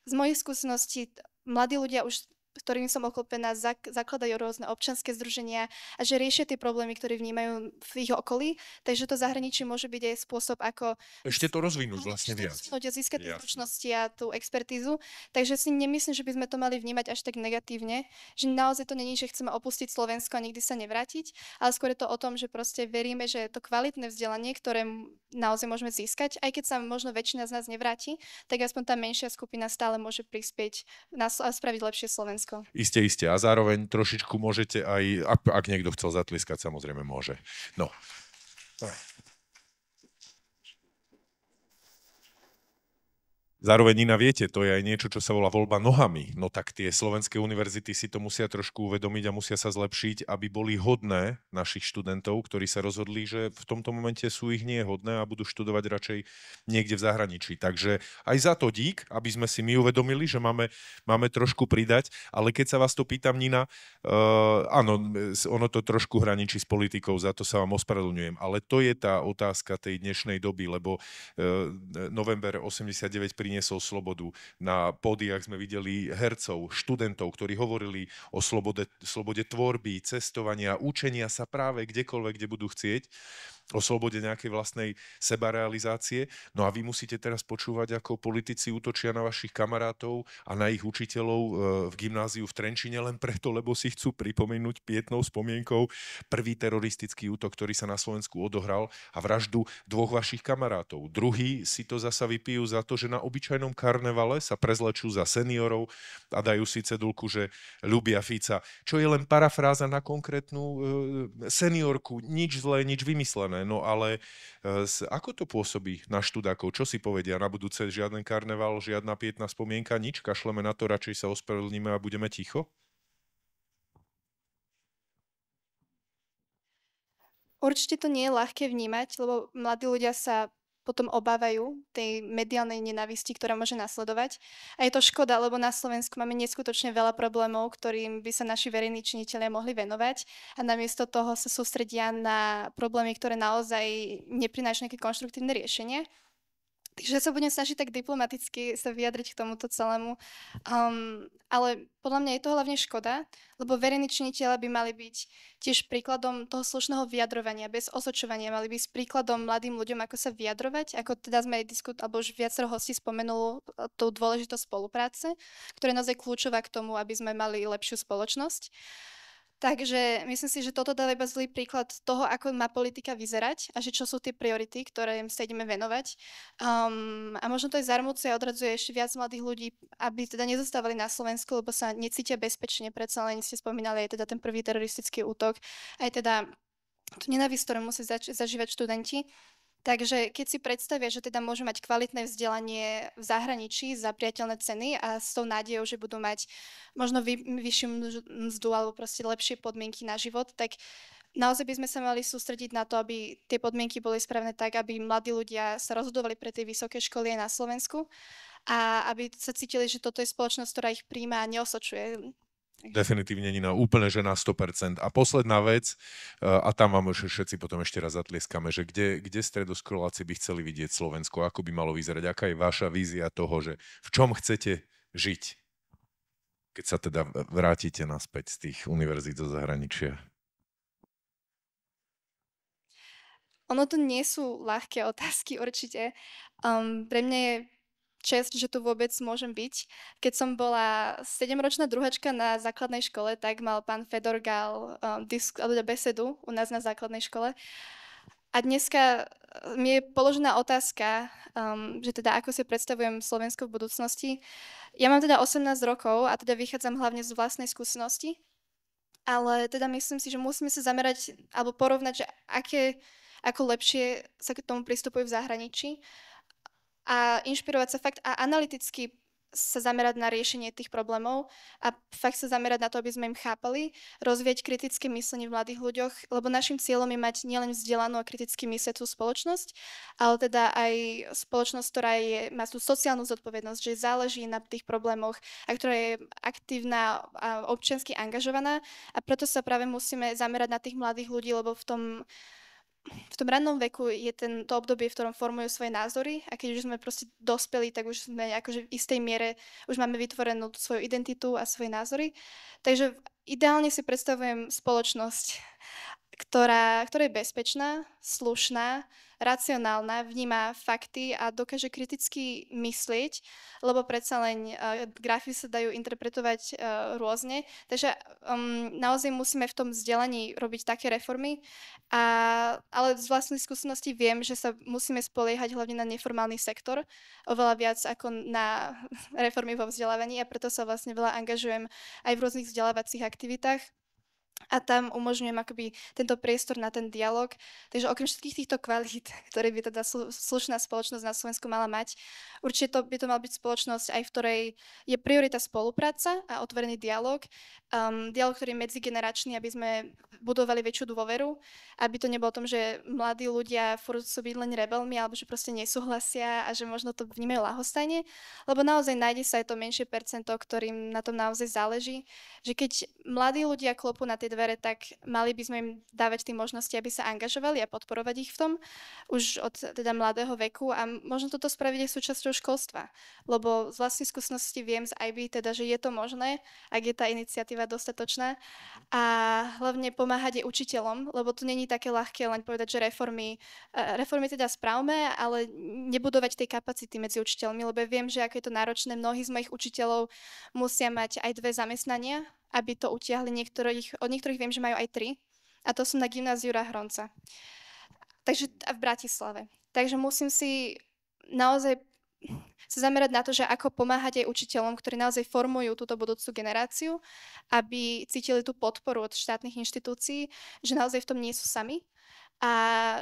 z mojich skúseností mladí ľudia už ktorými som oklopená, zak- zakladajú rôzne občanské združenia a že riešia tie problémy, ktoré vnímajú v ich okolí. Takže to zahraničí môže byť aj spôsob, ako... Ešte to rozvinúť vlastne viac. Rozvinúť a získať tie zručnosti a tú expertízu. Takže si nemyslím, že by sme to mali vnímať až tak negatívne, že naozaj to není, že chceme opustiť Slovensko a nikdy sa nevrátiť, ale skôr je to o tom, že proste veríme, že to kvalitné vzdelanie, ktoré naozaj môžeme získať, aj keď sa možno väčšina z nás nevráti, tak aspoň tá menšia skupina stále môže prispieť na, a spraviť lepšie Slovensko blízko. Iste, iste. A zároveň trošičku môžete aj, ak, ak niekto chcel zatliskať, samozrejme môže. No. Tak. Zároveň Nina, viete, to je aj niečo, čo sa volá voľba nohami. No tak tie slovenské univerzity si to musia trošku uvedomiť a musia sa zlepšiť, aby boli hodné našich študentov, ktorí sa rozhodli, že v tomto momente sú ich nie hodné a budú študovať radšej niekde v zahraničí. Takže aj za to dík, aby sme si my uvedomili, že máme, máme trošku pridať. Ale keď sa vás to pýtam, Nina, uh, áno, ono to trošku hraničí s politikou, za to sa vám ospravedlňujem. Ale to je tá otázka tej dnešnej doby, lebo uh, november 89 priniesol slobodu. Na pódiach sme videli hercov, študentov, ktorí hovorili o slobode, slobode tvorby, cestovania, učenia sa práve kdekoľvek, kde budú chcieť o slobode nejakej vlastnej sebarealizácie. No a vy musíte teraz počúvať, ako politici útočia na vašich kamarátov a na ich učiteľov e, v gymnáziu v Trenčine len preto, lebo si chcú pripomenúť pietnou spomienkou prvý teroristický útok, ktorý sa na Slovensku odohral a vraždu dvoch vašich kamarátov. Druhý si to zasa vypijú za to, že na obyčajnom karnevale sa prezlečú za seniorov a dajú si cedulku, že ľubia Fica. Čo je len parafráza na konkrétnu e, seniorku. Nič zlé, nič vymyslené jasné, no ale e, ako to pôsobí na študákov? Čo si povedia? Na budúce žiaden karneval, žiadna pietná spomienka, nič? Kašleme na to, radšej sa ospravedlníme a budeme ticho? Určite to nie je ľahké vnímať, lebo mladí ľudia sa potom obávajú tej mediálnej nenávisti, ktorá môže nasledovať. A je to škoda, lebo na Slovensku máme neskutočne veľa problémov, ktorým by sa naši verejní činiteľia mohli venovať a namiesto toho sa sústredia na problémy, ktoré naozaj neprinášajú nejaké konštruktívne riešenie. Takže sa budem snažiť tak diplomaticky sa vyjadriť k tomuto celému. Um, ale podľa mňa je to hlavne škoda, lebo verejní činiteľe by mali byť tiež príkladom toho slušného vyjadrovania, bez osočovania. Mali by s príkladom mladým ľuďom, ako sa vyjadrovať, ako teda sme aj diskut, alebo už viacero hostí spomenulo e, tú dôležitosť spolupráce, ktorá je naozaj kľúčová k tomu, aby sme mali lepšiu spoločnosť. Takže myslím si, že toto dáva iba zlý príklad toho, ako má politika vyzerať a že čo sú tie priority, ktoré sa ideme venovať. Um, a možno to aj a odradzuje ešte viac mladých ľudí, aby teda nezostávali na Slovensku, lebo sa necítia bezpečne. Predsa len ste spomínali aj teda ten prvý teroristický útok, aj teda tú nenávisť, ktorú musia zač- zažívať študenti. Takže keď si predstavia, že teda môžu mať kvalitné vzdelanie v zahraničí za priateľné ceny a s tou nádejou, že budú mať možno vy, vyššiu mzdu alebo proste lepšie podmienky na život, tak naozaj by sme sa mali sústrediť na to, aby tie podmienky boli správne tak, aby mladí ľudia sa rozhodovali pre tie vysoké školy aj na Slovensku a aby sa cítili, že toto je spoločnosť, ktorá ich príjma a neosočuje Definitívne Nina, úplne, že na 100%. A posledná vec, e, a tam vám všetci potom ešte raz zatlieskame, že kde, kde stredoškoláci by chceli vidieť Slovensko, ako by malo vyzerať, aká je vaša vízia toho, že v čom chcete žiť, keď sa teda vrátite naspäť z tých univerzít do zahraničia. Ono to nie sú ľahké otázky určite. Um, pre mňa je čest, že tu vôbec môžem byť. Keď som bola 7-ročná druhačka na základnej škole, tak mal pán Fedor Gál um, disk, alebo teda besedu u nás na základnej škole. A dneska uh, mi je položená otázka, um, že teda ako si predstavujem Slovensko v budúcnosti. Ja mám teda 18 rokov a teda vychádzam hlavne z vlastnej skúsenosti, ale teda myslím si, že musíme sa zamerať alebo porovnať, že aké, ako lepšie sa k tomu pristupujú v zahraničí a inšpirovať sa fakt a analyticky sa zamerať na riešenie tých problémov a fakt sa zamerať na to, aby sme im chápali, rozvieť kritické myslenie v mladých ľuďoch, lebo našim cieľom je mať nielen vzdelanú a kriticky mysliacú spoločnosť, ale teda aj spoločnosť, ktorá je, má tú sociálnu zodpovednosť, že záleží na tých problémoch a ktorá je aktívna a občiansky angažovaná a preto sa práve musíme zamerať na tých mladých ľudí, lebo v tom v tom rannom veku je ten, to obdobie, v ktorom formujú svoje názory a keď už sme proste dospeli, tak už sme akože v istej miere, už máme vytvorenú svoju identitu a svoje názory. Takže ideálne si predstavujem spoločnosť, ktorá, ktorá je bezpečná, slušná, racionálna, vníma fakty a dokáže kriticky myslieť, lebo predsa len uh, grafy sa dajú interpretovať uh, rôzne. Takže um, naozaj musíme v tom vzdelaní robiť také reformy. A, ale z vlastnej skúsenosti viem, že sa musíme spoliehať hlavne na neformálny sektor oveľa viac ako na reformy vo vzdelávaní a preto sa vlastne veľa angažujem aj v rôznych vzdelávacích aktivitách a tam umožňujem akoby tento priestor na ten dialog. Takže okrem všetkých týchto kvalít, ktoré by teda slušná spoločnosť na Slovensku mala mať, určite to by to mala byť spoločnosť, aj v ktorej je priorita spolupráca a otvorený dialog. Um, dialog, ktorý je medzigeneračný, aby sme budovali väčšiu dôveru, aby to nebolo o tom, že mladí ľudia furt sú byť len rebelmi alebo že proste nesúhlasia a že možno to vnímajú lahostajne, lebo naozaj nájde sa aj to menšie percento, ktorým na tom naozaj záleží, že keď mladí ľudia klopú na tie tie dvere, tak mali by sme im dávať tie možnosti, aby sa angažovali a podporovať ich v tom už od teda mladého veku a možno toto spraviť aj súčasťou školstva. Lebo z vlastnej skúsenosti viem z IB teda, že je to možné, ak je tá iniciatíva dostatočná a hlavne pomáhať aj učiteľom, lebo to není také ľahké len povedať, že reformy, e, reformy teda správme, ale nebudovať tej kapacity medzi učiteľmi, lebo viem, že ako je to náročné. Mnohí z mojich učiteľov musia mať aj dve zamestnania, aby to utiahli. Niektorých, od niektorých viem, že majú aj tri. A to som na gymnáziu Rahronca. Takže a v Bratislave. Takže musím si naozaj sa zamerať na to, že ako pomáhať aj učiteľom, ktorí naozaj formujú túto budúcu generáciu, aby cítili tú podporu od štátnych inštitúcií, že naozaj v tom nie sú sami a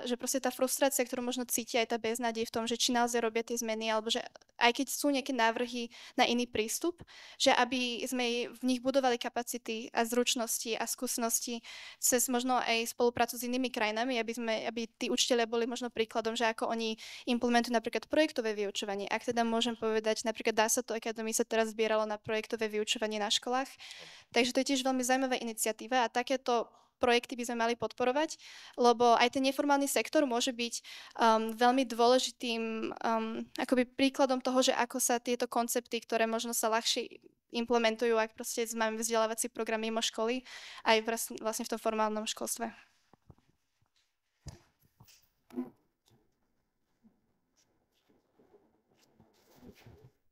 že proste tá frustrácia, ktorú možno cíti aj tá beznádej v tom, že či naozaj robia tie zmeny, alebo že aj keď sú nejaké návrhy na iný prístup, že aby sme v nich budovali kapacity a zručnosti a skúsenosti cez možno aj spoluprácu s inými krajinami, aby, sme, aby tí učiteľe boli možno príkladom, že ako oni implementujú napríklad projektové vyučovanie. Ak teda môžem povedať, napríklad dá sa to Academy sa teraz zbieralo na projektové vyučovanie na školách. Takže to je tiež veľmi zaujímavá iniciatíva a takéto projekty by sme mali podporovať, lebo aj ten neformálny sektor môže byť um, veľmi dôležitým um, akoby príkladom toho, že ako sa tieto koncepty, ktoré možno sa ľahšie implementujú, ak proste máme vzdelávací program mimo školy, aj vlastne v tom formálnom školstve.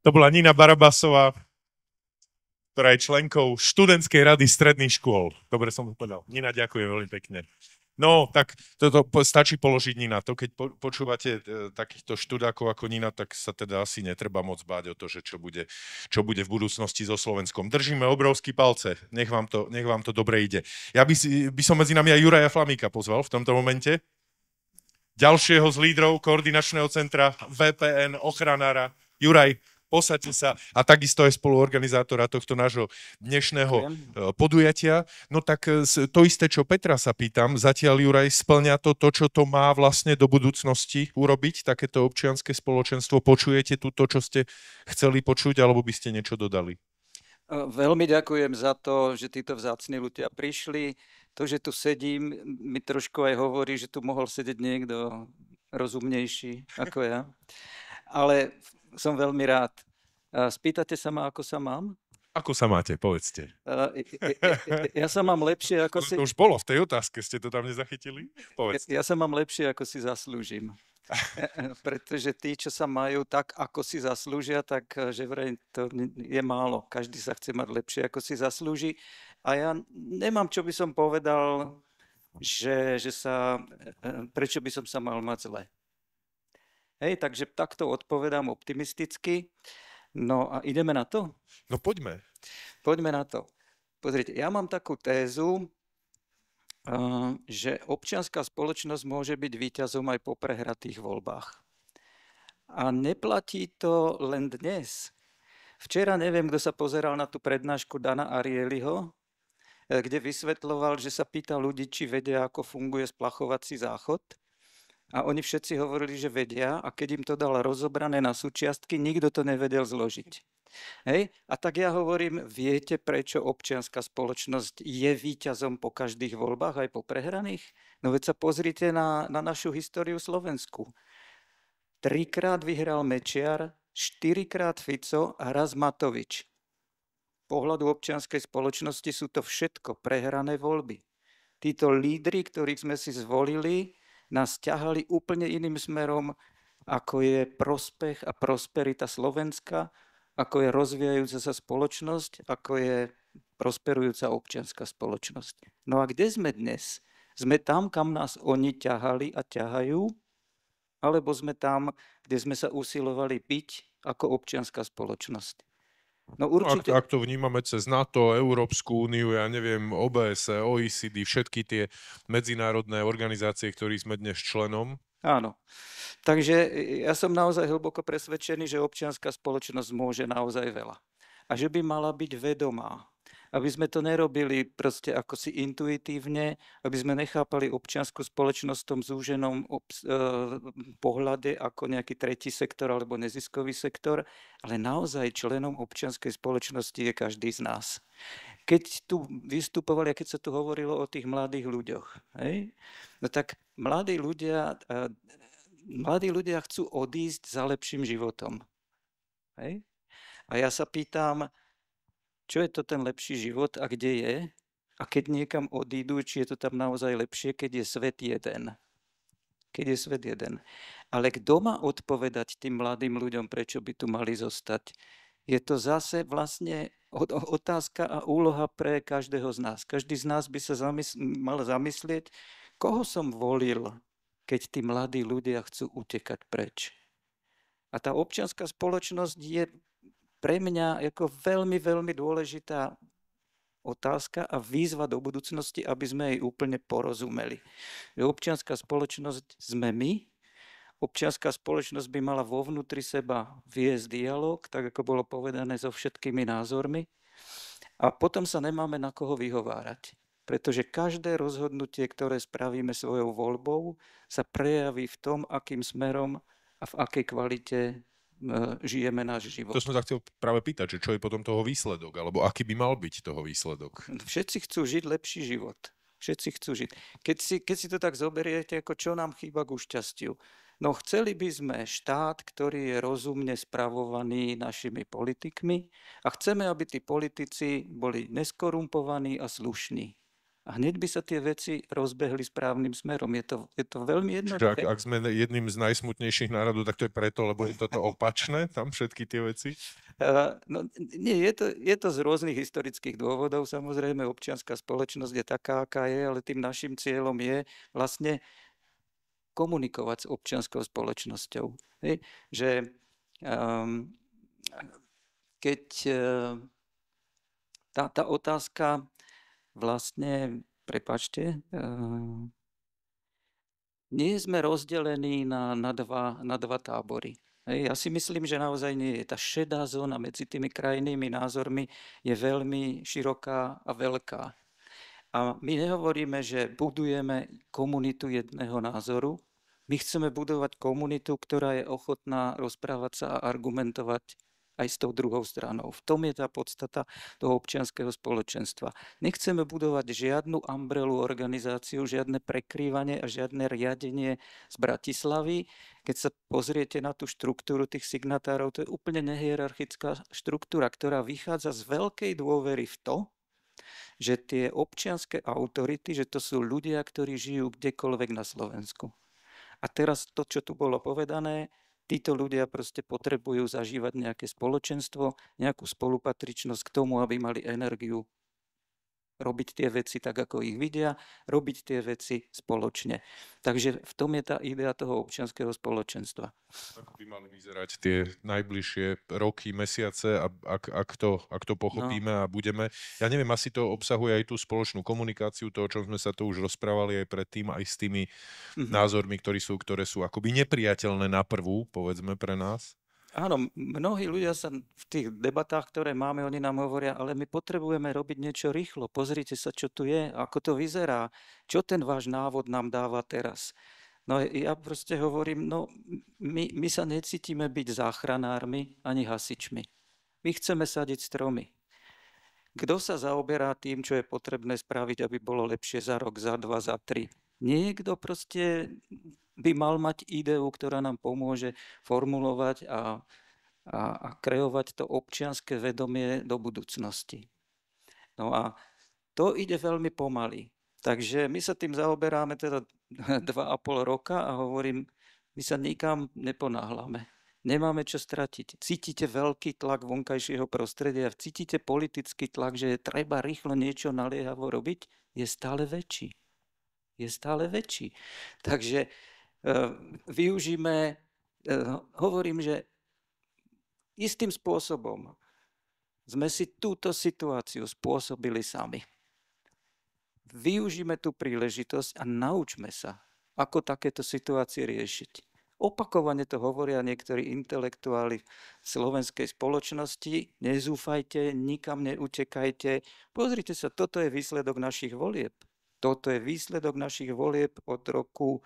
To bola Nina Barabasová, ktorá je členkou študentskej rady stredných škôl. Dobre som to povedal. Nina, ďakujem veľmi pekne. No, tak toto stačí položiť Nina. To, keď po, počúvate e, takýchto študákov ako Nina, tak sa teda asi netreba moc báť o to, že čo bude, čo bude v budúcnosti so Slovenskom. Držíme obrovský palce. Nech vám to, nech vám to dobre ide. Ja by, si, by som medzi nami aj Juraja Flamíka pozval v tomto momente. Ďalšieho z lídrov koordinačného centra VPN, ochranára. Juraj, posaďte sa a takisto aj spoluorganizátora tohto nášho dnešného e, podujatia. No tak e, to isté, čo Petra sa pýtam, zatiaľ Juraj splňa to, to čo to má vlastne do budúcnosti urobiť, takéto občianske spoločenstvo. Počujete tu to, čo ste chceli počuť, alebo by ste niečo dodali? E, veľmi ďakujem za to, že títo vzácni ľudia prišli. To, že tu sedím, mi trošku aj hovorí, že tu mohol sedieť niekto rozumnejší ako ja. Ale som veľmi rád. Spýtate sa ma, ako sa mám? Ako sa máte, povedzte. ja, e, e, e, ja sa mám lepšie, ako si... To už bolo v tej otázke, ste to tam nezachytili? Povedzte. Ja, ja sa mám lepšie, ako si zaslúžim. Pretože tí, čo sa majú tak, ako si zaslúžia, tak že vraj to je málo. Každý sa chce mať lepšie, ako si zaslúži. A ja nemám, čo by som povedal, že, že sa... Prečo by som sa mal mať zle. Hej, takže takto odpovedám optimisticky. No a ideme na to? No poďme. Poďme na to. Pozrite, ja mám takú tézu, eh, že občianská spoločnosť môže byť výťazom aj po prehratých voľbách. A neplatí to len dnes. Včera neviem, kto sa pozeral na tú prednášku Dana Arieliho, eh, kde vysvetloval, že sa pýta ľudí, či vedia, ako funguje splachovací záchod. A oni všetci hovorili, že vedia a keď im to dal rozobrané na súčiastky, nikto to nevedel zložiť. Hej? A tak ja hovorím, viete, prečo občianská spoločnosť je víťazom po každých voľbách, aj po prehraných? No veď sa pozrite na, na našu históriu Slovensku. Trikrát vyhral Mečiar, štyrikrát Fico a raz Matovič. Pohľadu občianskej spoločnosti sú to všetko prehrané voľby. Títo lídry, ktorých sme si zvolili, nás ťahali úplne iným smerom, ako je prospech a prosperita Slovenska, ako je rozvíjajúca sa spoločnosť, ako je prosperujúca občianská spoločnosť. No a kde sme dnes? Sme tam, kam nás oni ťahali a ťahajú, alebo sme tam, kde sme sa usilovali byť ako občianská spoločnosť. No určite... ak, ak to vnímame cez NATO, Európsku úniu, ja neviem, OBS, OECD, všetky tie medzinárodné organizácie, ktorých sme dnes členom. Áno. Takže e, e, ja som naozaj hlboko presvedčený, že občianská spoločnosť môže naozaj veľa. A že by mala byť vedomá aby sme to nerobili proste ako si intuitívne, aby sme nechápali občiansku spoločnosť v tom zúženom e, pohľade ako nejaký tretí sektor alebo neziskový sektor, ale naozaj členom občianskej spoločnosti je každý z nás keď tu vystupovali a keď sa tu hovorilo o tých mladých ľuďoch, hej? no tak mladí ľudia, e, mladí ľudia chcú odísť za lepším životom. Hej? A ja sa pýtam, čo je to ten lepší život a kde je. A keď niekam odídu, či je to tam naozaj lepšie, keď je svet jeden. Keď je svet jeden. Ale kto má odpovedať tým mladým ľuďom, prečo by tu mali zostať? Je to zase vlastne otázka a úloha pre každého z nás. Každý z nás by sa zamysl- mal zamyslieť, koho som volil, keď tí mladí ľudia chcú utekať preč. A tá občianská spoločnosť je pre mňa ako veľmi, veľmi dôležitá otázka a výzva do budúcnosti, aby sme jej úplne porozumeli. Občianská spoločnosť sme my, občianská spoločnosť by mala vo vnútri seba viesť dialog, tak ako bolo povedané so všetkými názormi, a potom sa nemáme na koho vyhovárať. Pretože každé rozhodnutie, ktoré spravíme svojou voľbou, sa prejaví v tom, akým smerom a v akej kvalite Eh, žijeme náš život. To som sa chcel práve pýtať, že čo je potom toho výsledok, alebo aký by mal byť toho výsledok? Všetci chcú žiť lepší život. Všetci chcú žiť. Keď si, keď si to tak zoberiete, ako čo nám chýba k šťastiu. No chceli by sme štát, ktorý je rozumne spravovaný našimi politikmi a chceme, aby tí politici boli neskorumpovaní a slušní a hneď by sa tie veci rozbehli správnym smerom. Je to, je to veľmi jednoduché. Čiže ak, ak sme jedným z najsmutnejších národov, tak to je preto, lebo je toto opačné, tam všetky tie veci? Uh, no, nie, je to, je to z rôznych historických dôvodov. Samozrejme, občianská spoločnosť je taká, aká je, ale tým našim cieľom je vlastne komunikovať s občianskou spoločnosťou. Hej? Že um, keď uh, tá, tá otázka vlastne, prepačte, eh, nie sme rozdelení na, na, dva, na dva tábory. Hej, ja si myslím, že naozaj nie je. Tá šedá zóna medzi tými krajnými názormi je veľmi široká a veľká. A my nehovoríme, že budujeme komunitu jedného názoru. My chceme budovať komunitu, ktorá je ochotná rozprávať sa a argumentovať aj s tou druhou stranou. V tom je tá podstata toho občianského spoločenstva. Nechceme budovať žiadnu umbrelu organizáciu, žiadne prekrývanie a žiadne riadenie z Bratislavy. Keď sa pozriete na tú štruktúru tých signatárov, to je úplne nehierarchická štruktúra, ktorá vychádza z veľkej dôvery v to, že tie občianské autority, že to sú ľudia, ktorí žijú kdekoľvek na Slovensku. A teraz to, čo tu bolo povedané, Títo ľudia proste potrebujú zažívať nejaké spoločenstvo, nejakú spolupatričnosť k tomu, aby mali energiu robiť tie veci tak, ako ich vidia, robiť tie veci spoločne. Takže v tom je tá idea toho občianského spoločenstva. Ako by mali vyzerať tie najbližšie roky, mesiace, a ak, ak, to, ak to pochopíme no. a budeme. Ja neviem, asi to obsahuje aj tú spoločnú komunikáciu, to, o čom sme sa tu už rozprávali aj predtým, aj s tými mm-hmm. názormi, ktoré sú, ktoré sú akoby nepriateľné na prvú, povedzme pre nás áno, mnohí ľudia sa v tých debatách, ktoré máme, oni nám hovoria, ale my potrebujeme robiť niečo rýchlo. Pozrite sa, čo tu je, ako to vyzerá, čo ten váš návod nám dáva teraz. No ja proste hovorím, no my, my sa necítime byť záchranármi ani hasičmi. My chceme sadiť stromy. Kto sa zaoberá tým, čo je potrebné spraviť, aby bolo lepšie za rok, za dva, za tri? Niekto proste by mal mať ideu, ktorá nám pomôže formulovať a, a, a kreovať to občianské vedomie do budúcnosti. No a to ide veľmi pomaly. Takže my sa tým zaoberáme teda 2,5 roka a hovorím, my sa nikam neponáhľame. Nemáme čo stratiť. Cítite veľký tlak vonkajšieho prostredia, cítite politický tlak, že je treba rýchlo niečo naliehavo robiť, je stále väčší. Je stále väčší. Takže Ehm, využíme, ehm, hovorím, že istým spôsobom sme si túto situáciu spôsobili sami. Využíme tú príležitosť a naučme sa, ako takéto situácie riešiť. Opakovane to hovoria niektorí intelektuáli slovenskej spoločnosti. Nezúfajte, nikam neutekajte. Pozrite sa, toto je výsledok našich volieb. Toto je výsledok našich volieb od roku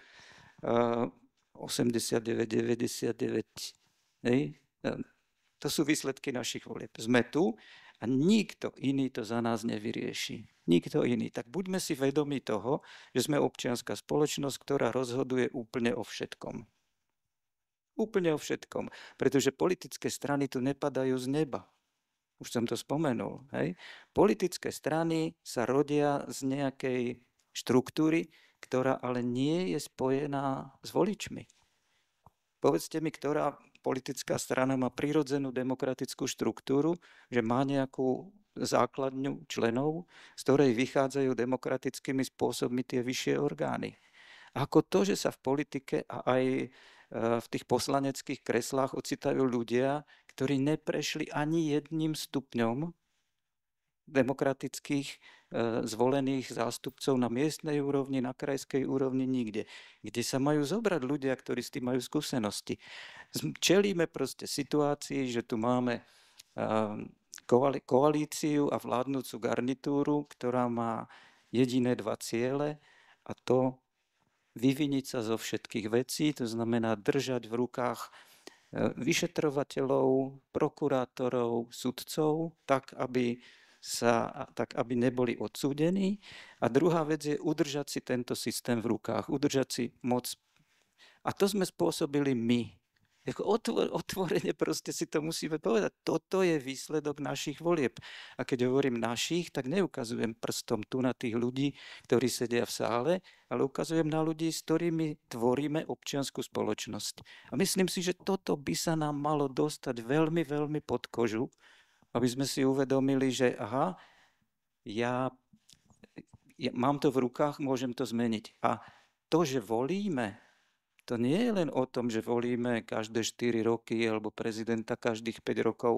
89, eh, 99. Eh, to sú výsledky našich volieb. Sme tu a nikto iný to za nás nevyrieši. Nikto iný. Tak buďme si vedomi toho, že sme občianská spoločnosť, ktorá rozhoduje úplne o všetkom. Úplne o všetkom. Pretože politické strany tu nepadajú z neba. Už som to spomenul. Hej? Politické strany sa rodia z nejakej štruktúry, ktorá ale nie je spojená s voličmi. Povedzte mi, ktorá politická strana má prirodzenú demokratickú štruktúru, že má nejakú základňu členov, z ktorej vychádzajú demokratickými spôsobmi tie vyššie orgány. Ako to, že sa v politike a aj e, v tých poslaneckých kreslách ocitajú ľudia, ktorí neprešli ani jedným stupňom demokratických e, zvolených zástupcov na miestnej úrovni, na krajskej úrovni, nikde. Kde sa majú zobrať ľudia, ktorí s tým majú skúsenosti. Čelíme proste situácii, že tu máme e, koalíciu a vládnúcu garnitúru, ktorá má jediné dva ciele a to vyviniť sa zo všetkých vecí, to znamená držať v rukách e, vyšetrovateľov, prokurátorov, sudcov, tak aby sa, tak aby neboli odsúdení. A druhá vec je udržať si tento systém v rukách, udržať si moc. A to sme spôsobili my. Jako otvor, otvorene proste si to musíme povedať. Toto je výsledok našich volieb. A keď hovorím našich, tak neukazujem prstom tu na tých ľudí, ktorí sedia v sále, ale ukazujem na ľudí, s ktorými tvoríme občianskú spoločnosť. A myslím si, že toto by sa nám malo dostať veľmi, veľmi pod kožu, aby sme si uvedomili, že aha, ja, ja mám to v rukách, môžem to zmeniť. A to, že volíme, to nie je len o tom, že volíme každé 4 roky alebo prezidenta každých 5 rokov.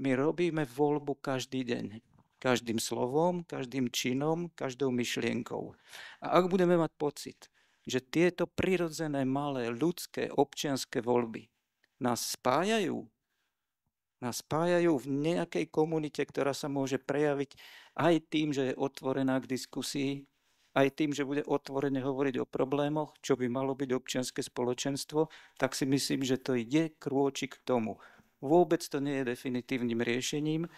My robíme voľbu každý deň. Každým slovom, každým činom, každou myšlienkou. A ak budeme mať pocit, že tieto prirodzené malé ľudské občianské voľby nás spájajú nás spájajú v nejakej komunite, ktorá sa môže prejaviť aj tým, že je otvorená k diskusii, aj tým, že bude otvorene hovoriť o problémoch, čo by malo byť občianske spoločenstvo, tak si myslím, že to ide krôčik k tomu. Vôbec to nie je definitívnym riešením.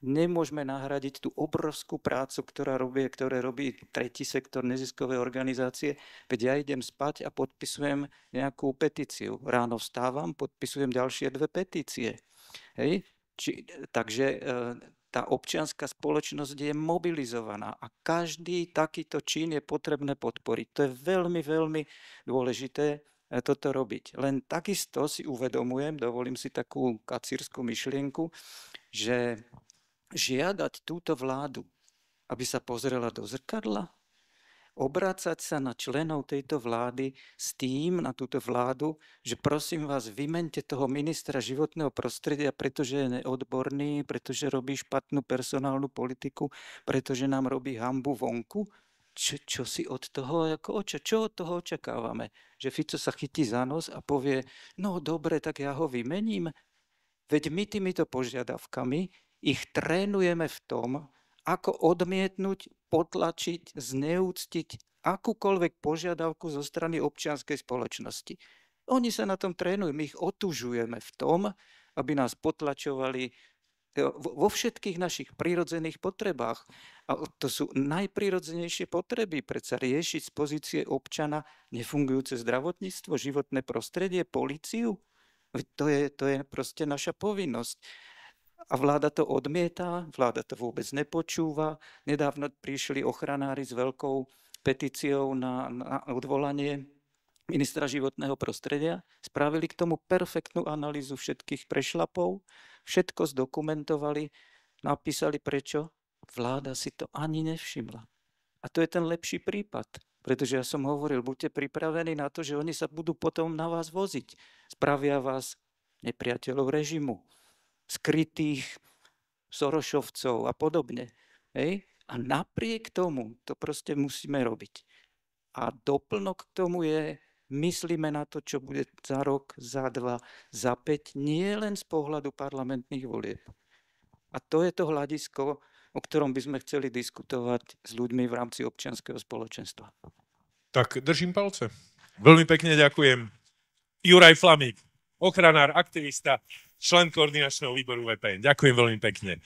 Nemôžeme nahradiť tú obrovskú prácu, ktorá robí, ktoré robí tretí sektor neziskové organizácie. Veď ja idem spať a podpisujem nejakú petíciu. Ráno vstávam, podpisujem ďalšie dve petície. Hej? Či, takže e, tá občianská spoločnosť je mobilizovaná a každý takýto čin je potrebné podporiť. To je veľmi, veľmi dôležité e, toto robiť. Len takisto si uvedomujem, dovolím si takú kacírskú myšlienku, že žiadať túto vládu, aby sa pozrela do zrkadla, obrácať sa na členov tejto vlády s tým, na túto vládu, že prosím vás, vymente toho ministra životného prostredia, pretože je neodborný, pretože robí špatnú personálnu politiku, pretože nám robí hambu vonku? Čo, čo si od toho, ako oča, čo od toho očakávame? Že Fico sa chytí za nos a povie, no dobre, tak ja ho vymením. Veď my týmito požiadavkami ich trénujeme v tom, ako odmietnúť potlačiť, zneúctiť akúkoľvek požiadavku zo strany občianskej spoločnosti. Oni sa na tom trénujú, my ich otužujeme v tom, aby nás potlačovali e, vo všetkých našich prírodzených potrebách. A to sú najprirodzenejšie potreby. Predsa riešiť z pozície občana nefungujúce zdravotníctvo, životné prostredie, policiu. To je, to je proste naša povinnosť. A vláda to odmieta, vláda to vôbec nepočúva. Nedávno prišli ochranári s veľkou petíciou na, na odvolanie ministra životného prostredia. Spravili k tomu perfektnú analýzu všetkých prešlapov, všetko zdokumentovali, napísali prečo. Vláda si to ani nevšimla. A to je ten lepší prípad. Pretože ja som hovoril, buďte pripravení na to, že oni sa budú potom na vás voziť. Spravia vás nepriateľov režimu skrytých sorošovcov a podobne. Hej? A napriek tomu to proste musíme robiť. A doplnok k tomu je, myslíme na to, čo bude za rok, za dva, za päť, nie len z pohľadu parlamentných volieb. A to je to hľadisko, o ktorom by sme chceli diskutovať s ľuďmi v rámci občianského spoločenstva. Tak držím palce. Veľmi pekne ďakujem. Juraj Flamík, ochranár, aktivista, člen koordinačného výboru VPN. Ďakujem veľmi pekne.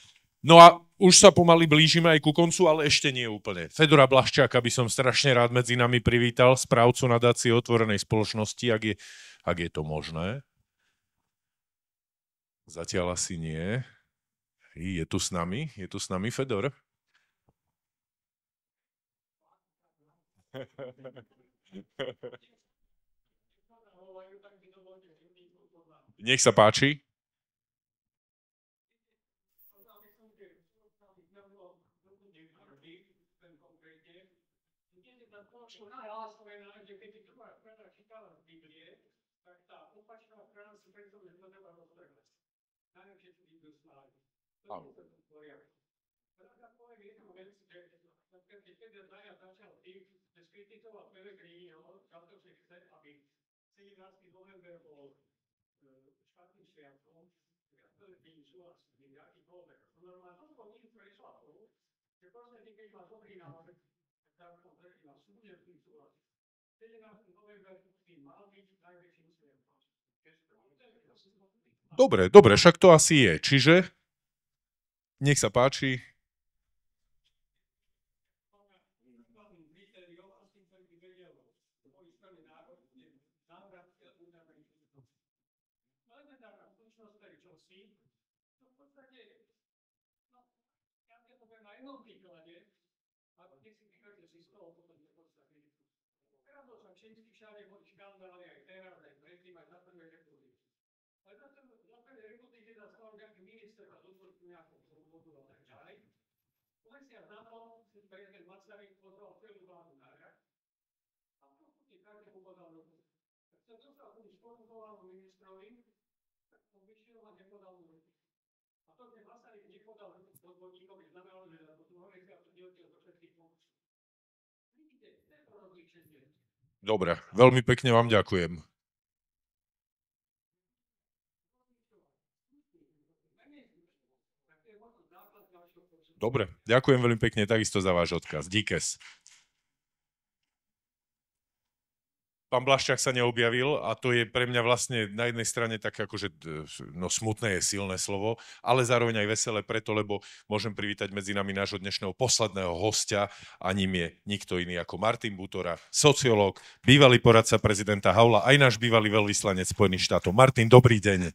No a už sa pomaly blížime aj ku koncu, ale ešte nie úplne. Fedora Blaščáka by som strašne rád medzi nami privítal, správcu nadácie otvorenej spoločnosti, ak je, ak je to možné. Zatiaľ asi nie. Je tu s nami? Je tu s nami Fedor? Nech sa páči. Dobre, dobre, však to asi je. Čiže nech sa páči, Dobre, veľmi pekne vám ďakujem. Dobre, ďakujem veľmi pekne takisto za váš odkaz. Díkes. pán Blaščák sa neobjavil a to je pre mňa vlastne na jednej strane také akože no, smutné je silné slovo, ale zároveň aj veselé preto, lebo môžem privítať medzi nami nášho dnešného posledného hostia a ním je nikto iný ako Martin Butora, sociológ, bývalý poradca prezidenta Haula, aj náš bývalý veľvyslanec Spojených štátov. Martin, dobrý deň.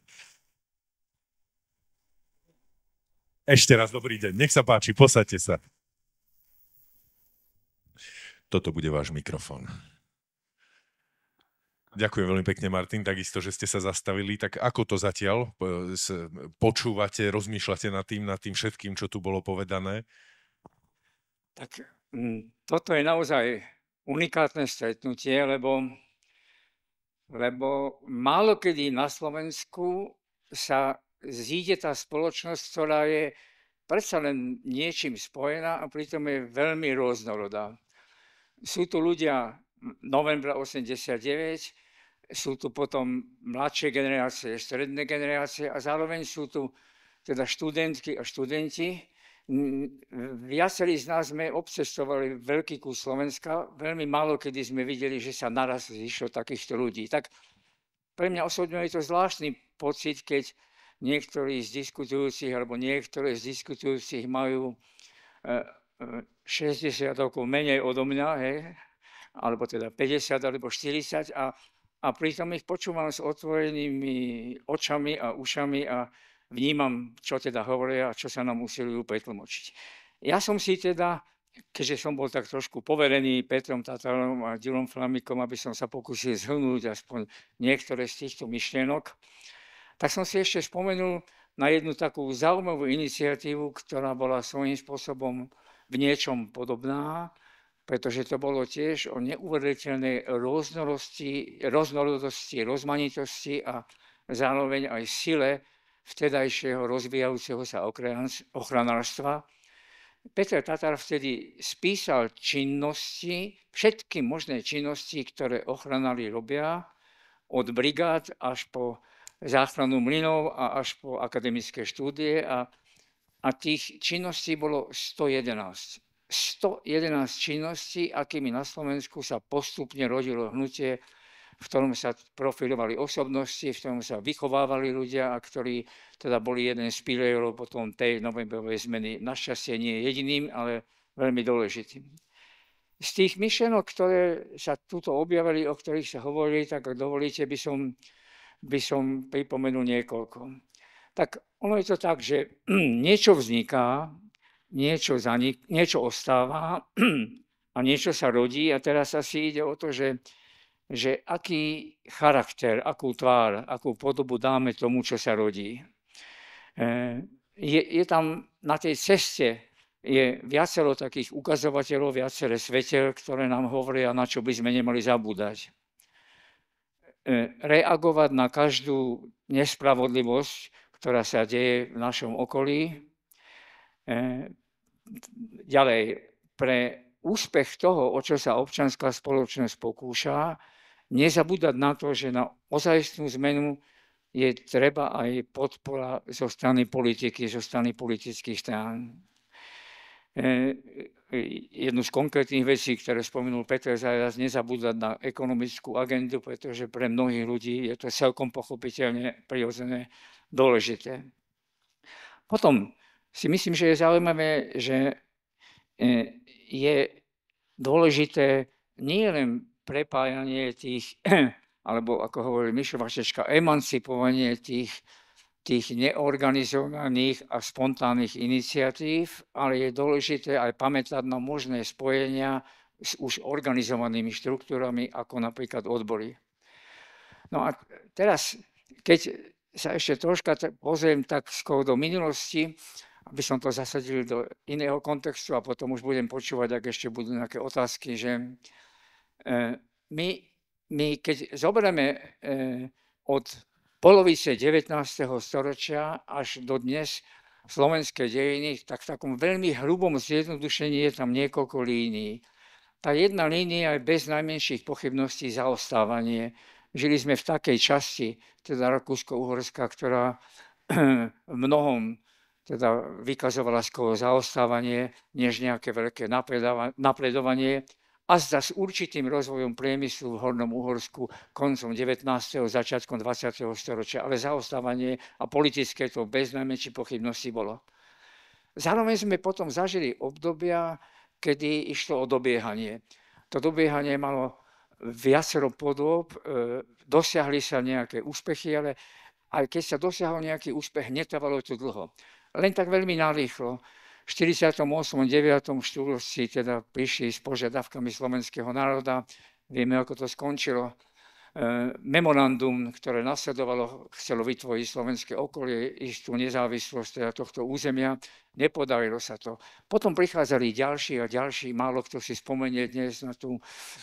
Ešte raz dobrý deň. Nech sa páči, posaďte sa. Toto bude váš mikrofón. Ďakujem veľmi pekne, Martin, takisto, že ste sa zastavili. Tak ako to zatiaľ počúvate, rozmýšľate nad tým, nad tým všetkým, čo tu bolo povedané? Tak mm, toto je naozaj unikátne stretnutie, lebo, lebo málo kedy na Slovensku sa zíde tá spoločnosť, ktorá je predsa len niečím spojená a pritom je veľmi rôznorodá. Sú tu ľudia novembra 89, sú tu potom mladšie generácie, stredné generácie a zároveň sú tu teda študentky a študenti. Viacerí z nás sme obcestovali veľký kus Slovenska, veľmi málo kedy sme videli, že sa naraz zišlo takýchto ľudí. Tak pre mňa osobne je to zvláštny pocit, keď niektorí z diskutujúcich alebo niektoré z diskutujúcich majú 60 e, e, rokov menej odo mňa, hej, alebo teda 50 alebo 40 a a pritom ich počúvam s otvorenými očami a ušami a vnímam, čo teda hovoria a čo sa nám usilujú pretlmočiť. Ja som si teda, keďže som bol tak trošku poverený Petrom Tatarom a Dilom Flamikom, aby som sa pokusil zhrnúť aspoň niektoré z týchto myšlienok, tak som si ešte spomenul na jednu takú zaujímavú iniciatívu, ktorá bola svojím spôsobom v niečom podobná, pretože to bolo tiež o neuveriteľnej rôznorodosti, rôznorodosti, rozmanitosti a zároveň aj sile vtedajšieho rozvíjajúceho sa ochranárstva. Peter Tatar vtedy spísal činnosti, všetky možné činnosti, ktoré ochranári robia, od brigád až po záchranu mlynov a až po akademické štúdie a, a tých činností bolo 111. 111 činností, akými na Slovensku sa postupne rodilo hnutie, v ktorom sa profilovali osobnosti, v ktorom sa vychovávali ľudia a ktorí teda boli jeden z pilierov potom tej novembrovej zmeny. Našťastie nie jediným, ale veľmi dôležitým. Z tých myšlenok, ktoré sa tuto objavili, o ktorých sa hovorí, tak ak dovolíte, by som, by som pripomenul niekoľko. Tak ono je to tak, že niečo vzniká, niečo, zanik- niečo ostáva a niečo sa rodí a teraz asi ide o to, že, že aký charakter, akú tvár, akú podobu dáme tomu, čo sa rodí. E, je, je tam na tej ceste je viacero takých ukazovateľov, viacero svetel, ktoré nám hovoria, na čo by sme nemali zabúdať. E, reagovať na každú nespravodlivosť, ktorá sa deje v našom okolí, e, ďalej, pre úspech toho, o čo sa občianská spoločnosť pokúša, nezabúdať na to, že na ozajstnú zmenu je treba aj podpora zo strany politiky, zo strany politických strán. E, e, jednu z konkrétnych vecí, ktoré spomenul Petr Zajac, nezabúdať na ekonomickú agendu, pretože pre mnohých ľudí je to celkom pochopiteľne prirodzené dôležité. Potom si myslím, že je zaujímavé, že e, je dôležité nie len prepájanie tých, alebo ako hovorí Mišo Vašečka, emancipovanie tých, tých neorganizovaných a spontánnych iniciatív, ale je dôležité aj pamätať na možné spojenia s už organizovanými štruktúrami, ako napríklad odbory. No a teraz, keď sa ešte troška pozriem tak skôr do minulosti, aby som to zasadil do iného kontextu a potom už budem počúvať, ak ešte budú nejaké otázky, že e, my, my keď zoberieme e, od polovice 19. storočia až do dnes slovenské dejiny, tak v takom veľmi hrubom zjednodušení je tam niekoľko línií. Tá jedna línia je bez najmenších pochybností zaostávanie. Žili sme v takej časti, teda Rakúsko-Uhorska, ktorá v mnohom teda vykazovala skôr zaostávanie, než nejaké veľké napredovanie a zda s určitým rozvojom priemyslu v Hornom Uhorsku koncom 19. začiatkom 20. storočia, ale zaostávanie a politické to bez najmenšej pochybnosti bolo. Zároveň sme potom zažili obdobia, kedy išlo o dobiehanie. To dobiehanie malo viacero podôb, e, dosiahli sa nejaké úspechy, ale aj keď sa dosiahol nejaký úspech, netrvalo to dlho. Len tak veľmi narýchlo. V 48. 9. štúrovci teda prišli s požiadavkami slovenského národa. Vieme, ako to skončilo. E, memorandum, ktoré nasledovalo, chcelo vytvoriť slovenské okolie, istú nezávislosť teda tohto územia. Nepodarilo sa to. Potom prichádzali ďalší a ďalší. Málo kto si spomenie dnes na tú,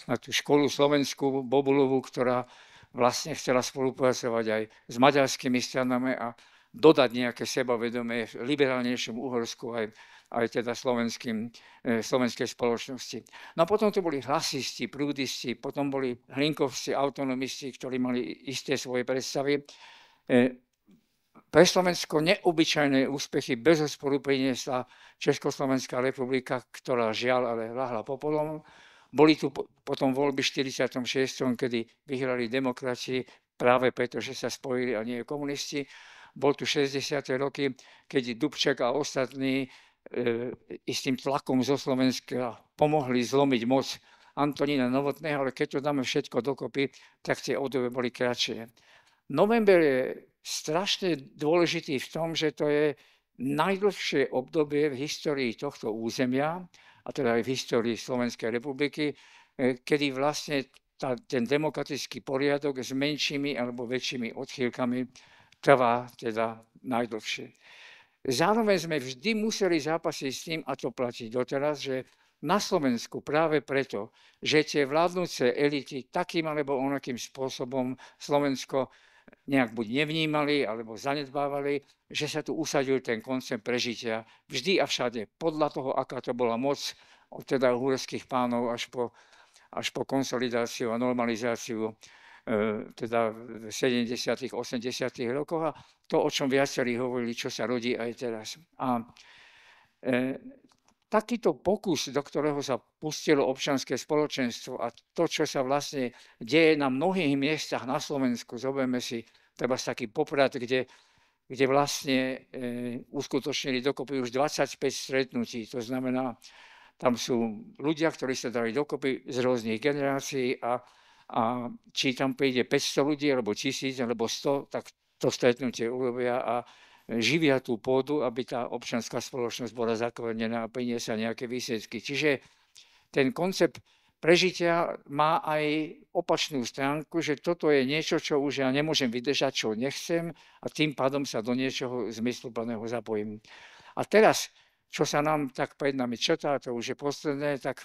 na tú školu slovenskú Bobulovu, ktorá vlastne chcela spolupracovať aj s maďarskými stranami a dodať nejaké sebavedomie liberálnejšom Uhorsku aj, aj teda slovenským, e, slovenskej spoločnosti. No a potom to boli hlasisti, prúdisti, potom boli hlinkovci, autonomisti, ktorí mali isté svoje predstavy. E, pre Slovensko neobyčajné úspechy bez osporu priniesla Československá republika, ktorá žiaľ ale lahla popolom. Boli tu potom voľby v 46., kedy vyhrali demokrati práve preto, že sa spojili a nie komunisti bol tu 60. roky, keď Dubček a ostatní e, istým tlakom zo Slovenska pomohli zlomiť moc Antonína Novotného, ale keď to dáme všetko dokopy, tak tie odobe boli kratšie. November je strašne dôležitý v tom, že to je najdlhšie obdobie v histórii tohto územia, a teda aj v histórii Slovenskej republiky, e, kedy vlastne tá, ten demokratický poriadok s menšími alebo väčšími odchýlkami trvá teda najdlhšie. Zároveň sme vždy museli zápasiť s tým, a to platí doteraz, že na Slovensku práve preto, že tie vládnúce elity takým alebo onakým spôsobom Slovensko nejak buď nevnímali alebo zanedbávali, že sa tu usadil ten koncept prežitia vždy a všade, podľa toho, aká to bola moc od teda húrských pánov až po, až po konsolidáciu a normalizáciu E, teda v 70 80 rokoch a to, o čom viacerí hovorili, čo sa rodí aj teraz. A e, takýto pokus, do ktorého sa pustilo občanské spoločenstvo a to, čo sa vlastne deje na mnohých miestach na Slovensku, zoberme si treba taký poprad, kde, kde vlastne e, uskutočnili dokopy už 25 stretnutí, to znamená, tam sú ľudia, ktorí sa dali dokopy z rôznych generácií a a či tam príde 500 ľudí, alebo 1000, alebo 100, tak to stretnutie urobia a živia tú pôdu, aby tá občanská spoločnosť bola zakvarená a priniesla nejaké výsledky. Čiže ten koncept prežitia má aj opačnú stránku, že toto je niečo, čo už ja nemôžem vydržať, čo nechcem a tým pádom sa do niečoho zmysluplného zapojím. A teraz, čo sa nám tak pred nami črtá, to už je posledné, tak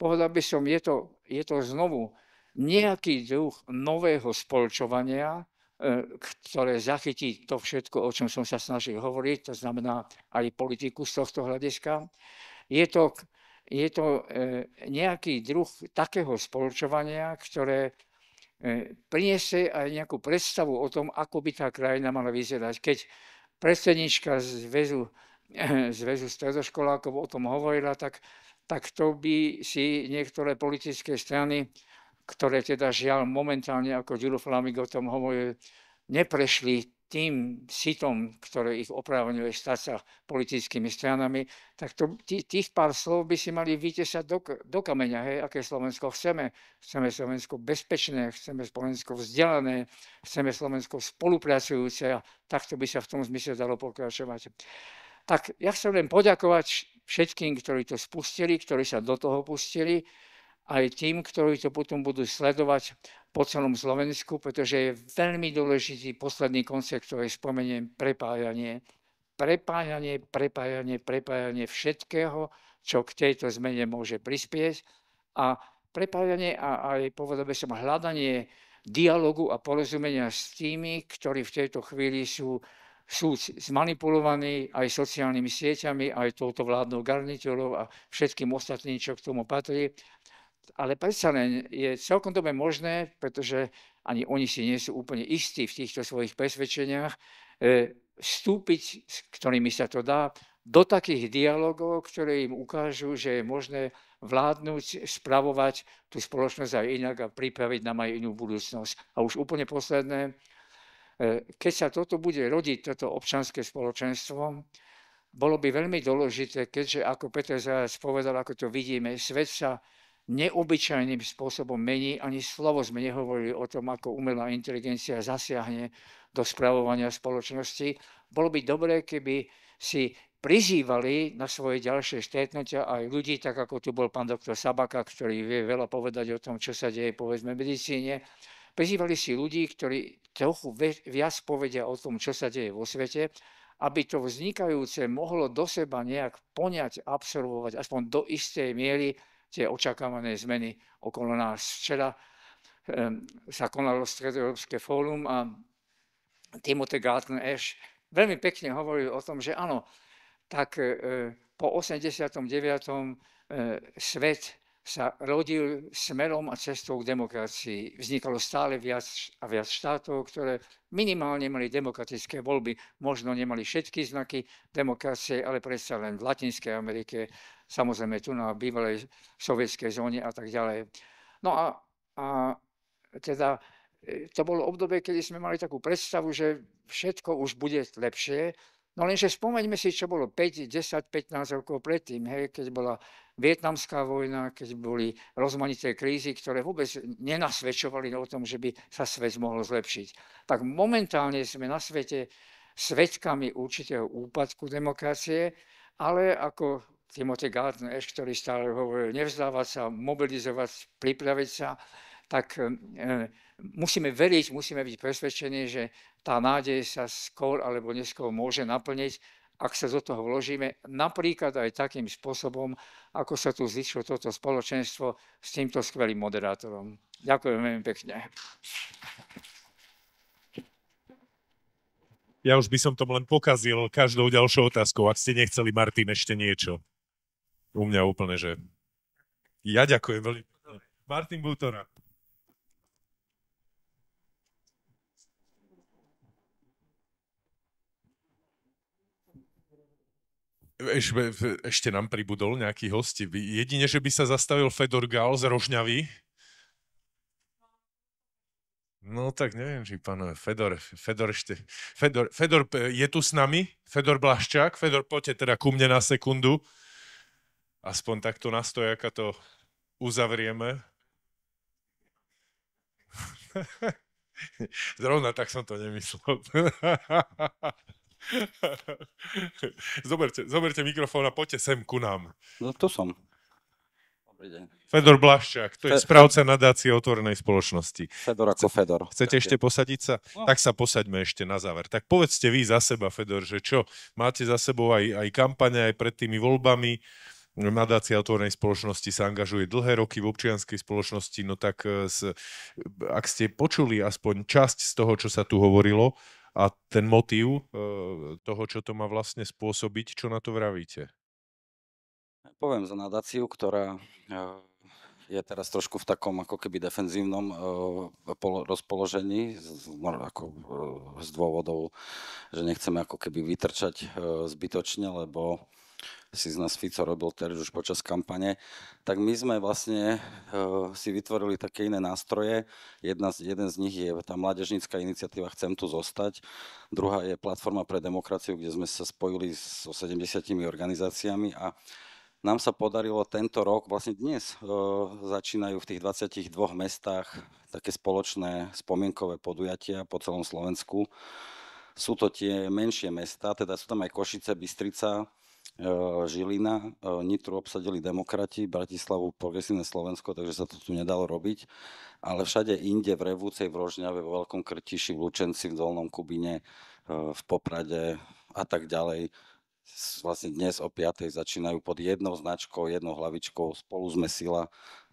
povedal by som, je to, je to znovu nejaký druh nového spolčovania, e, ktoré zachytí to všetko, o čom som sa snažil hovoriť, to znamená aj politiku z tohto hľadiska. Je to, je to e, nejaký druh takého spolčovania, ktoré e, priniesie aj nejakú predstavu o tom, ako by tá krajina mala vyzerať. Keď predsednička zväzu, zväzu stredoškolákov o tom hovorila, tak, tak to by si niektoré politické strany ktoré teda žiaľ momentálne, ako Ďuro Flamigo o tom hovoril, neprešli tým sitom, ktoré ich oprávňuje stať sa politickými stranami, tak to, tých, tých pár slov by si mali vytesať do, do kameňa, hej, aké Slovensko chceme. Chceme Slovensko bezpečné, chceme Slovensko vzdelané, chceme Slovensko spolupracujúce a takto by sa v tom zmysle dalo pokračovať. Tak ja chcem len poďakovať všetkým, ktorí to spustili, ktorí sa do toho pustili aj tým, ktorí to potom budú sledovať po celom Slovensku, pretože je veľmi dôležitý posledný koncept, ktorý spomeniem, prepájanie. Prepájanie, prepájanie, prepájanie všetkého, čo k tejto zmene môže prispieť. A prepájanie a aj povedal by som hľadanie dialogu a porozumenia s tými, ktorí v tejto chvíli sú, sú zmanipulovaní aj sociálnymi sieťami, aj touto vládnou garnitúrou a všetkým ostatným, čo k tomu patrí ale predsa len je celkom dobre možné, pretože ani oni si nie sú úplne istí v týchto svojich presvedčeniach, e, vstúpiť, s ktorými sa to dá, do takých dialogov, ktoré im ukážu, že je možné vládnuť, spravovať tú spoločnosť aj inak a pripraviť nám aj inú budúcnosť. A už úplne posledné, e, keď sa toto bude rodiť, toto občanské spoločenstvo, bolo by veľmi dôležité, keďže ako Peter Zajac povedal, ako to vidíme, svet sa neobyčajným spôsobom mení. Ani slovo sme nehovorili o tom, ako umelá inteligencia zasiahne do spravovania spoločnosti. Bolo by dobré, keby si prizývali na svoje ďalšie štétnutia aj ľudí, tak ako tu bol pán doktor Sabaka, ktorý vie veľa povedať o tom, čo sa deje povedzme v medicíne. Prizývali si ľudí, ktorí trochu viac povedia o tom, čo sa deje vo svete, aby to vznikajúce mohlo do seba nejak poňať, absorbovať, aspoň do istej miery, tie očakávané zmeny okolo nás. Včera ehm, sa konalo Stredoeurópske fórum a Timothy Garten Ash veľmi pekne hovoril o tom, že áno, tak e, po 89. E, svet sa rodil smerom a cestou k demokracii. Vznikalo stále viac a viac štátov, ktoré minimálne mali demokratické voľby, možno nemali všetky znaky demokracie, ale predsa len v Latinskej Amerike, samozrejme tu na bývalej sovietskej zóne a tak ďalej. No a, a teda e, to bolo obdobie, kedy sme mali takú predstavu, že všetko už bude lepšie, No lenže spomeňme si, čo bolo 5, 10, 15 rokov predtým, hej, keď bola vietnamská vojna, keď boli rozmanité krízy, ktoré vôbec nenasvedčovali o tom, že by sa svet mohol zlepšiť. Tak momentálne sme na svete svetkami určitého úpadku demokracie, ale ako Timothy Garden Ash, ktorý stále hovoril, nevzdávať sa, mobilizovať, pripraviť sa, tak e, musíme veriť, musíme byť presvedčení, že tá nádej sa skôr alebo neskôr môže naplniť, ak sa do toho vložíme, napríklad aj takým spôsobom, ako sa tu zišlo toto spoločenstvo s týmto skvelým moderátorom. Ďakujem veľmi pekne. Ja už by som to len pokazil každou ďalšou otázkou, ak ste nechceli, Martin, ešte niečo u mňa úplne, že ja ďakujem veľmi. Martin Butora. Eš, ešte nám pribudol nejaký hosti. Jedine, že by sa zastavil Fedor Gál z Rožňavy. No tak neviem, či pán Fedor, Fedor ešte, Fedor, Fedor je tu s nami, Fedor Blaščák, Fedor poďte teda ku mne na sekundu. Aspoň takto na stojaka to uzavrieme. Zrovna tak som to nemyslel. zoberte, zoberte mikrofón a poďte sem ku nám. No to som. Fedor Blaščák, to je Fe- správca nadácie otvorenej spoločnosti. Fedor ako Chce, Fedor. Chcete ešte posadiť sa? No. Tak sa posaďme ešte na záver. Tak povedzte vy za seba, Fedor, že čo máte za sebou aj, aj kampane, aj pred tými voľbami nadácia otvorenej spoločnosti sa angažuje dlhé roky v občianskej spoločnosti, no tak e, s, ak ste počuli aspoň časť z toho, čo sa tu hovorilo a ten motív e, toho, čo to má vlastne spôsobiť, čo na to vravíte? Poviem za nadáciu, ktorá e, je teraz trošku v takom ako keby defenzívnom rozpoložení no, ako, z dôvodov, že nechceme ako keby vytrčať zbytočne, lebo si z nás Fico robil teraz už počas kampane, tak my sme vlastne e, si vytvorili také iné nástroje. Jedna, jeden z nich je tá mládežnícka iniciatíva Chcem tu zostať, druhá je Platforma pre demokraciu, kde sme sa spojili so 70 organizáciami a nám sa podarilo tento rok, vlastne dnes e, začínajú v tých 22 mestách také spoločné spomienkové podujatia po celom Slovensku. Sú to tie menšie mesta, teda sú tam aj Košice, Bystrica, Eh, Žilina, eh, Nitru obsadili demokrati, Bratislavu progresívne Slovensko, takže sa to tu nedalo robiť. Ale všade inde, v Revúcej, v Rožňave, vo Veľkom Krtiši, v Lučenci, v Dolnom Kubine, eh, v Poprade a tak ďalej, vlastne dnes o 5. začínajú pod jednou značkou, jednou hlavičkou, spolu sme sila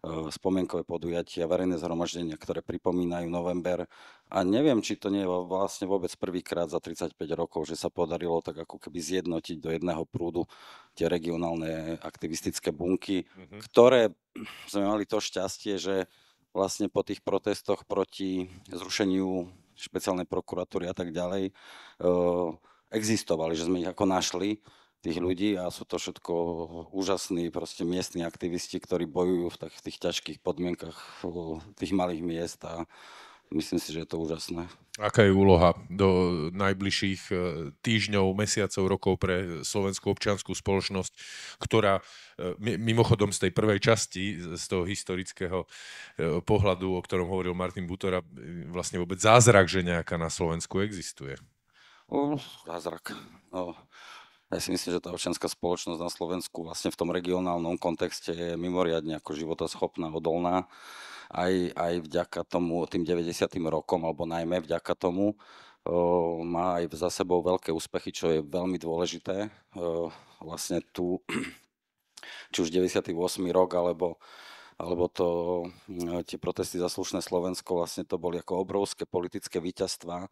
Eh, spomenkové podujatia, verejné zhromaždenia, ktoré pripomínajú november. A neviem, či to nie je vlastne vôbec prvýkrát za 35 rokov, že sa podarilo tak ako keby zjednotiť do jedného prúdu tie regionálne aktivistické bunky, mm-hmm. ktoré sme mali to šťastie, že vlastne po tých protestoch proti zrušeniu špeciálnej prokuratúry a tak ďalej eh, existovali, že sme ich ako našli tých ľudí a sú to všetko úžasní proste miestni aktivisti, ktorí bojujú v, tých, v tých ťažkých podmienkach tých malých miest a myslím si, že je to úžasné. Aká je úloha do najbližších e, týždňov, mesiacov, rokov pre slovenskú občianskú spoločnosť, ktorá e, mimochodom z tej prvej časti, z toho historického e, pohľadu, o ktorom hovoril Martin Butora, vlastne vôbec zázrak, že nejaká na Slovensku existuje? zázrak. No ja si myslím, že tá občianská spoločnosť na Slovensku vlastne v tom regionálnom kontexte je mimoriadne ako životoschopná, odolná. Aj, aj vďaka tomu, tým 90. rokom, alebo najmä vďaka tomu, o, má aj za sebou veľké úspechy, čo je veľmi dôležité. O, vlastne tu, či už 98. rok, alebo alebo to, tie protesty za slušné Slovensko, vlastne to boli ako obrovské politické víťazstva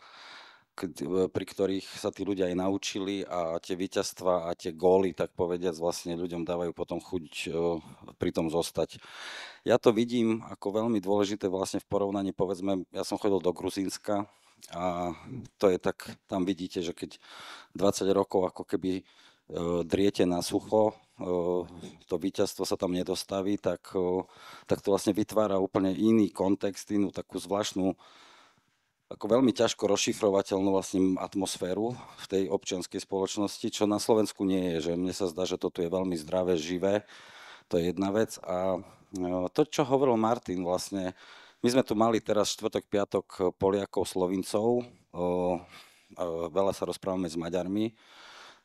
E, pri ktorých sa tí ľudia aj naučili a tie víťazstva a tie góly, tak povediac, vlastne ľuďom dávajú potom chuť e, pri tom zostať. Ja to vidím ako veľmi dôležité vlastne v porovnaní, povedzme, ja som chodil do Gruzínska a to je tak, tam vidíte, že keď 20 rokov ako keby e, driete na sucho, to víťazstvo sa tam nedostaví, tak, tak to vlastne vytvára úplne iný kontext, inú takú zvláštnu ako veľmi ťažko rozšifrovateľnú vlastne atmosféru v tej občianskej spoločnosti, čo na Slovensku nie je. Že mne sa zdá, že toto je veľmi zdravé, živé. To je jedna vec. A e, to, čo hovoril Martin vlastne, my sme tu mali teraz štvrtok, piatok Poliakov, Slovincov. Veľa sa rozprávame s Maďarmi.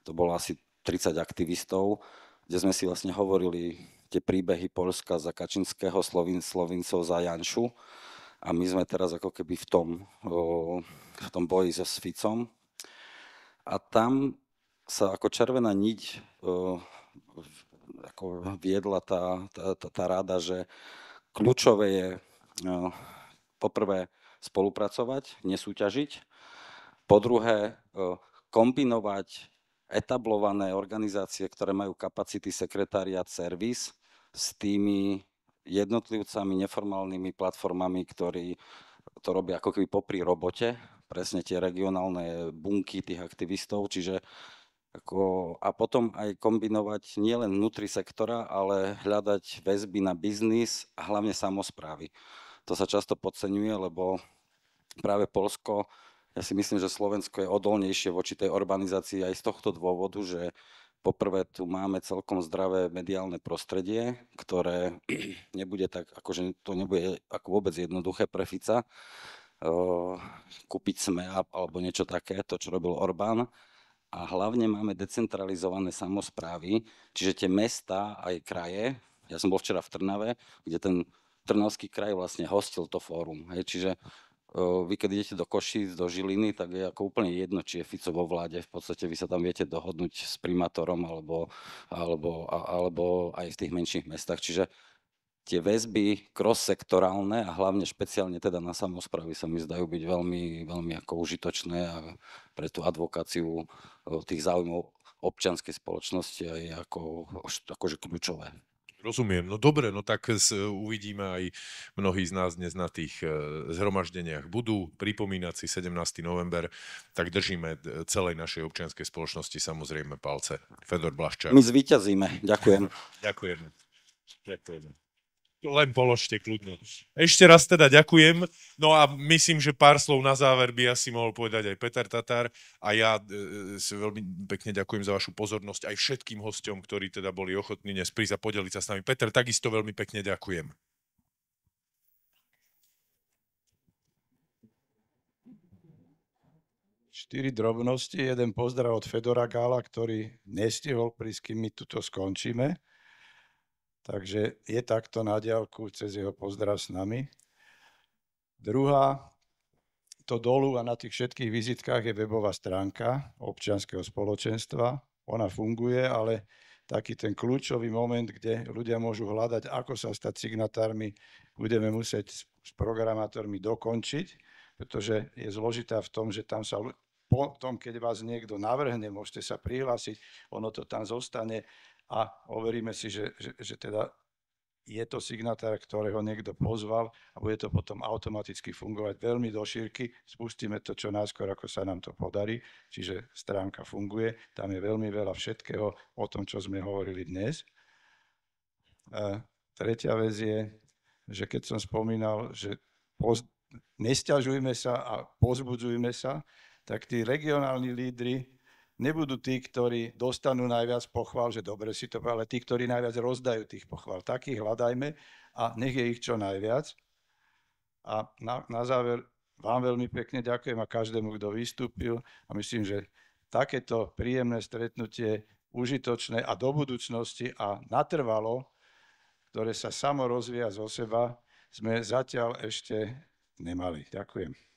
To bolo asi 30 aktivistov, kde sme si vlastne hovorili tie príbehy Polska za Kačinského, Slovin, Slovincov za Janšu. A my sme teraz ako keby v tom, v tom boji so Sficom. A tam sa ako červená niť ako viedla tá, tá, tá, tá rada, že kľúčové je poprvé spolupracovať, nesúťažiť, po druhé kombinovať etablované organizácie, ktoré majú kapacity sekretariat servis s tými jednotlivcami, neformálnymi platformami, ktorí to robia ako keby popri robote, presne tie regionálne bunky tých aktivistov, čiže ako, a potom aj kombinovať nielen vnútri sektora, ale hľadať väzby na biznis a hlavne samozprávy. To sa často podceňuje, lebo práve Polsko, ja si myslím, že Slovensko je odolnejšie voči tej urbanizácii aj z tohto dôvodu, že Poprvé tu máme celkom zdravé mediálne prostredie, ktoré nebude tak, akože to nebude ako vôbec jednoduché pre Fica kúpiť sme alebo niečo také, to čo robil Orbán. A hlavne máme decentralizované samozprávy, čiže tie mesta aj kraje, ja som bol včera v Trnave, kde ten Trnavský kraj vlastne hostil to fórum. Hej, čiže vy keď idete do Košic, do Žiliny, tak je ako úplne jedno, či je Fico vo vláde. V podstate vy sa tam viete dohodnúť s primátorom alebo, alebo, alebo aj v tých menších mestách. Čiže tie väzby cross-sektorálne a hlavne špeciálne teda na samozprávy sa mi zdajú byť veľmi, veľmi ako užitočné a pre tú advokáciu e, tých záujmov občianskej spoločnosti aj ako, akože kľúčové. Rozumiem. No dobre, no tak uvidíme aj mnohí z nás dnes na tých e, zhromaždeniach budú pripomínať si 17. november, tak držíme e, celej našej občianskej spoločnosti samozrejme palce. Fedor Blaščák. My zvíťazíme. Ďakujem. Ďakujem. Ďakujem len položte kľudne. Ešte raz teda ďakujem. No a myslím, že pár slov na záver by asi mohol povedať aj Peter Tatár. A ja e, e, si veľmi pekne ďakujem za vašu pozornosť aj všetkým hostom, ktorí teda boli ochotní dnes prísť a podeliť sa s nami. Peter, takisto veľmi pekne ďakujem. Štyri drobnosti, jeden pozdrav od Fedora Gála, ktorý nestihol prísť, kým my tuto skončíme. Takže je takto na diálku cez jeho pozdrav s nami. Druhá, to dolu a na tých všetkých vizitkách je webová stránka občianského spoločenstva. Ona funguje, ale taký ten kľúčový moment, kde ľudia môžu hľadať, ako sa stať signatármi, budeme musieť s programátormi dokončiť, pretože je zložitá v tom, že tam sa potom, keď vás niekto navrhne, môžete sa prihlásiť, ono to tam zostane a overíme si, že, že, že teda je to signatár, ktorého niekto pozval a bude to potom automaticky fungovať veľmi do šírky. Spustíme to čo najskôr, ako sa nám to podarí. Čiže stránka funguje, tam je veľmi veľa všetkého o tom, čo sme hovorili dnes. A tretia vec je, že keď som spomínal, že poz... nesťažujme sa a pozbudzujme sa, tak tí regionálni lídry nebudú tí, ktorí dostanú najviac pochvál, že dobre si to ale tí, ktorí najviac rozdajú tých pochvál. Takých hľadajme a nech je ich čo najviac. A na, na záver vám veľmi pekne ďakujem a každému, kto vystúpil a myslím, že takéto príjemné stretnutie, užitočné a do budúcnosti a natrvalo, ktoré sa samo rozvíja zo seba, sme zatiaľ ešte nemali. Ďakujem.